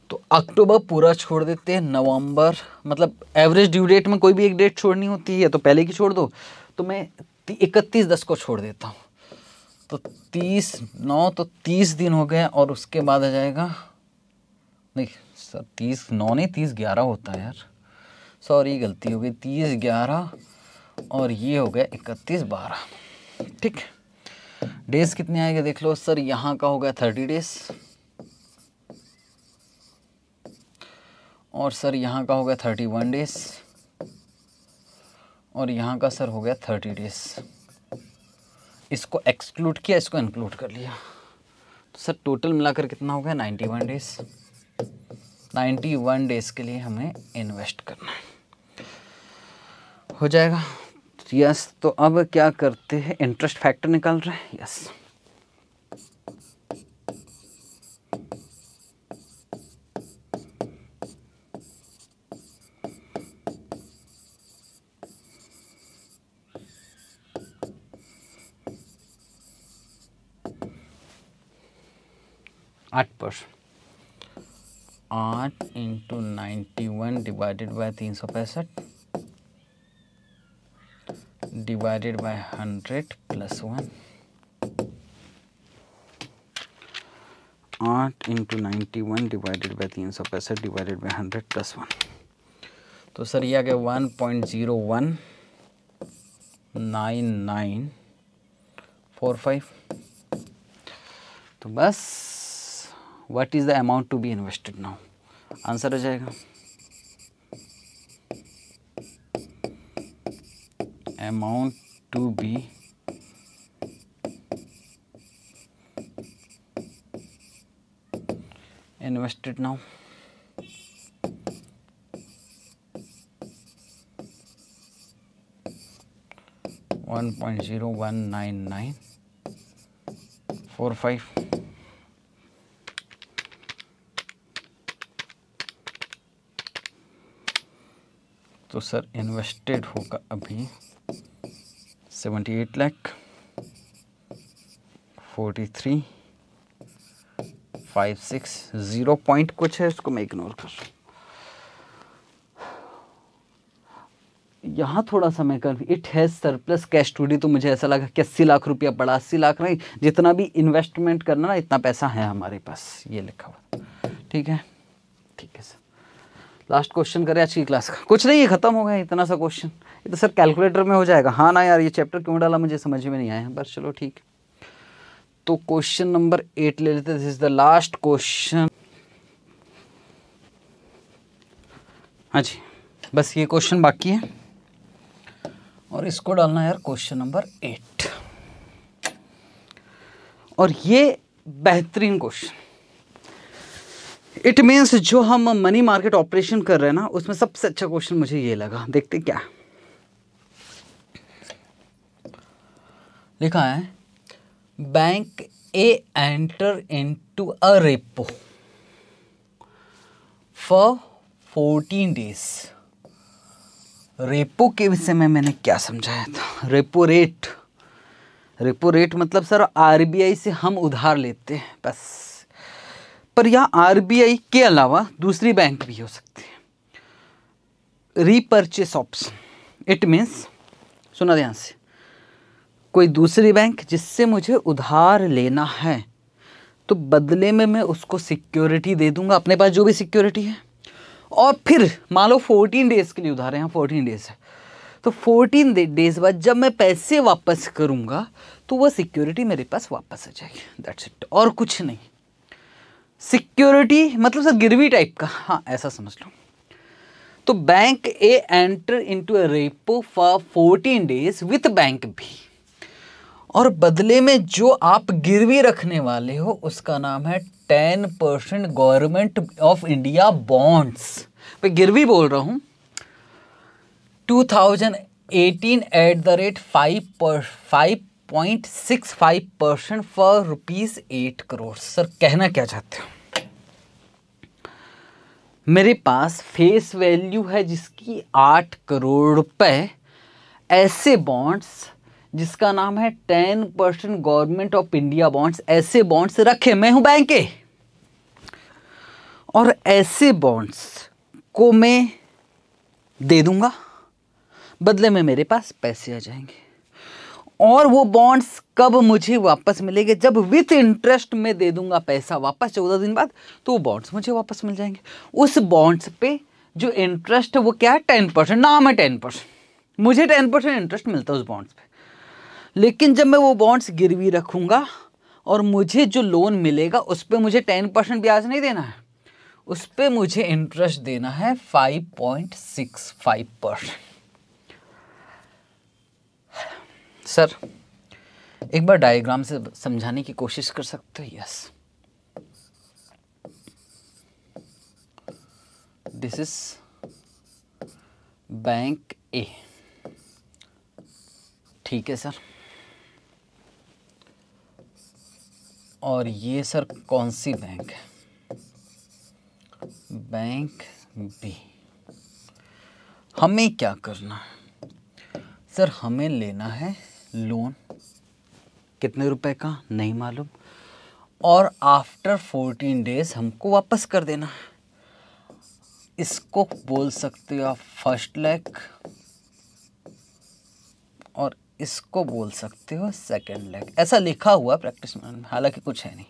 A: तो अक्टूबर पूरा छोड़ देते हैं नवंबर मतलब एवरेज ड्यू डेट में कोई भी एक डेट छोड़नी होती है तो पहले की छोड़ दो तो मैं इकतीस दस को छोड़ देता हूँ तो तीस नौ तो तीस दिन हो गए और उसके बाद आ जाएगा नहीं सर तीस नौ नहीं तीस ग्यारह होता है यार सॉरी गलती हो गई तीस ग्यारह और ये हो गया इकतीस बारह ठीक डेज़ कितने आएंगे देख लो सर यहाँ का हो गया थर्टी डेज़ और सर यहाँ का हो गया थर्टी वन डेज और यहाँ का सर हो गया थर्टी डेज इसको एक्सक्लूड किया इसको इंक्लूड कर लिया तो सर टोटल मिलाकर कितना हो गया ninety one days ninety one days के लिए हमें इन्वेस्ट करना है हो जाएगा यस तो अब क्या करते हैं इंटरेस्ट फैक्टर निकाल रहे हैं यस आठ परसेंट आठ into ninety one divided by तीन सौ पैंसठ divided by hundred plus one आठ into ninety one divided by तीन सौ पैंसठ divided by hundred plus one तो सर ये आ गया one point zero one nine nine four five तो बस what is the amount to be invested now Answer हो amount to be invested now. One point zero one nine nine four five. तो sir invested होगा अभी seventy eight lakh forty three five six zero point कुछ है इसको मैं ignore कर यहाँ थोड़ा सा मैं कर it has surplus cash today तो मुझे ऐसा लगा कि अस्सी लाख रुपया बड़ा अस्सी लाख नहीं जितना भी इन्वेस्टमेंट करना ना इतना पैसा है हमारे पास ये लिखा हुआ ठीक है ठीक है सर लास्ट क्वेश्चन करें आज की क्लास का कुछ नहीं है ख़त्म हो गया इतना सा क्वेश्चन ये तो सर कैलकुलेटर में हो जाएगा हाँ ना यार ये चैप्टर क्यों डाला मुझे समझ में नहीं आया बस चलो ठीक तो क्वेश्चन नंबर एट ले लेते this is the last question हाँ जी बस ये क्वेश्चन बाकी है और इसको डालना यार क्वेश्चन नंबर एट और ये बेहतरीन क्वेश्चन इट मीन्स जो हम मनी मार्केट ऑपरेशन कर रहे हैं ना उसमें सबसे अच्छा क्वेश्चन मुझे ये लगा देखते क्या लिखा है bank A enter into a repo for fourteen days repo के विषय में मैंने क्या समझाया था रेपो रेट रेपो रेट मतलब सर आरबीआई से हम उधार लेते हैं बस पर यह आरबीआई के अलावा दूसरी बैंक भी हो सकती है रीपर्चेस ऑप्शन इट मीन्स सुना ध्यान से कोई दूसरी बैंक जिससे मुझे उधार लेना है तो बदले में मैं उसको सिक्योरिटी दे दूंगा अपने पास जो भी सिक्योरिटी है और फिर मान लो फोर्टीन डेज़ के लिए उधार है यहाँ फोर्टीन डेज़ है तो फोर्टीन डेज़ बाद जब मैं पैसे वापस करूँगा तो वह सिक्योरिटी मेरे पास वापस आ जाएगी दैट्स इट और कुछ नहीं सिक्योरिटी मतलब सर गिरवी टाइप का हाँ ऐसा समझ लो तो bank A enter into a repo for fourteen days with bank B और बदले में जो आप गिरवी रखने वाले हो उसका नाम है ten percent government of India bonds मैं गिरवी बोल रहा हूँ two thousand eighteen at the rate five पर five point six five percent for rupees eight crore sir कहना क्या चाहते हो मेरे पास फेस वैल्यू है जिसकी आठ करोड़ रुपए ऐसे बॉन्ड्स जिसका नाम है ten percent government of India bonds ऐसे बॉन्ड्स रखे मैं हूं बैंक के और ऐसे बॉन्ड्स को मैं दे दूंगा बदले में मेरे पास पैसे आ जाएंगे और वो बॉन्ड्स कब मुझे वापस मिलेंगे जब विथ इंटरेस्ट में दे दूंगा पैसा वापस चौदह दिन बाद तो वो बॉन्ड्स मुझे वापस मिल जाएंगे उस बॉन्ड्स पे जो इंटरेस्ट है वो क्या है टेन परसेंट नाम है टेन परसेंट मुझे टेन परसेंट इंटरेस्ट मिलता है उस बॉन्ड्स पे लेकिन जब मैं वो बॉन्ड्स गिरवी रखूँगा और मुझे जो लोन मिलेगा उस पर मुझे टेन परसेंट ब्याज नहीं देना है उस पर मुझे इंटरेस्ट देना है five point six five percent sir एक बार डायग्राम से समझाने की कोशिश कर सकते हो yes this is bank A ठीक है सर और ये सर कौन सी बैंक है बैंक बी हमें क्या करना सर हमें लेना है लोन कितने रुपए का नहीं मालूम और आफ्टर फोर्टीन डेज हमको वापस कर देना है इसको बोल सकते हो आप फर्स्ट लेग और इसको बोल सकते हो सेकंड लेग ऐसा लिखा हुआ प्रैक्टिस में हालांकि कुछ है नहीं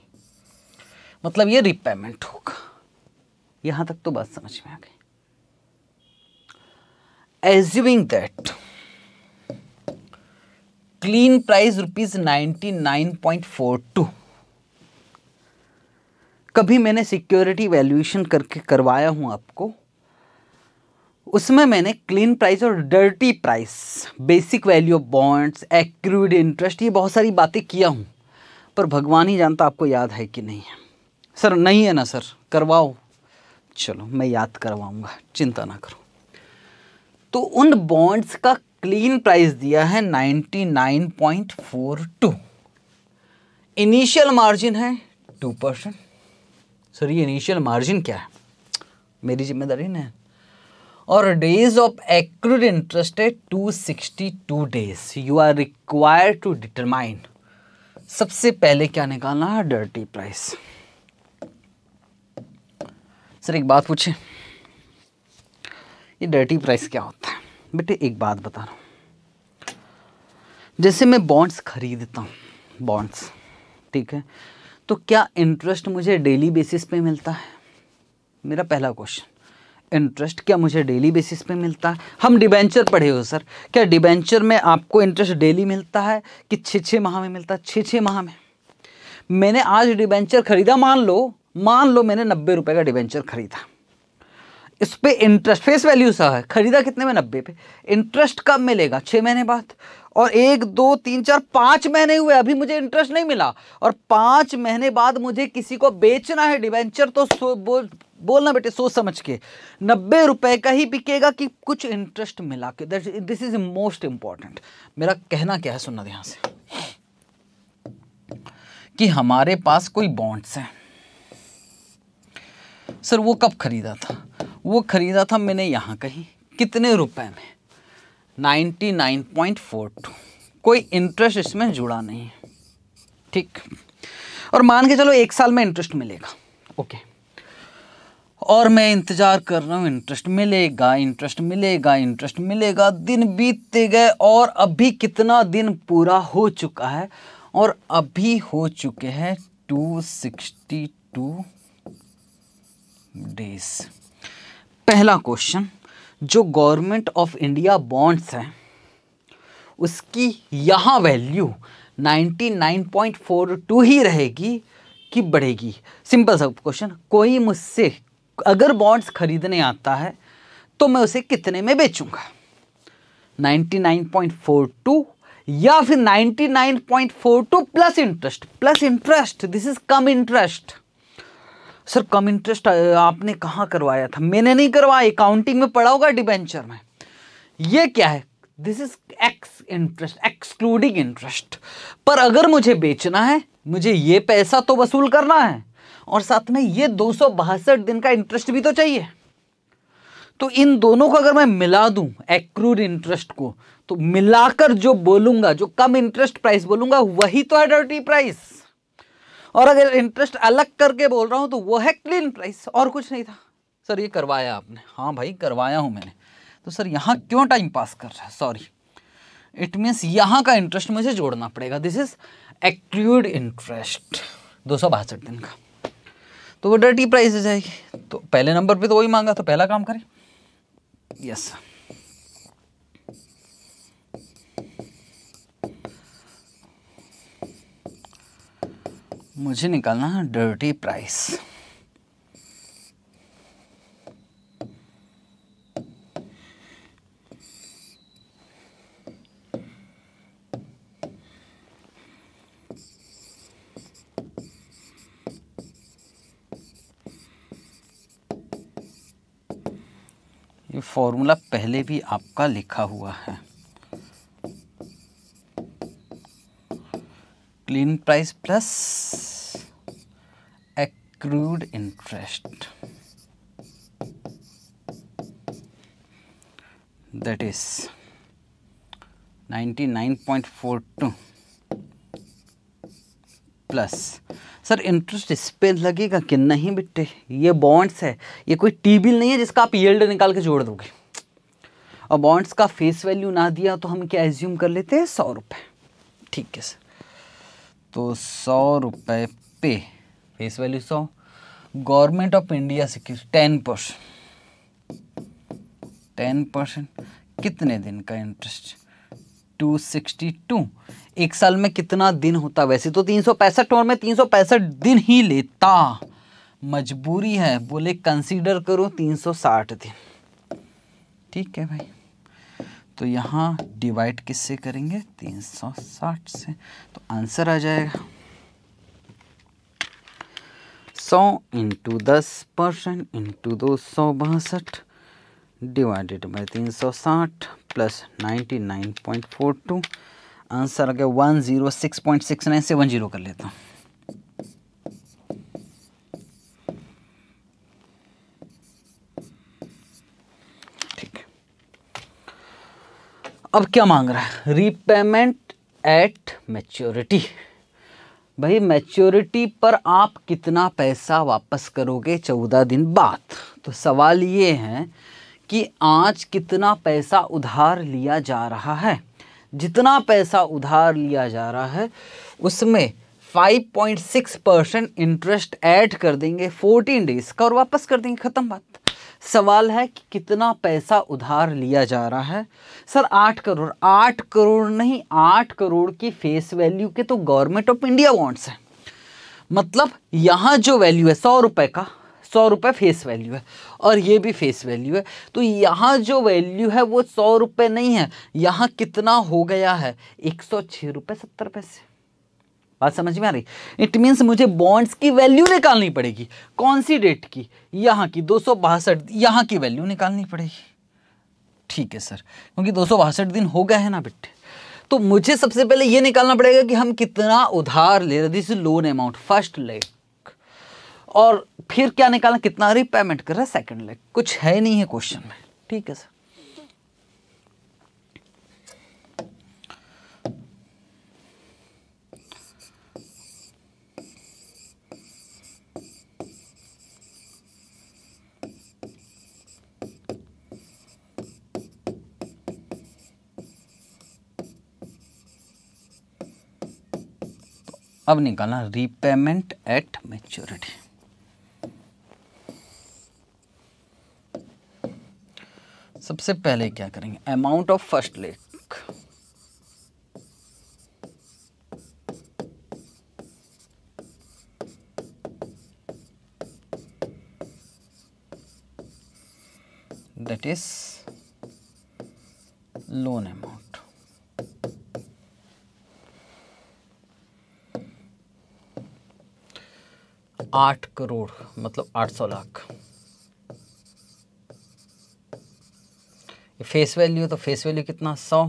A: मतलब ये रिपेमेंट होगा यहां तक तो बात समझ में आ गई assuming that clean price rupees ninety nine point four two कभी मैंने सिक्योरिटी वैल्यूएशन करके करवाया हूँ आपको उसमें मैंने क्लीन प्राइस और dirty price basic value of bonds accrued interest ये बहुत सारी बातें किया हूं पर भगवान ही जानता आपको याद है कि नहीं है सर नहीं है ना सर करवाओ चलो मैं याद करवाऊँगा चिंता ना करो तो उन बॉन्ड्स का क्लीन प्राइस दिया है 99.42 इनिशियल मार्जिन है टू परसेंट सर ये इनिशियल मार्जिन क्या है मेरी जिम्मेदारी नहीं और डेज ऑफ एक्ट इंटरेस्ट है 262 days you are required to determine सबसे पहले क्या निकालना है डर्टी प्राइस सर एक बात पूछे ये डर्टी प्राइस क्या होता है बेटे एक बात बता रहा हूँ जैसे मैं बॉन्ड्स खरीदता हूँ बॉन्ड्स ठीक है तो क्या इंटरेस्ट मुझे डेली बेसिस पे मिलता है मेरा पहला क्वेश्चन इंटरेस्ट क्या मुझे डेली बेसिस पे मिलता है हम डिबेंचर पढ़े हो सर क्या डिबेंचर में आपको इंटरेस्ट डेली मिलता है कि छः छः माह में मिलता है छः छः माह में मैंने आज डिबेंचर खरीदा मान लो मान लो मैंने नब्बे रुपये का डिबेंचर खरीदा इस पर इंटरेस्ट फेस वैल्यू सा है खरीदा कितने में नब्बे पे इंटरेस्ट कब मिलेगा छः महीने बाद और एक दो तीन चार पाँच महीने हुए अभी मुझे इंटरेस्ट नहीं मिला और पाँच महीने बाद मुझे किसी को बेचना है डिवेंचर तो सो, बोल बोलना बेटे सोच समझ के नब्बे रुपए का ही बिकेगा कि कुछ इंटरेस्ट मिला के that this is most important मेरा कहना क्या है सुनना ध्यान से कि हमारे पास कोई बॉन्ड्स हैं सर वो कब खरीदा था वो खरीदा था मैंने यहाँ कहीं कितने रुपए में 99.42 कोई इंटरेस्ट इसमें जुड़ा नहीं है ठीक और मान के चलो एक साल में इंटरेस्ट मिलेगा ओके और मैं इंतज़ार कर रहा हूँ इंटरेस्ट मिलेगा इंटरेस्ट मिलेगा इंटरेस्ट मिलेगा दिन बीतते गए और अभी कितना दिन पूरा हो चुका है और अभी हो चुके हैं टू सिक्सटी टू डेज पहला क्वेश्चन जो गवर्नमेंट ऑफ इंडिया बॉन्ड्स हैं उसकी यहाँ वैल्यू 99.42 ही रहेगी कि बढ़ेगी सिंपल सा क्वेश्चन कोई मुझसे अगर बॉन्ड्स खरीदने आता है तो मैं उसे कितने में बेचूंगा 99.42 या फिर 99.42 plus interest plus interest this is cum interest sir cum interest आपने कहाँ करवाया था मैंने नहीं करवाया अकाउंटिंग में पढ़ा होगा डिबेंचर में ये क्या है this is ex interest excluding interest पर अगर मुझे बेचना है मुझे ये पैसा तो वसूल करना है और साथ में ये दो दिन का इंटरेस्ट भी तो चाहिए तो इन दोनों को अगर मैं मिला दूं एक्रूड इंटरेस्ट को तो मिलाकर जो बोलूंगा जो कम इंटरेस्ट प्राइस बोलूंगा वही तो है डर्टी प्राइस और अगर इंटरेस्ट अलग करके बोल रहा हूँ तो वो है क्लीन प्राइस और कुछ नहीं था सर ये करवाया आपने हाँ भाई करवाया हूँ मैंने तो सर यहाँ क्यों टाइम पास कर रहा है सॉरी इट मीन्स यहाँ का इंटरेस्ट मुझे जोड़ना पड़ेगा दिस इज एक्ट्यूड इंटरेस्ट दो सौ बासठ दिन का तो वो डर्टी प्राइस हो जाएगी तो पहले नंबर पे तो वही मांगा तो पहला काम करें यस yes. मुझे निकालना है डर्टी प्राइस ये फॉर्मूला पहले भी आपका लिखा हुआ है clean price plus accrued interest that is 99.42 plus sir interest इस पर लगेगा कि नहीं बेटे ये बॉन्ड्स है ये कोई टी बिल नहीं है जिसका आप येल्ड निकाल के जोड़ दोगे और बॉन्ड्स का फेस वैल्यू ना दिया तो हम क्या एज्यूम कर लेते हैं सौ रुपये ठीक है सर तो सौ रुपये पे फेस वैल्यू सौ गवर्नमेंट ऑफ इंडिया से टेन परसेंट टेन परसेंट कितने दिन का इंटरेस्ट टू सिक्सटी टू एक साल में कितना दिन होता वैसे तो तीन सौ पैंसठ और मैं तीन सौ पैंसठ दिन ही लेता मजबूरी है बोले कंसीडर करो तीन सौ साठ दिन ठीक है भाई तो यहाँ डिवाइड किससे करेंगे 360 से तो आंसर आ जाएगा 100 इंटू दस परसेंट इंटू दो सौ बासठ डिवाइडेड बाई तीन सौ साठ plus ninety nine point four two answer आ गया one zero six point six nine seven zero कर लेता हूँ अब क्या मांग रहा है रीपेमेंट एट मैच्योरिटी भाई मैच्योरिटी पर आप कितना पैसा वापस करोगे चौदह दिन बाद तो सवाल ये है कि आज कितना पैसा उधार लिया जा रहा है जितना पैसा उधार लिया जा रहा है उसमें 5.6 परसेंट इंटरेस्ट ऐड कर देंगे 14 डेज का और वापस कर देंगे ख़त्म बात सवाल है कि कितना पैसा उधार लिया जा रहा है सर आठ करोड़ आठ करोड़ नहीं आठ करोड़ की फेस वैल्यू के तो गवर्नमेंट ऑफ इंडिया बॉन्ड्स हैं मतलब यहाँ जो वैल्यू है सौ रुपये का सौ रुपये फेस वैल्यू है और ये भी फेस वैल्यू है तो यहाँ जो वैल्यू है वो सौ रुपये नहीं है यहाँ कितना हो गया है एक सौ छः रुपये सत्तर पैसे बात समझ में आ रही इट मीन्स मुझे बॉन्ड्स की वैल्यू निकालनी पड़ेगी कौन सी डेट की यहाँ की दो सौ बासठ यहाँ की वैल्यू निकालनी पड़ेगी ठीक है सर क्योंकि दो सौ बासठ दिन हो गए हैं ना बिट्टे तो मुझे सबसे पहले ये निकालना पड़ेगा कि हम कितना उधार ले रहे this loan amount first leg और फिर क्या निकालना कितना रिपेमेंट कर रहा है सेकंड लेग कुछ है नहीं है क्वेश्चन में ठीक है सर अब निकालना रिपेमेंट एट मेच्योरिटी सबसे पहले क्या करेंगे amount of first leg that is loan amount आठ करोड़ मतलब आठ सौ लाख फेस वैल्यू तो फेस वैल्यू कितना सौ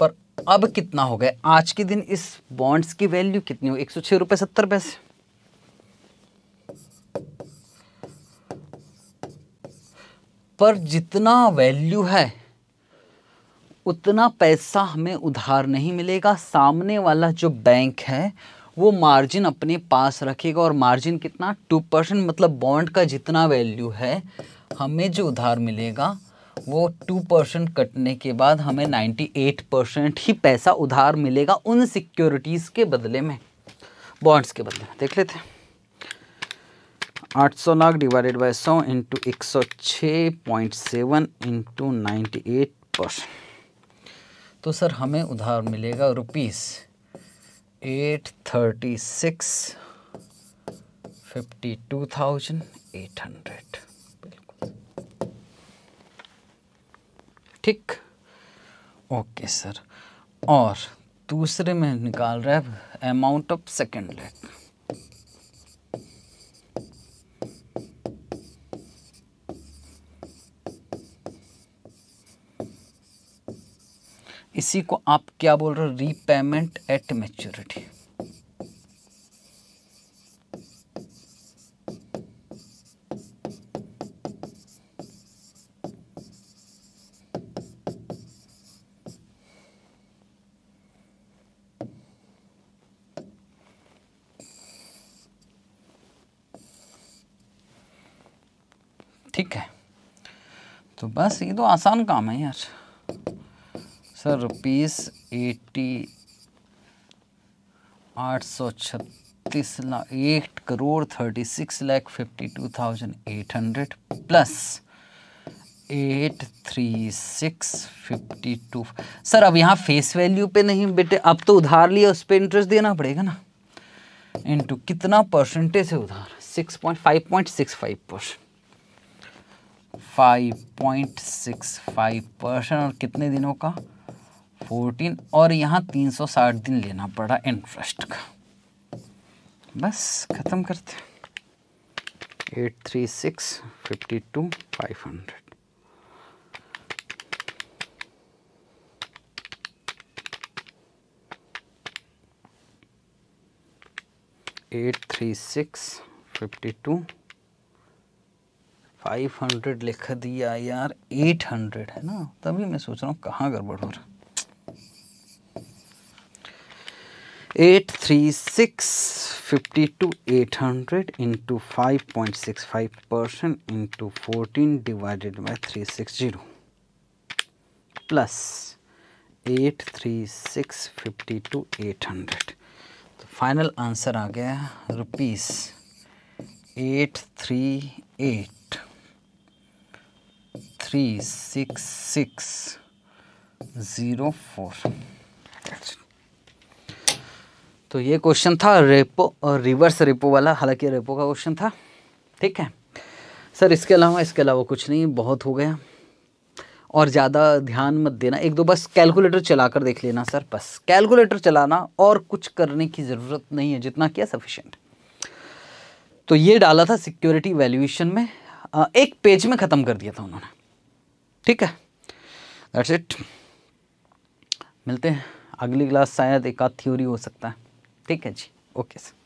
A: पर अब कितना हो गया आज के दिन इस बॉन्ड्स की वैल्यू कितनी हो एक सौ छह रुपये सत्तर पैसे पर जितना वैल्यू है उतना पैसा हमें उधार नहीं मिलेगा सामने वाला जो बैंक है वो मार्जिन अपने पास रखेगा और मार्जिन कितना टू परसेंट मतलब बॉन्ड का जितना वैल्यू है हमें जो उधार मिलेगा वो टू परसेंट कटने के बाद हमें नाइन्टी एट परसेंट ही पैसा उधार मिलेगा उन सिक्योरिटीज़ के बदले में बॉन्ड्स के बदले में देख लेते हैं आठ सौ लाख डिवाइडेड बाई सौ इंटू एक सौ छः point seven into ninety eight percent तो सर हमें उधार मिलेगा rupees eight thirty six fifty two thousand eight hundred बिल्कुल ठीक ओके सर और दूसरे में निकाल रहा है अमाउंट ऑफ सेकेंड लेग इसी को आप क्या बोल रहे हो रीपेमेंट एट मेच्योरिटी ठीक है तो बस ये तो आसान काम है यार सर रुपीस एटी आठ सौ छत्तीस lakh eight crore thirty six lakh fifty two thousand eight hundred plus eight three six fifty two sir अब यहाँ फेस वैल्यू पे नहीं बेटे अब तो उधार लिया उस पर इंटरेस्ट देना पड़ेगा ना इंटू कितना परसेंटेज है उधार six point five point six five percent 5.65 percent और कितने दिनों का फोर्टीन और यहाँ तीन सौ साठ दिन लेना पड़ा इंटरेस्ट का बस ख़त्म करते eight three six fifty two five hundred eight three six fifty two five hundred लिख दिया यार एट हंड्रेड है ना तभी मैं सोच रहा हूँ कहाँ गड़बड़ हो रहा eight three six fifty two eight hundred into five point six five percent into fourteen divided by three six zero plus eight three six fifty two eight hundred तो फाइनल आंसर आ गया rupees eight three eight three six six zero four तो ये question था repo और reverse repo वाला हालांकि repo का क्वेश्चन था ठीक है सर इसके अलावा इसके अलावा कुछ नहीं बहुत हो गया और ज़्यादा ध्यान मत देना एक दो बस कैलकुलेटर चला कर देख लेना सर बस कैलकुलेटर चलाना और कुछ करने की ज़रूरत नहीं है जितना किया सफिशेंट तो ये डाला था सिक्योरिटी वैल्यूएशन में एक पेज में ख़त्म कर दिया था उन्होंने ठीक है दैट्स इट मिलते हैं अगली क्लास शायद एक आध थ्योरी हो सकता है ठीक है जी ओके सर